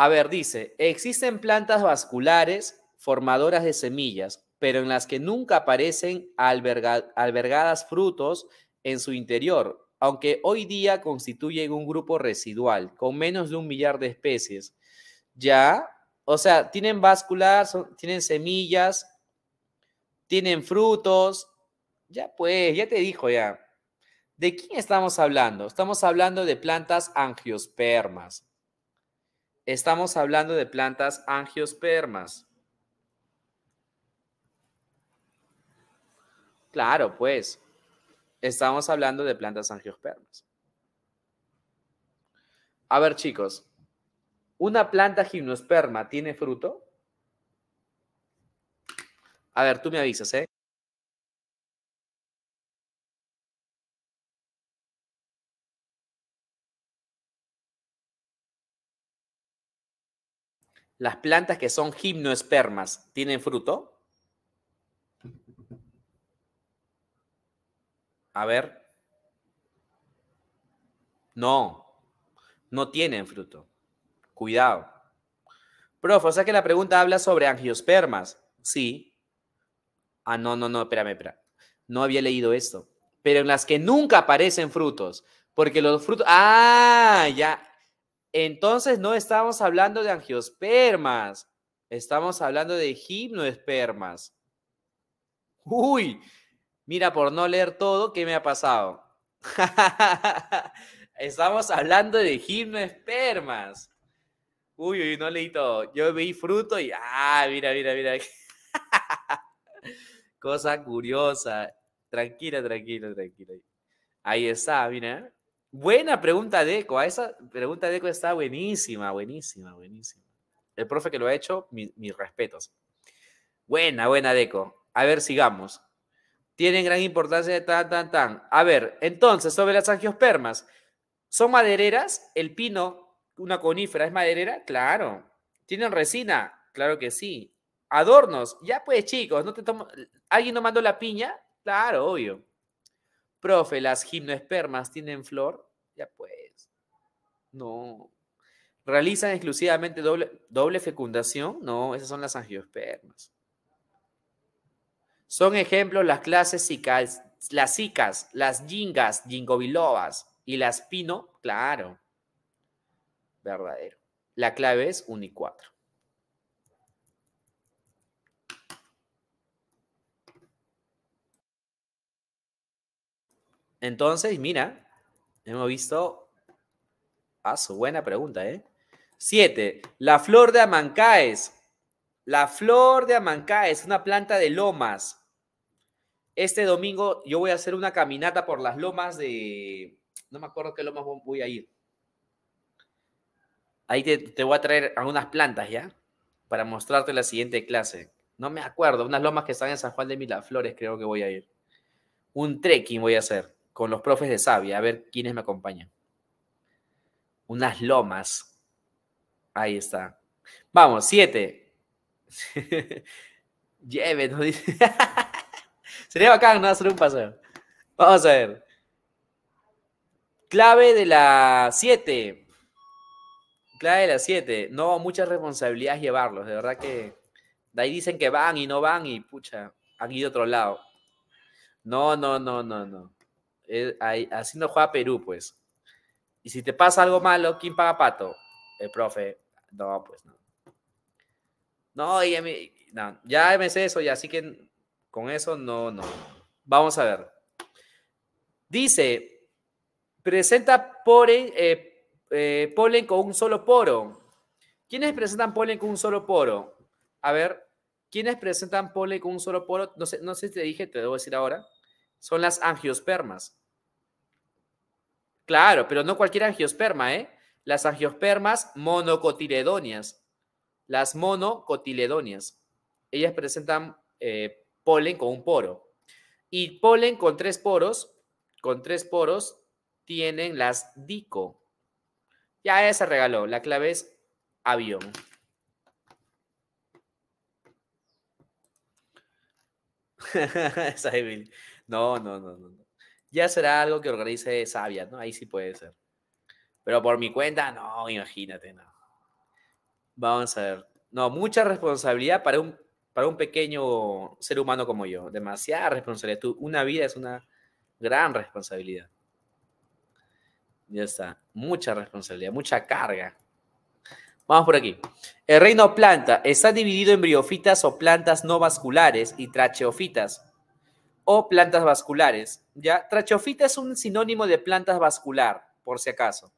A ver, dice, existen plantas vasculares formadoras de semillas, pero en las que nunca aparecen albergadas frutos en su interior, aunque hoy día constituyen un grupo residual con menos de un millar de especies. Ya, o sea, tienen vascular, tienen semillas, tienen frutos. Ya pues, ya te dijo ya. ¿De quién estamos hablando? Estamos hablando de plantas angiospermas. Estamos hablando de plantas angiospermas. Claro, pues, estamos hablando de plantas angiospermas. A ver, chicos, ¿una planta gimnosperma tiene fruto? A ver, tú me avisas, ¿eh? ¿Las plantas que son gimnospermas tienen fruto? A ver. No, no tienen fruto. Cuidado. Prof, o sea que la pregunta habla sobre angiospermas. Sí. Ah, no, no, no, espérame, espérame. No había leído esto. Pero en las que nunca aparecen frutos. Porque los frutos. Ah, ya. Entonces no estamos hablando de angiospermas, estamos hablando de gimnospermas. Uy, mira, por no leer todo, ¿qué me ha pasado? estamos hablando de gimnospermas. Uy, uy, no leí todo. Yo vi fruto y, ah, mira, mira, mira. Cosa curiosa. Tranquila, tranquila, tranquila. Ahí está, mira. Buena pregunta de Eco. Ah, esa pregunta de Eco está buenísima, buenísima, buenísima. El profe que lo ha hecho, mis respetos. Buena, buena Deco. A ver, sigamos. Tienen gran importancia tan, tan, tan. A ver, entonces, sobre las angiospermas. ¿Son madereras? ¿El pino, una conífera, es maderera? Claro. ¿Tienen resina? Claro que sí. ¿Adornos? Ya pues, chicos, no te tomo... ¿Alguien no mandó la piña? Claro, obvio. Profe, las gimnospermas tienen flor. Ya pues. No. ¿Realizan exclusivamente doble, fecundación? No, esas son las angiospermas. Son ejemplos las clases cicas, las cicas, las jingas, jingobilobas y las pino, claro. Verdadero. La clave es unicuatro. Entonces, mira, hemos visto. Ah, su buena pregunta, ¿eh? Siete, la flor de Amancaes. La flor de Amancaes, una planta de lomas. Este domingo yo voy a hacer una caminata por las lomas de. No me acuerdo qué lomas voy a ir. Ahí te, voy a traer algunas plantas, ¿ya? Para mostrarte la siguiente clase. No me acuerdo, unas lomas que están en San Juan de Milaflores creo que voy a ir. Un trekking voy a hacer con los profes de Sabia, a ver quiénes me acompañan. Unas lomas. Ahí está. Vamos, siete. Lleve, Sería bacán, ¿no? Hacer un paseo. Vamos a ver. Clave de la siete. Clave de la siete. No, muchas responsabilidades llevarlos. De verdad que. De ahí dicen que van y no van y pucha, han ido a otro lado. No, no, no, no, no. Eh, así no juega Perú, pues. Y si te pasa algo malo, ¿quién paga pato? El profe. No, pues no. No, ya me sé eso, ya, así que con eso no, no. Vamos a ver. Dice, presenta eh, eh, polen, con un solo poro. ¿Quiénes presentan polen con un solo poro? A ver, ¿quiénes presentan polen con un solo poro? No sé, no sé si te dije, te debo decir ahora. Son las angiospermas. Claro, pero no cualquier angiosperma, ¿eh? Las angiospermas monocotiledonias. Las monocotiledonias. Ellas presentan eh, polen con un poro. Y polen con tres poros, con tres poros, tienen las dico. Ya esa regaló. La clave es avión. no, no, no, no. Ya será algo que organice Sabia, ¿no? Ahí sí puede ser. Pero por mi cuenta, no, imagínate, no. Vamos a ver. No, mucha responsabilidad para un, para un pequeño ser humano como yo. Demasiada responsabilidad. una vida es una gran responsabilidad. Ya está. Mucha responsabilidad, mucha carga. Vamos por aquí. El reino planta está dividido en briofitas o plantas no vasculares y tracheofitas o plantas vasculares. ¿ya? Trachofita es un sinónimo de plantas vascular, por si acaso.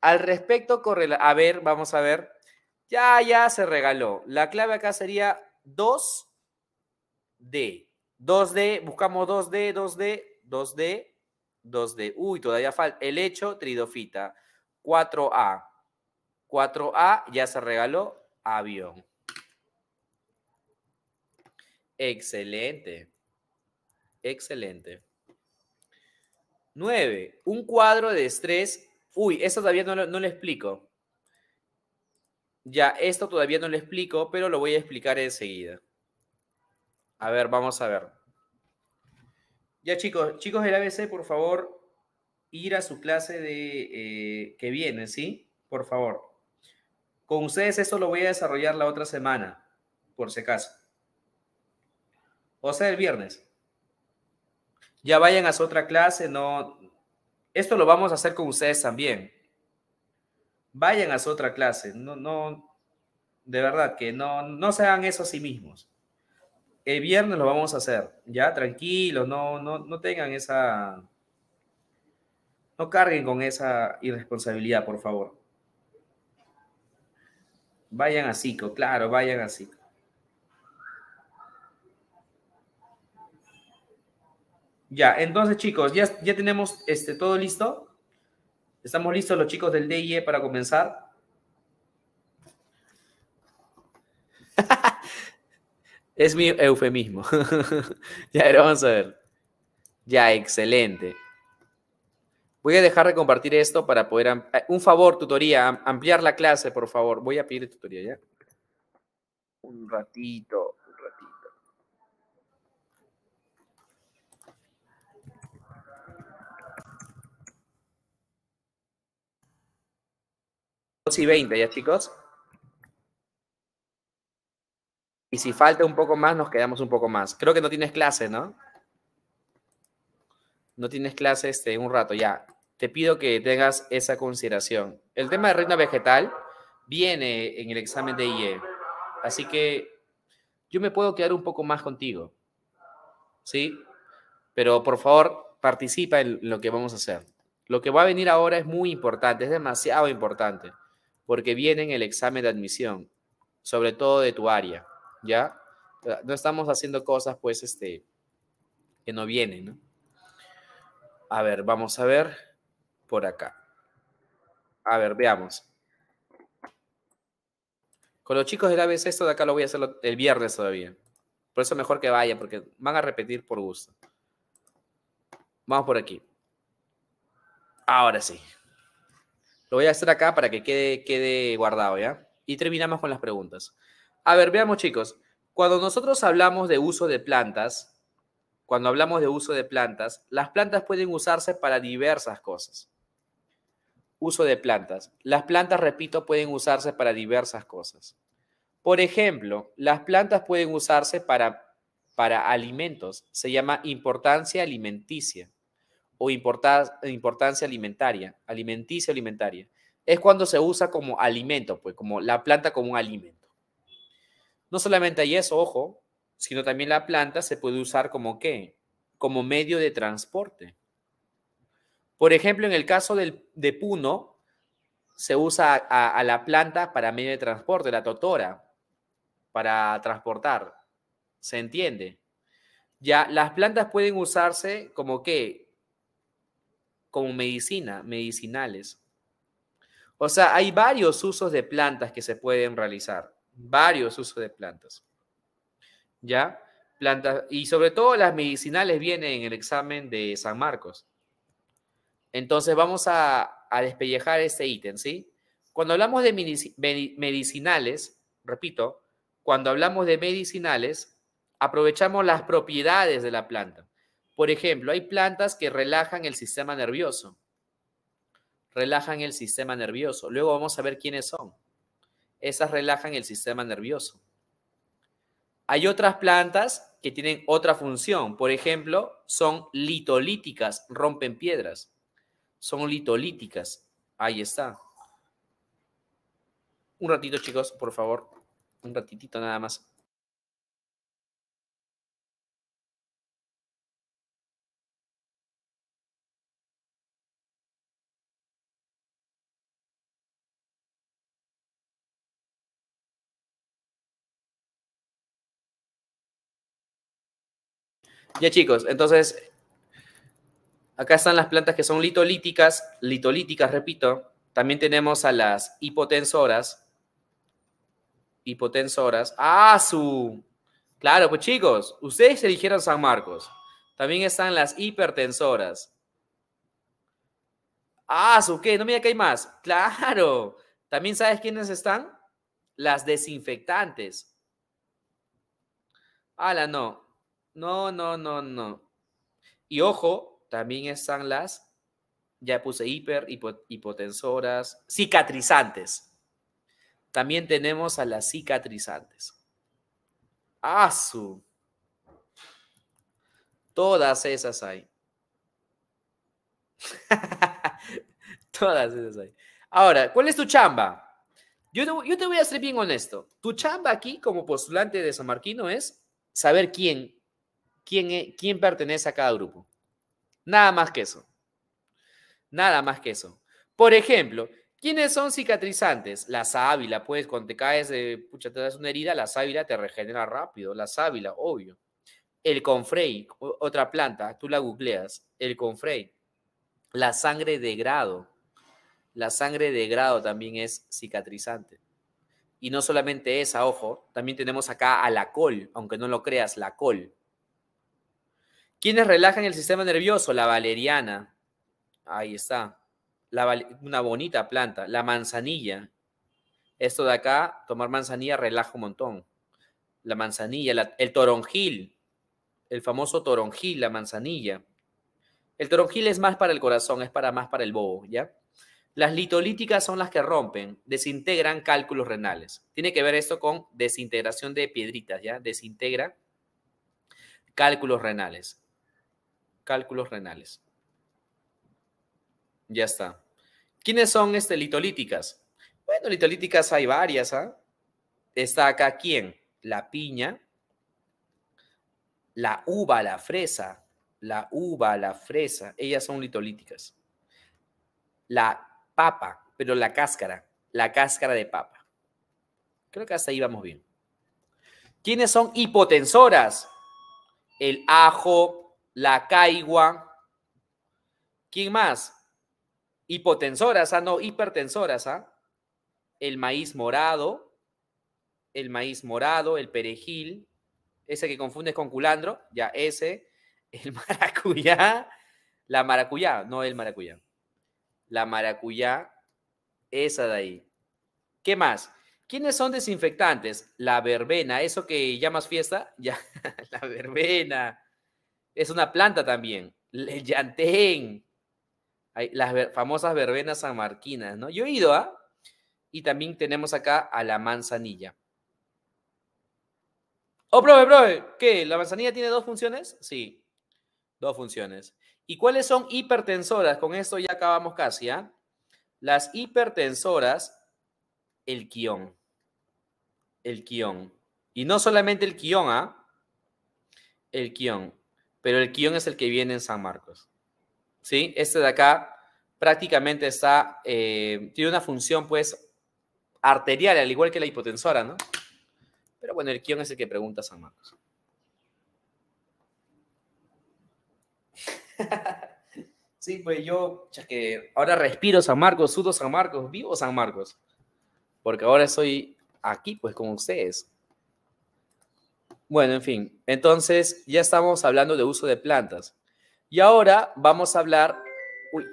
Al respecto, a ver, vamos a ver. Ya, ya se regaló. La clave acá sería 2D. 2D, buscamos 2D, 2D, 2D, 2D. Uy, todavía falta. El hecho, tridofita. 4A. 4A, ya se regaló. Avión. Excelente. Excelente. Nueve, un cuadro de estrés. Uy, esto todavía no lo, explico. Ya, esto todavía no lo explico, pero lo voy a explicar enseguida. A ver, vamos a ver. Ya chicos, chicos del ABC, por favor, ir a su clase de eh, que viene, ¿sí? Por favor. Con ustedes eso lo voy a desarrollar la otra semana, por si acaso. O sea, el viernes ya vayan a su otra clase, no. Esto lo vamos a hacer con ustedes también. Vayan a su otra clase, no, no, de verdad que no, no sean eso a sí mismos. El viernes lo vamos a hacer, ya tranquilos, no, no, no tengan esa, no carguen con esa irresponsabilidad, por favor. Vayan a así, claro, vayan a así. Ya, entonces chicos, ya, ya tenemos este, todo listo. ¿Estamos listos los chicos del DIE para comenzar? es mi eufemismo. ya, vamos a ver. Ya, excelente. Voy a dejar de compartir esto para poder... Eh, un favor, tutoría, ampliar la clase, por favor. Voy a pedir tutoría ya. Un ratito. y 20, ¿ya chicos? Y si falta un poco más, nos quedamos un poco más. Creo que no tienes clase, ¿no? No tienes clase este, un rato ya. Te pido que tengas esa consideración. El tema de reina vegetal viene en el examen de IE. Así que yo me puedo quedar un poco más contigo. ¿Sí? Pero por favor, participa en lo que vamos a hacer. Lo que va a venir ahora es muy importante, es demasiado importante porque viene en el examen de admisión, sobre todo de tu área, ¿ya? No estamos haciendo cosas, pues, este, que no vienen, ¿no? A ver, vamos a ver por acá. A ver, veamos. Con los chicos la vez esto de acá lo voy a hacer el viernes todavía. Por eso mejor que vayan, porque van a repetir por gusto. Vamos por aquí. Ahora sí. Lo voy a hacer acá para que quede, guardado, ¿ya? Y terminamos con las preguntas. A ver, veamos chicos. Cuando nosotros hablamos de uso de plantas, cuando hablamos de uso de plantas, las plantas pueden usarse para diversas cosas. Uso de plantas. Las plantas, repito, pueden usarse para diversas cosas. Por ejemplo, las plantas pueden usarse para, para alimentos. Se llama importancia alimenticia o importancia alimentaria, alimenticia alimentaria. Es cuando se usa como alimento, pues, como la planta como un alimento. No solamente hay eso, ojo, sino también la planta se puede usar como qué? Como medio de transporte. Por ejemplo, en el caso de Puno, se usa a, la planta para medio de transporte, la totora, para transportar. ¿Se entiende? Ya, las plantas pueden usarse como qué? como medicina, medicinales. O sea, hay varios usos de plantas que se pueden realizar, varios usos de plantas. ¿Ya? Plantas, y sobre todo las medicinales vienen en el examen de San Marcos. Entonces vamos a, despellejar este ítem, ¿sí? Cuando hablamos de medicinales, repito, cuando hablamos de medicinales, aprovechamos las propiedades de la planta. Por ejemplo, hay plantas que relajan el sistema nervioso. Relajan el sistema nervioso. Luego vamos a ver quiénes son. Esas relajan el sistema nervioso. Hay otras plantas que tienen otra función. Por ejemplo, son litolíticas, rompen piedras. Son litolíticas. Ahí está. Un ratito, chicos, por favor. Un ratitito nada más. Ya chicos, entonces acá están las plantas que son litolíticas, litolíticas, repito. También tenemos a las hipotensoras. Hipotensoras. ¡Ah, su! Claro, pues chicos, ustedes eligieron San Marcos. También están las hipertensoras. ¡Ah, su! ¿Qué? No mira que hay más. ¡Claro! También sabes quiénes están? Las desinfectantes. la no! No, no, no, no. Y ojo, también están las, ya puse hiper, hipotensoras, cicatrizantes. También tenemos a las cicatrizantes. Asu. Ah, Todas esas hay. Todas esas hay. Ahora, ¿cuál es tu chamba? Yo yo te, voy a ser bien honesto. Tu chamba aquí como postulante de San Marquino es saber quién e, quién, pertenece a cada grupo. Nada más que eso. Nada más que eso. Por ejemplo, ¿quiénes son cicatrizantes? La sábila, pues, cuando te caes, de, pucha, te das una herida, la sábila te regenera rápido. La sábila, obvio. El confrey, otra planta, tú la googleas. El confrey. La sangre de grado. La sangre de grado también es cicatrizante. Y no solamente esa, ojo, también tenemos acá a la col, aunque no lo creas, la col. ¿Quiénes relajan el sistema nervioso? La valeriana. Ahí está. La, una bonita planta. La manzanilla. Esto de acá, tomar manzanilla relaja un montón. La manzanilla, el toronjil. El famoso toronjil, la manzanilla. El toronjil es más para el corazón, es para más para el bobo, ¿ya? Las litolíticas son las que rompen, desintegran cálculos renales. Tiene que ver esto con desintegración de piedritas, ¿ya? Desintegra cálculos renales cálculos renales. Ya está. ¿Quiénes son este, litolíticas? Bueno, litolíticas hay varias. ¿ah? Está acá quién? La piña, la uva, la fresa. La uva, la fresa, ellas son litolíticas. La papa, pero la cáscara, la cáscara de papa. Creo que hasta ahí vamos bien. ¿Quiénes son hipotensoras? El ajo, la caigua. ¿Quién más? Hipotensoras, ah, no, hipertensoras, ah. El maíz morado, el maíz morado, el perejil, ese que confundes con culandro, ya ese, el maracuyá, la maracuyá, no el maracuyá. La maracuyá, esa de ahí. ¿Qué más? ¿Quiénes son desinfectantes? La verbena, eso que llamas fiesta, ya, la verbena, es una planta también. Le Llantén. Las famosas verbenas sanmarquinas, ¿no? Yo he ido a. ¿ah? Y también tenemos acá a la manzanilla. Oh, profe, profe, ¿qué? ¿La manzanilla tiene dos funciones? Sí, dos funciones. ¿Y cuáles son hipertensoras? Con esto ya acabamos casi, ¿ah? Las hipertensoras, el guión. El guión. Y no solamente el quión, ¿ah? El quión pero el guión es el que viene en San Marcos. ¿Sí? Este de acá prácticamente está, eh, tiene una función pues arterial, al igual que la hipotensora, ¿no? Pero bueno, el guión es el que pregunta San Marcos. sí, pues yo, ya ahora respiro San Marcos, sudo San Marcos, vivo San Marcos, porque ahora estoy aquí pues con ustedes. Bueno, en fin, entonces ya estamos hablando de uso de plantas. Y ahora vamos a hablar... Uy,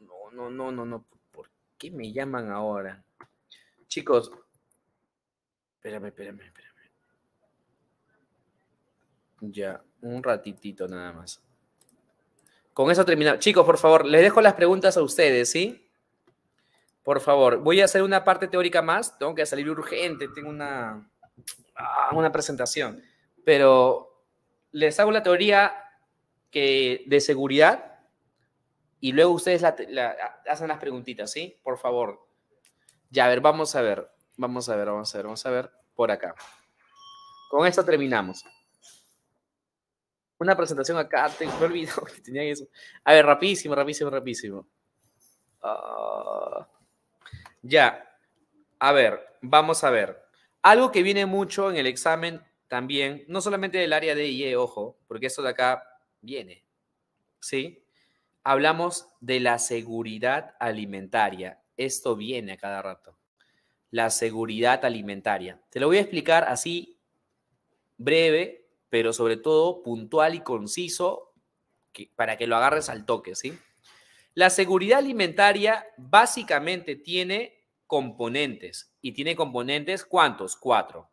no, no, no, no, no, ¿por qué me llaman ahora? Chicos, espérame, espérame, espérame. Ya, un ratitito nada más. Con eso terminamos. Chicos, por favor, les dejo las preguntas a ustedes, ¿sí? Por favor, voy a hacer una parte teórica más. Tengo que salir urgente, tengo una una presentación, pero les hago la teoría que, de seguridad y luego ustedes hacen las preguntitas, ¿sí? Por favor. Ya, a ver, vamos a ver, vamos a ver, vamos a ver, vamos a ver por acá. Con esto terminamos. Una presentación acá, te, me que tenía eso. A ver, rapidísimo, rapidísimo, rapidísimo. Ah. ya, a ver, vamos a ver. Algo que viene mucho en el examen también, no solamente del área de IE, ojo, porque esto de acá viene, ¿sí? Hablamos de la seguridad alimentaria. Esto viene a cada rato. La seguridad alimentaria. Te lo voy a explicar así, breve, pero sobre todo puntual y conciso, para que lo agarres al toque, ¿sí? La seguridad alimentaria básicamente tiene componentes y tiene componentes, ¿cuántos? Cuatro.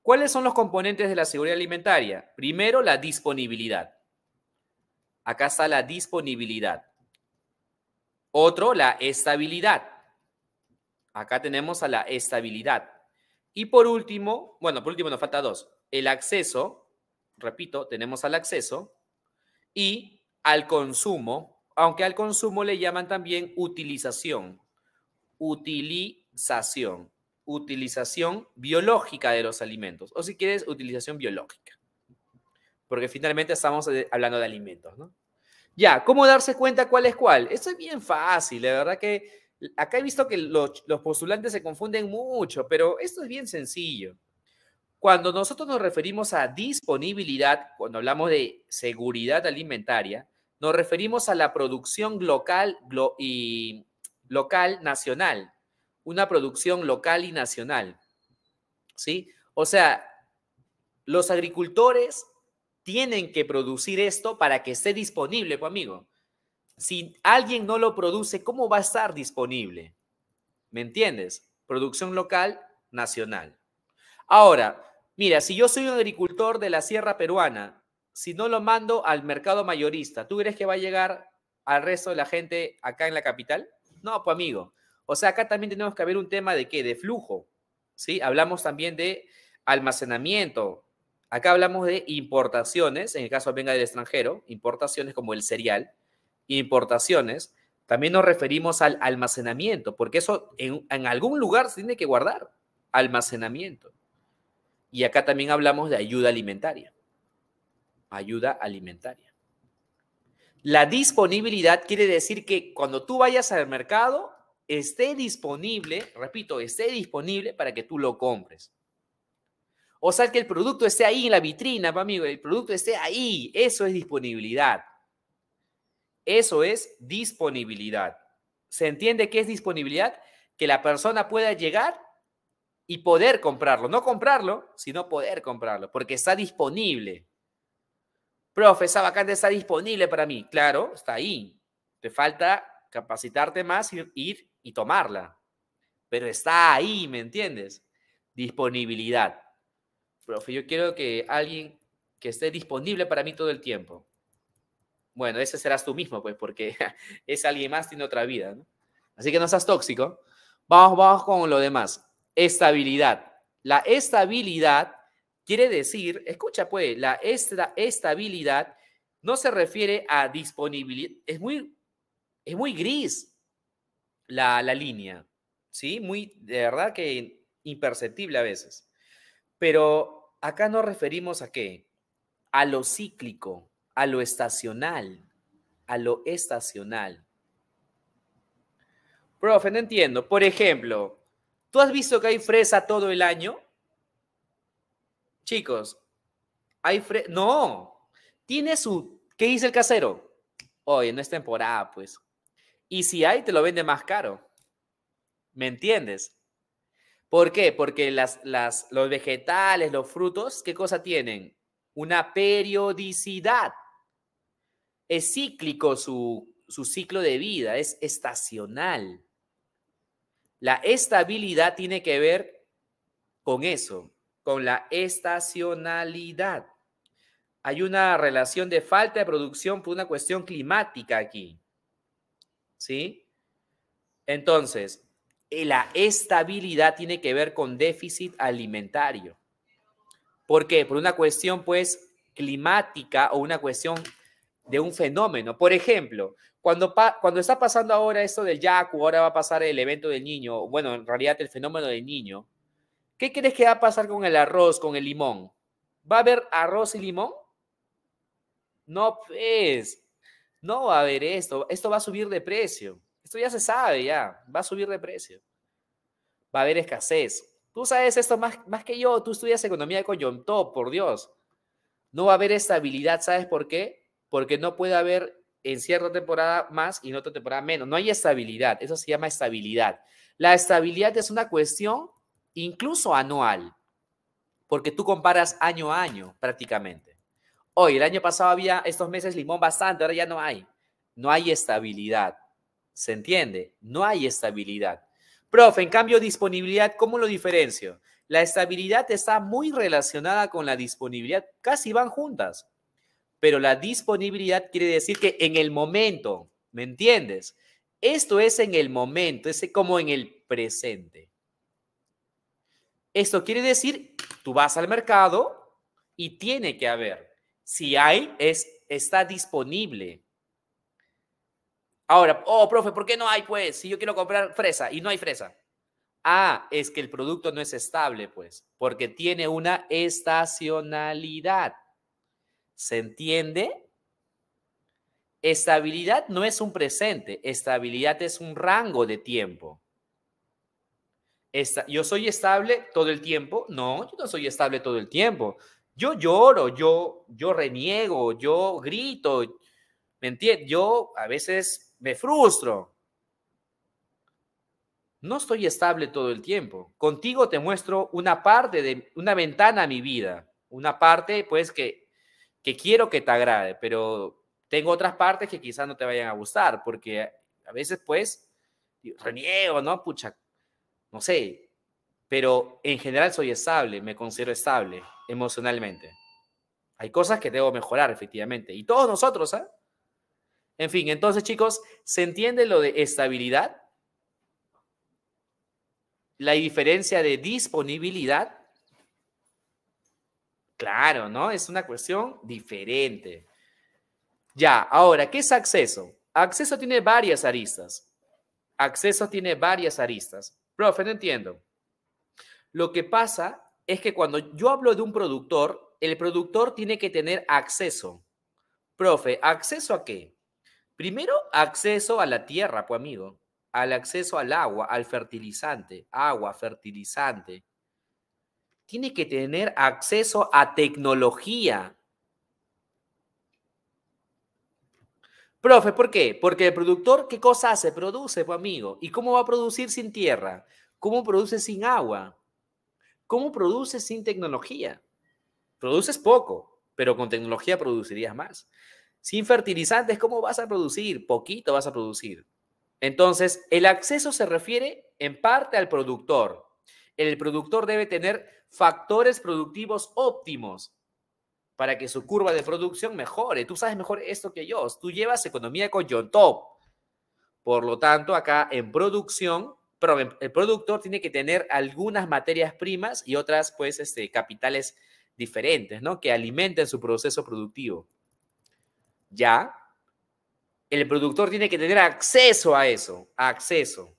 ¿Cuáles son los componentes de la seguridad alimentaria? Primero, la disponibilidad. Acá está la disponibilidad. Otro, la estabilidad. Acá tenemos a la estabilidad. Y por último, bueno, por último nos falta dos. El acceso, repito, tenemos al acceso y al consumo, aunque al consumo le llaman también utilización. Utilización utilización biológica de los alimentos, o si quieres, utilización biológica. Porque finalmente estamos eh, hablando de alimentos, ¿no? Ya, ¿cómo darse cuenta cuál es cuál? Esto es bien fácil, la verdad que acá he visto que los, los postulantes se confunden mucho, pero esto es bien sencillo. Cuando nosotros nos referimos a disponibilidad, cuando hablamos de seguridad alimentaria, nos referimos a la producción local y local nacional una producción local y nacional. ¿Sí? O sea, los agricultores tienen que producir esto para que esté disponible, pues amigo. Si alguien no lo produce, ¿cómo va a estar disponible? ¿Me entiendes? Producción local, nacional. Ahora, mira, si yo soy un agricultor de la Sierra Peruana, si no lo mando al mercado mayorista, ¿tú crees que va a llegar al resto de la gente acá en la capital? No, pues amigo. O sea, acá también tenemos que haber un tema de qué, de flujo, ¿sí? Hablamos también de almacenamiento. Acá hablamos de importaciones, en el caso venga del extranjero, importaciones como el cereal, importaciones. También nos referimos al almacenamiento, porque eso en, en algún lugar se tiene que guardar, almacenamiento. Y acá también hablamos de ayuda alimentaria, ayuda alimentaria. La disponibilidad quiere decir que cuando tú vayas al mercado, esté disponible, repito, esté disponible para que tú lo compres. O sea, que el producto esté ahí en la vitrina, amigo, el producto esté ahí. Eso es disponibilidad. Eso es disponibilidad. ¿Se entiende qué es disponibilidad? Que la persona pueda llegar y poder comprarlo. No comprarlo, sino poder comprarlo, porque está disponible. Profe, esa vacante está disponible para mí. Claro, está ahí. Te falta capacitarte más y ir y tomarla. Pero está ahí, ¿me entiendes? Disponibilidad. Profe, yo quiero que alguien que esté disponible para mí todo el tiempo. Bueno, ese serás tú mismo, pues, porque es alguien más, tiene otra vida, Así que no seas tóxico. Vamos, vamos con lo demás. Estabilidad. La estabilidad quiere decir, escucha pues, la estabilidad no se refiere a disponibilidad. Es muy, es muy gris la, línea, ¿sí? Muy, de verdad que imperceptible a veces. Pero acá nos referimos a qué? A lo cíclico, a lo estacional, a lo estacional. Profe, no entiendo. Por ejemplo, ¿tú has visto que hay fresa todo el año? Chicos, hay fresa. No, tiene su. ¿Qué dice el casero? hoy no es temporada, pues. Y si hay, te lo vende más caro. ¿Me entiendes? ¿Por qué? Porque las, las, los vegetales, los frutos, ¿qué cosa tienen? Una periodicidad. Es cíclico su ciclo de vida, es estacional. La estabilidad tiene que ver con eso, con la estacionalidad. Hay una relación de falta de producción por una cuestión climática aquí. ¿sí? Entonces, eh, la estabilidad tiene que ver con déficit alimentario. ¿Por qué? Por una cuestión, pues, climática o una cuestión de un fenómeno. Por ejemplo, cuando, cuando está pasando ahora esto del Yaku, ahora va a pasar el evento del niño, bueno, en realidad el fenómeno del niño, ¿qué crees que va a pasar con el arroz, con el limón? ¿Va a haber arroz y limón? No, pues no va a haber esto, esto va a subir de precio. Esto ya se sabe, ya, va a subir de precio. Va a haber escasez. Tú sabes esto más, más que yo, tú estudias economía de John por Dios. No va a haber estabilidad, ¿sabes por qué? Porque no puede haber en cierta temporada más y en otra temporada menos. No hay estabilidad, eso se llama estabilidad. La estabilidad es una cuestión incluso anual, porque tú comparas año a año prácticamente hoy, el año pasado había estos meses limón bastante, ahora ya no hay. No hay estabilidad. ¿Se entiende? No hay estabilidad. Profe, en cambio, disponibilidad, ¿cómo lo diferencio? La estabilidad está muy relacionada con la disponibilidad, casi van juntas. Pero la disponibilidad quiere decir que en el momento, ¿me entiendes? Esto es en el momento, es como en el presente. Esto quiere decir, tú vas al mercado y tiene que haber si hay, es, está disponible. Ahora, oh, profe, ¿por qué no hay, pues? Si yo quiero comprar fresa y no hay fresa. Ah, es que el producto no es estable, pues, porque tiene una estacionalidad. ¿Se entiende? Estabilidad no es un presente, estabilidad es un rango de tiempo. yo soy estable todo el tiempo. No, yo no soy estable todo el tiempo. Yo lloro, yo, yo reniego, yo grito, ¿me entiendes? Yo a veces me frustro. No estoy estable todo el tiempo. Contigo te muestro una parte de una ventana a mi vida, una parte pues que, que quiero que te agrade, pero tengo otras partes que quizás no te vayan a gustar, porque a veces pues reniego, ¿no? Pucha, no sé, pero en general soy estable, me considero estable emocionalmente. Hay cosas que debo mejorar, efectivamente. Y todos nosotros, ¿ah? En fin, entonces, chicos, ¿se entiende lo de estabilidad? La diferencia de disponibilidad. Claro, ¿no? Es una cuestión diferente. Ya, ahora, ¿qué es acceso? Acceso tiene varias aristas. Acceso tiene varias aristas. Profe, no entiendo. Lo que pasa es que cuando yo hablo de un productor, el productor tiene que tener acceso. Profe, ¿acceso a qué? Primero, acceso a la tierra, pues amigo, al acceso al agua, al fertilizante, agua, fertilizante. Tiene que tener acceso a tecnología. Profe, ¿por qué? Porque el productor, ¿qué cosa hace? Produce, pues amigo. ¿Y cómo va a producir sin tierra? ¿Cómo produce sin agua? ¿Cómo produces sin tecnología? Produces poco, pero con tecnología producirías más. Sin fertilizantes, ¿cómo vas a producir? Poquito vas a producir. Entonces, el acceso se refiere en parte al productor. El productor debe tener factores productivos óptimos para que su curva de producción mejore. Tú sabes mejor esto que yo. Tú llevas economía con John Top. Por lo tanto, acá en producción el productor tiene que tener algunas materias primas y otras, pues, este, capitales diferentes, ¿no? Que alimenten su proceso productivo. Ya, el productor tiene que tener acceso a eso, acceso.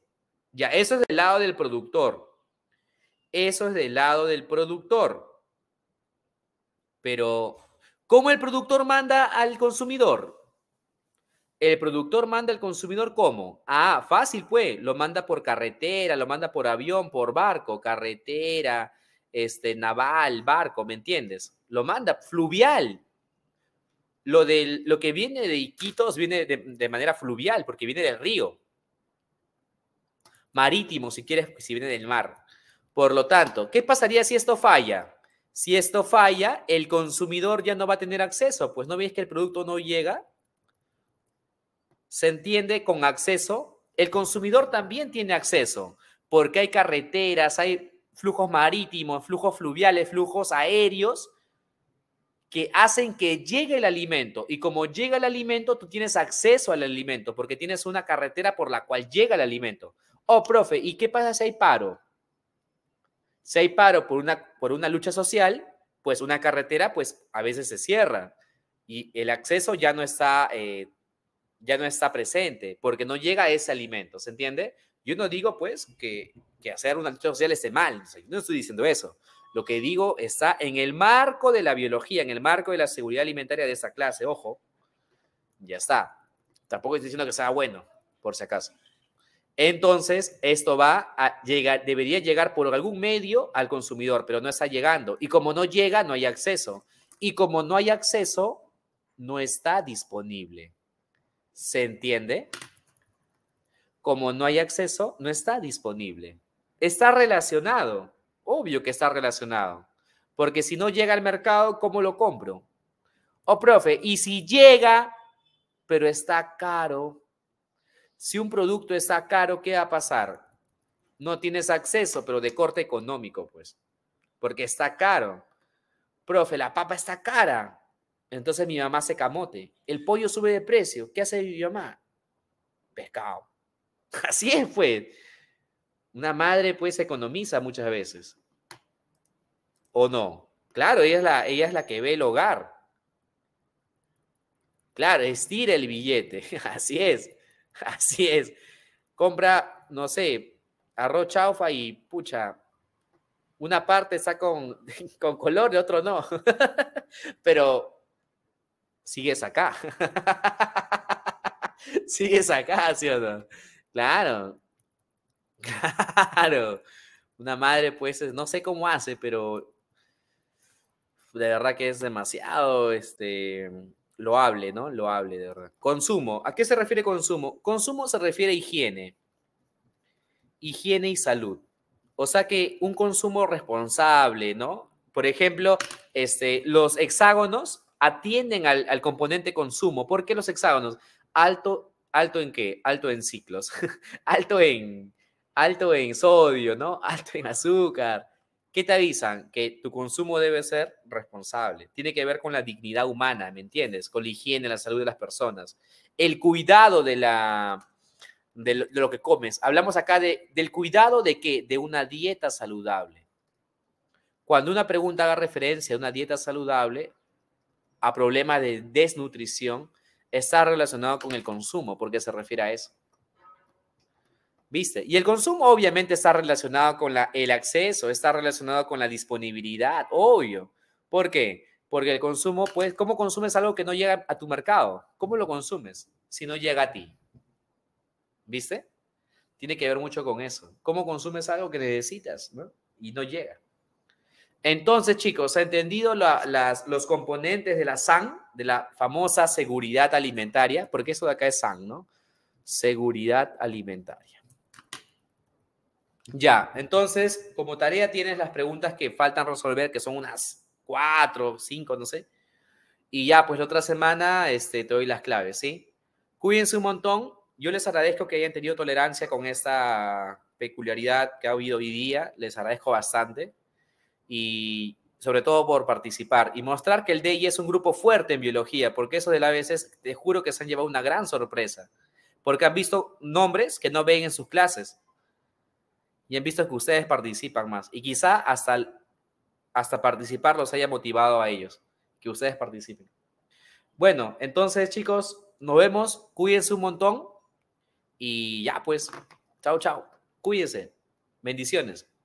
Ya, eso es del lado del productor. Eso es del lado del productor. Pero, ¿cómo el productor manda al consumidor? El productor manda al consumidor cómo? Ah, fácil pues, lo manda por carretera, lo manda por avión, por barco, carretera, este naval, barco, ¿me entiendes? Lo manda fluvial. Lo, lo que viene de Iquitos viene de, de manera fluvial, porque viene del río. Marítimo, si quieres, si viene del mar. Por lo tanto, ¿qué pasaría si esto falla? Si esto falla, el consumidor ya no va a tener acceso. Pues no ves que el producto no llega, se entiende con acceso, el consumidor también tiene acceso, porque hay carreteras, hay flujos marítimos, flujos fluviales, flujos aéreos, que hacen que llegue el alimento. Y como llega el alimento, tú tienes acceso al alimento, porque tienes una carretera por la cual llega el alimento. Oh, profe, ¿y qué pasa si hay paro? Si hay paro por una, por una lucha social, pues una carretera, pues a veces se cierra y el acceso ya no está eh, ya no está presente porque no llega ese alimento, ¿se entiende? Yo no digo pues que, hacer una lucha social esté mal, no estoy diciendo eso. Lo que digo está en el marco de la biología, en el marco de la seguridad alimentaria de esa clase, ojo, ya está. Tampoco estoy diciendo que sea bueno, por si acaso. Entonces, esto va a llegar, debería llegar por algún medio al consumidor, pero no está llegando. Y como no llega, no hay acceso. Y como no hay acceso, no está disponible. ¿Se entiende? Como no hay acceso, no está disponible. Está relacionado, obvio que está relacionado, porque si no llega al mercado, ¿cómo lo compro? Oh, profe, y si llega, pero está caro, si un producto está caro, ¿qué va a pasar? No tienes acceso, pero de corte económico, pues, porque está caro. Profe, la papa está cara. Entonces mi mamá se camote. El pollo sube de precio. ¿Qué hace mi mamá? Pescado. Así es, pues. Una madre, pues, economiza muchas veces. ¿O no? Claro, ella es la, ella es la que ve el hogar. Claro, estira el billete. Así es. Así es. Compra, no sé, arroz chaufa y pucha, una parte está con, con color, de otro no. Pero sigues acá. sigues acá, ¿sí o Claro. Claro. Una madre, pues, no sé cómo hace, pero de verdad que es demasiado este, loable, ¿no? Loable, de verdad. Consumo. ¿A qué se refiere consumo? Consumo se refiere a higiene. Higiene y salud. O sea que un consumo responsable, ¿no? Por ejemplo, este, los hexágonos atienden al, componente consumo. ¿Por qué los hexágonos? Alto, alto en qué? Alto en ciclos, alto en, alto en sodio, ¿no? Alto en azúcar. ¿Qué te avisan? Que tu consumo debe ser responsable. Tiene que ver con la dignidad humana, ¿me entiendes? Con la higiene, la salud de las personas. El cuidado de, la, de, lo, que comes. Hablamos acá de, del cuidado de qué? De una dieta saludable. Cuando una pregunta haga referencia a una dieta saludable, a problema de desnutrición está relacionado con el consumo, porque se refiere a eso. ¿Viste? Y el consumo obviamente está relacionado con la, el acceso, está relacionado con la disponibilidad, obvio. ¿Por qué? Porque el consumo, pues, ¿cómo consumes algo que no llega a tu mercado? ¿Cómo lo consumes si no llega a ti? ¿Viste? Tiene que ver mucho con eso. ¿Cómo consumes algo que necesitas y no llega? Entonces, chicos, ¿ha entendido los componentes de la SAN, de la famosa seguridad alimentaria? Porque eso de acá es SAN, ¿no? Seguridad alimentaria. Ya, entonces, como tarea tienes las preguntas que faltan resolver, que son unas cuatro, cinco, no sé. Y ya, pues la otra semana este, te doy las claves, ¿sí? Cuídense un montón. Yo les agradezco que hayan tenido tolerancia con esta peculiaridad que ha habido hoy día. Les agradezco bastante y sobre todo por participar y mostrar que el DEI es un grupo fuerte en biología, porque eso de la veces te juro que se han llevado una gran sorpresa, porque han visto nombres que no ven en sus clases y han visto que ustedes participan más y quizá hasta, hasta participar los haya motivado a ellos, que ustedes participen. Bueno, entonces chicos, nos vemos, cuídense un montón y ya pues, chao, chao, cuídense, bendiciones.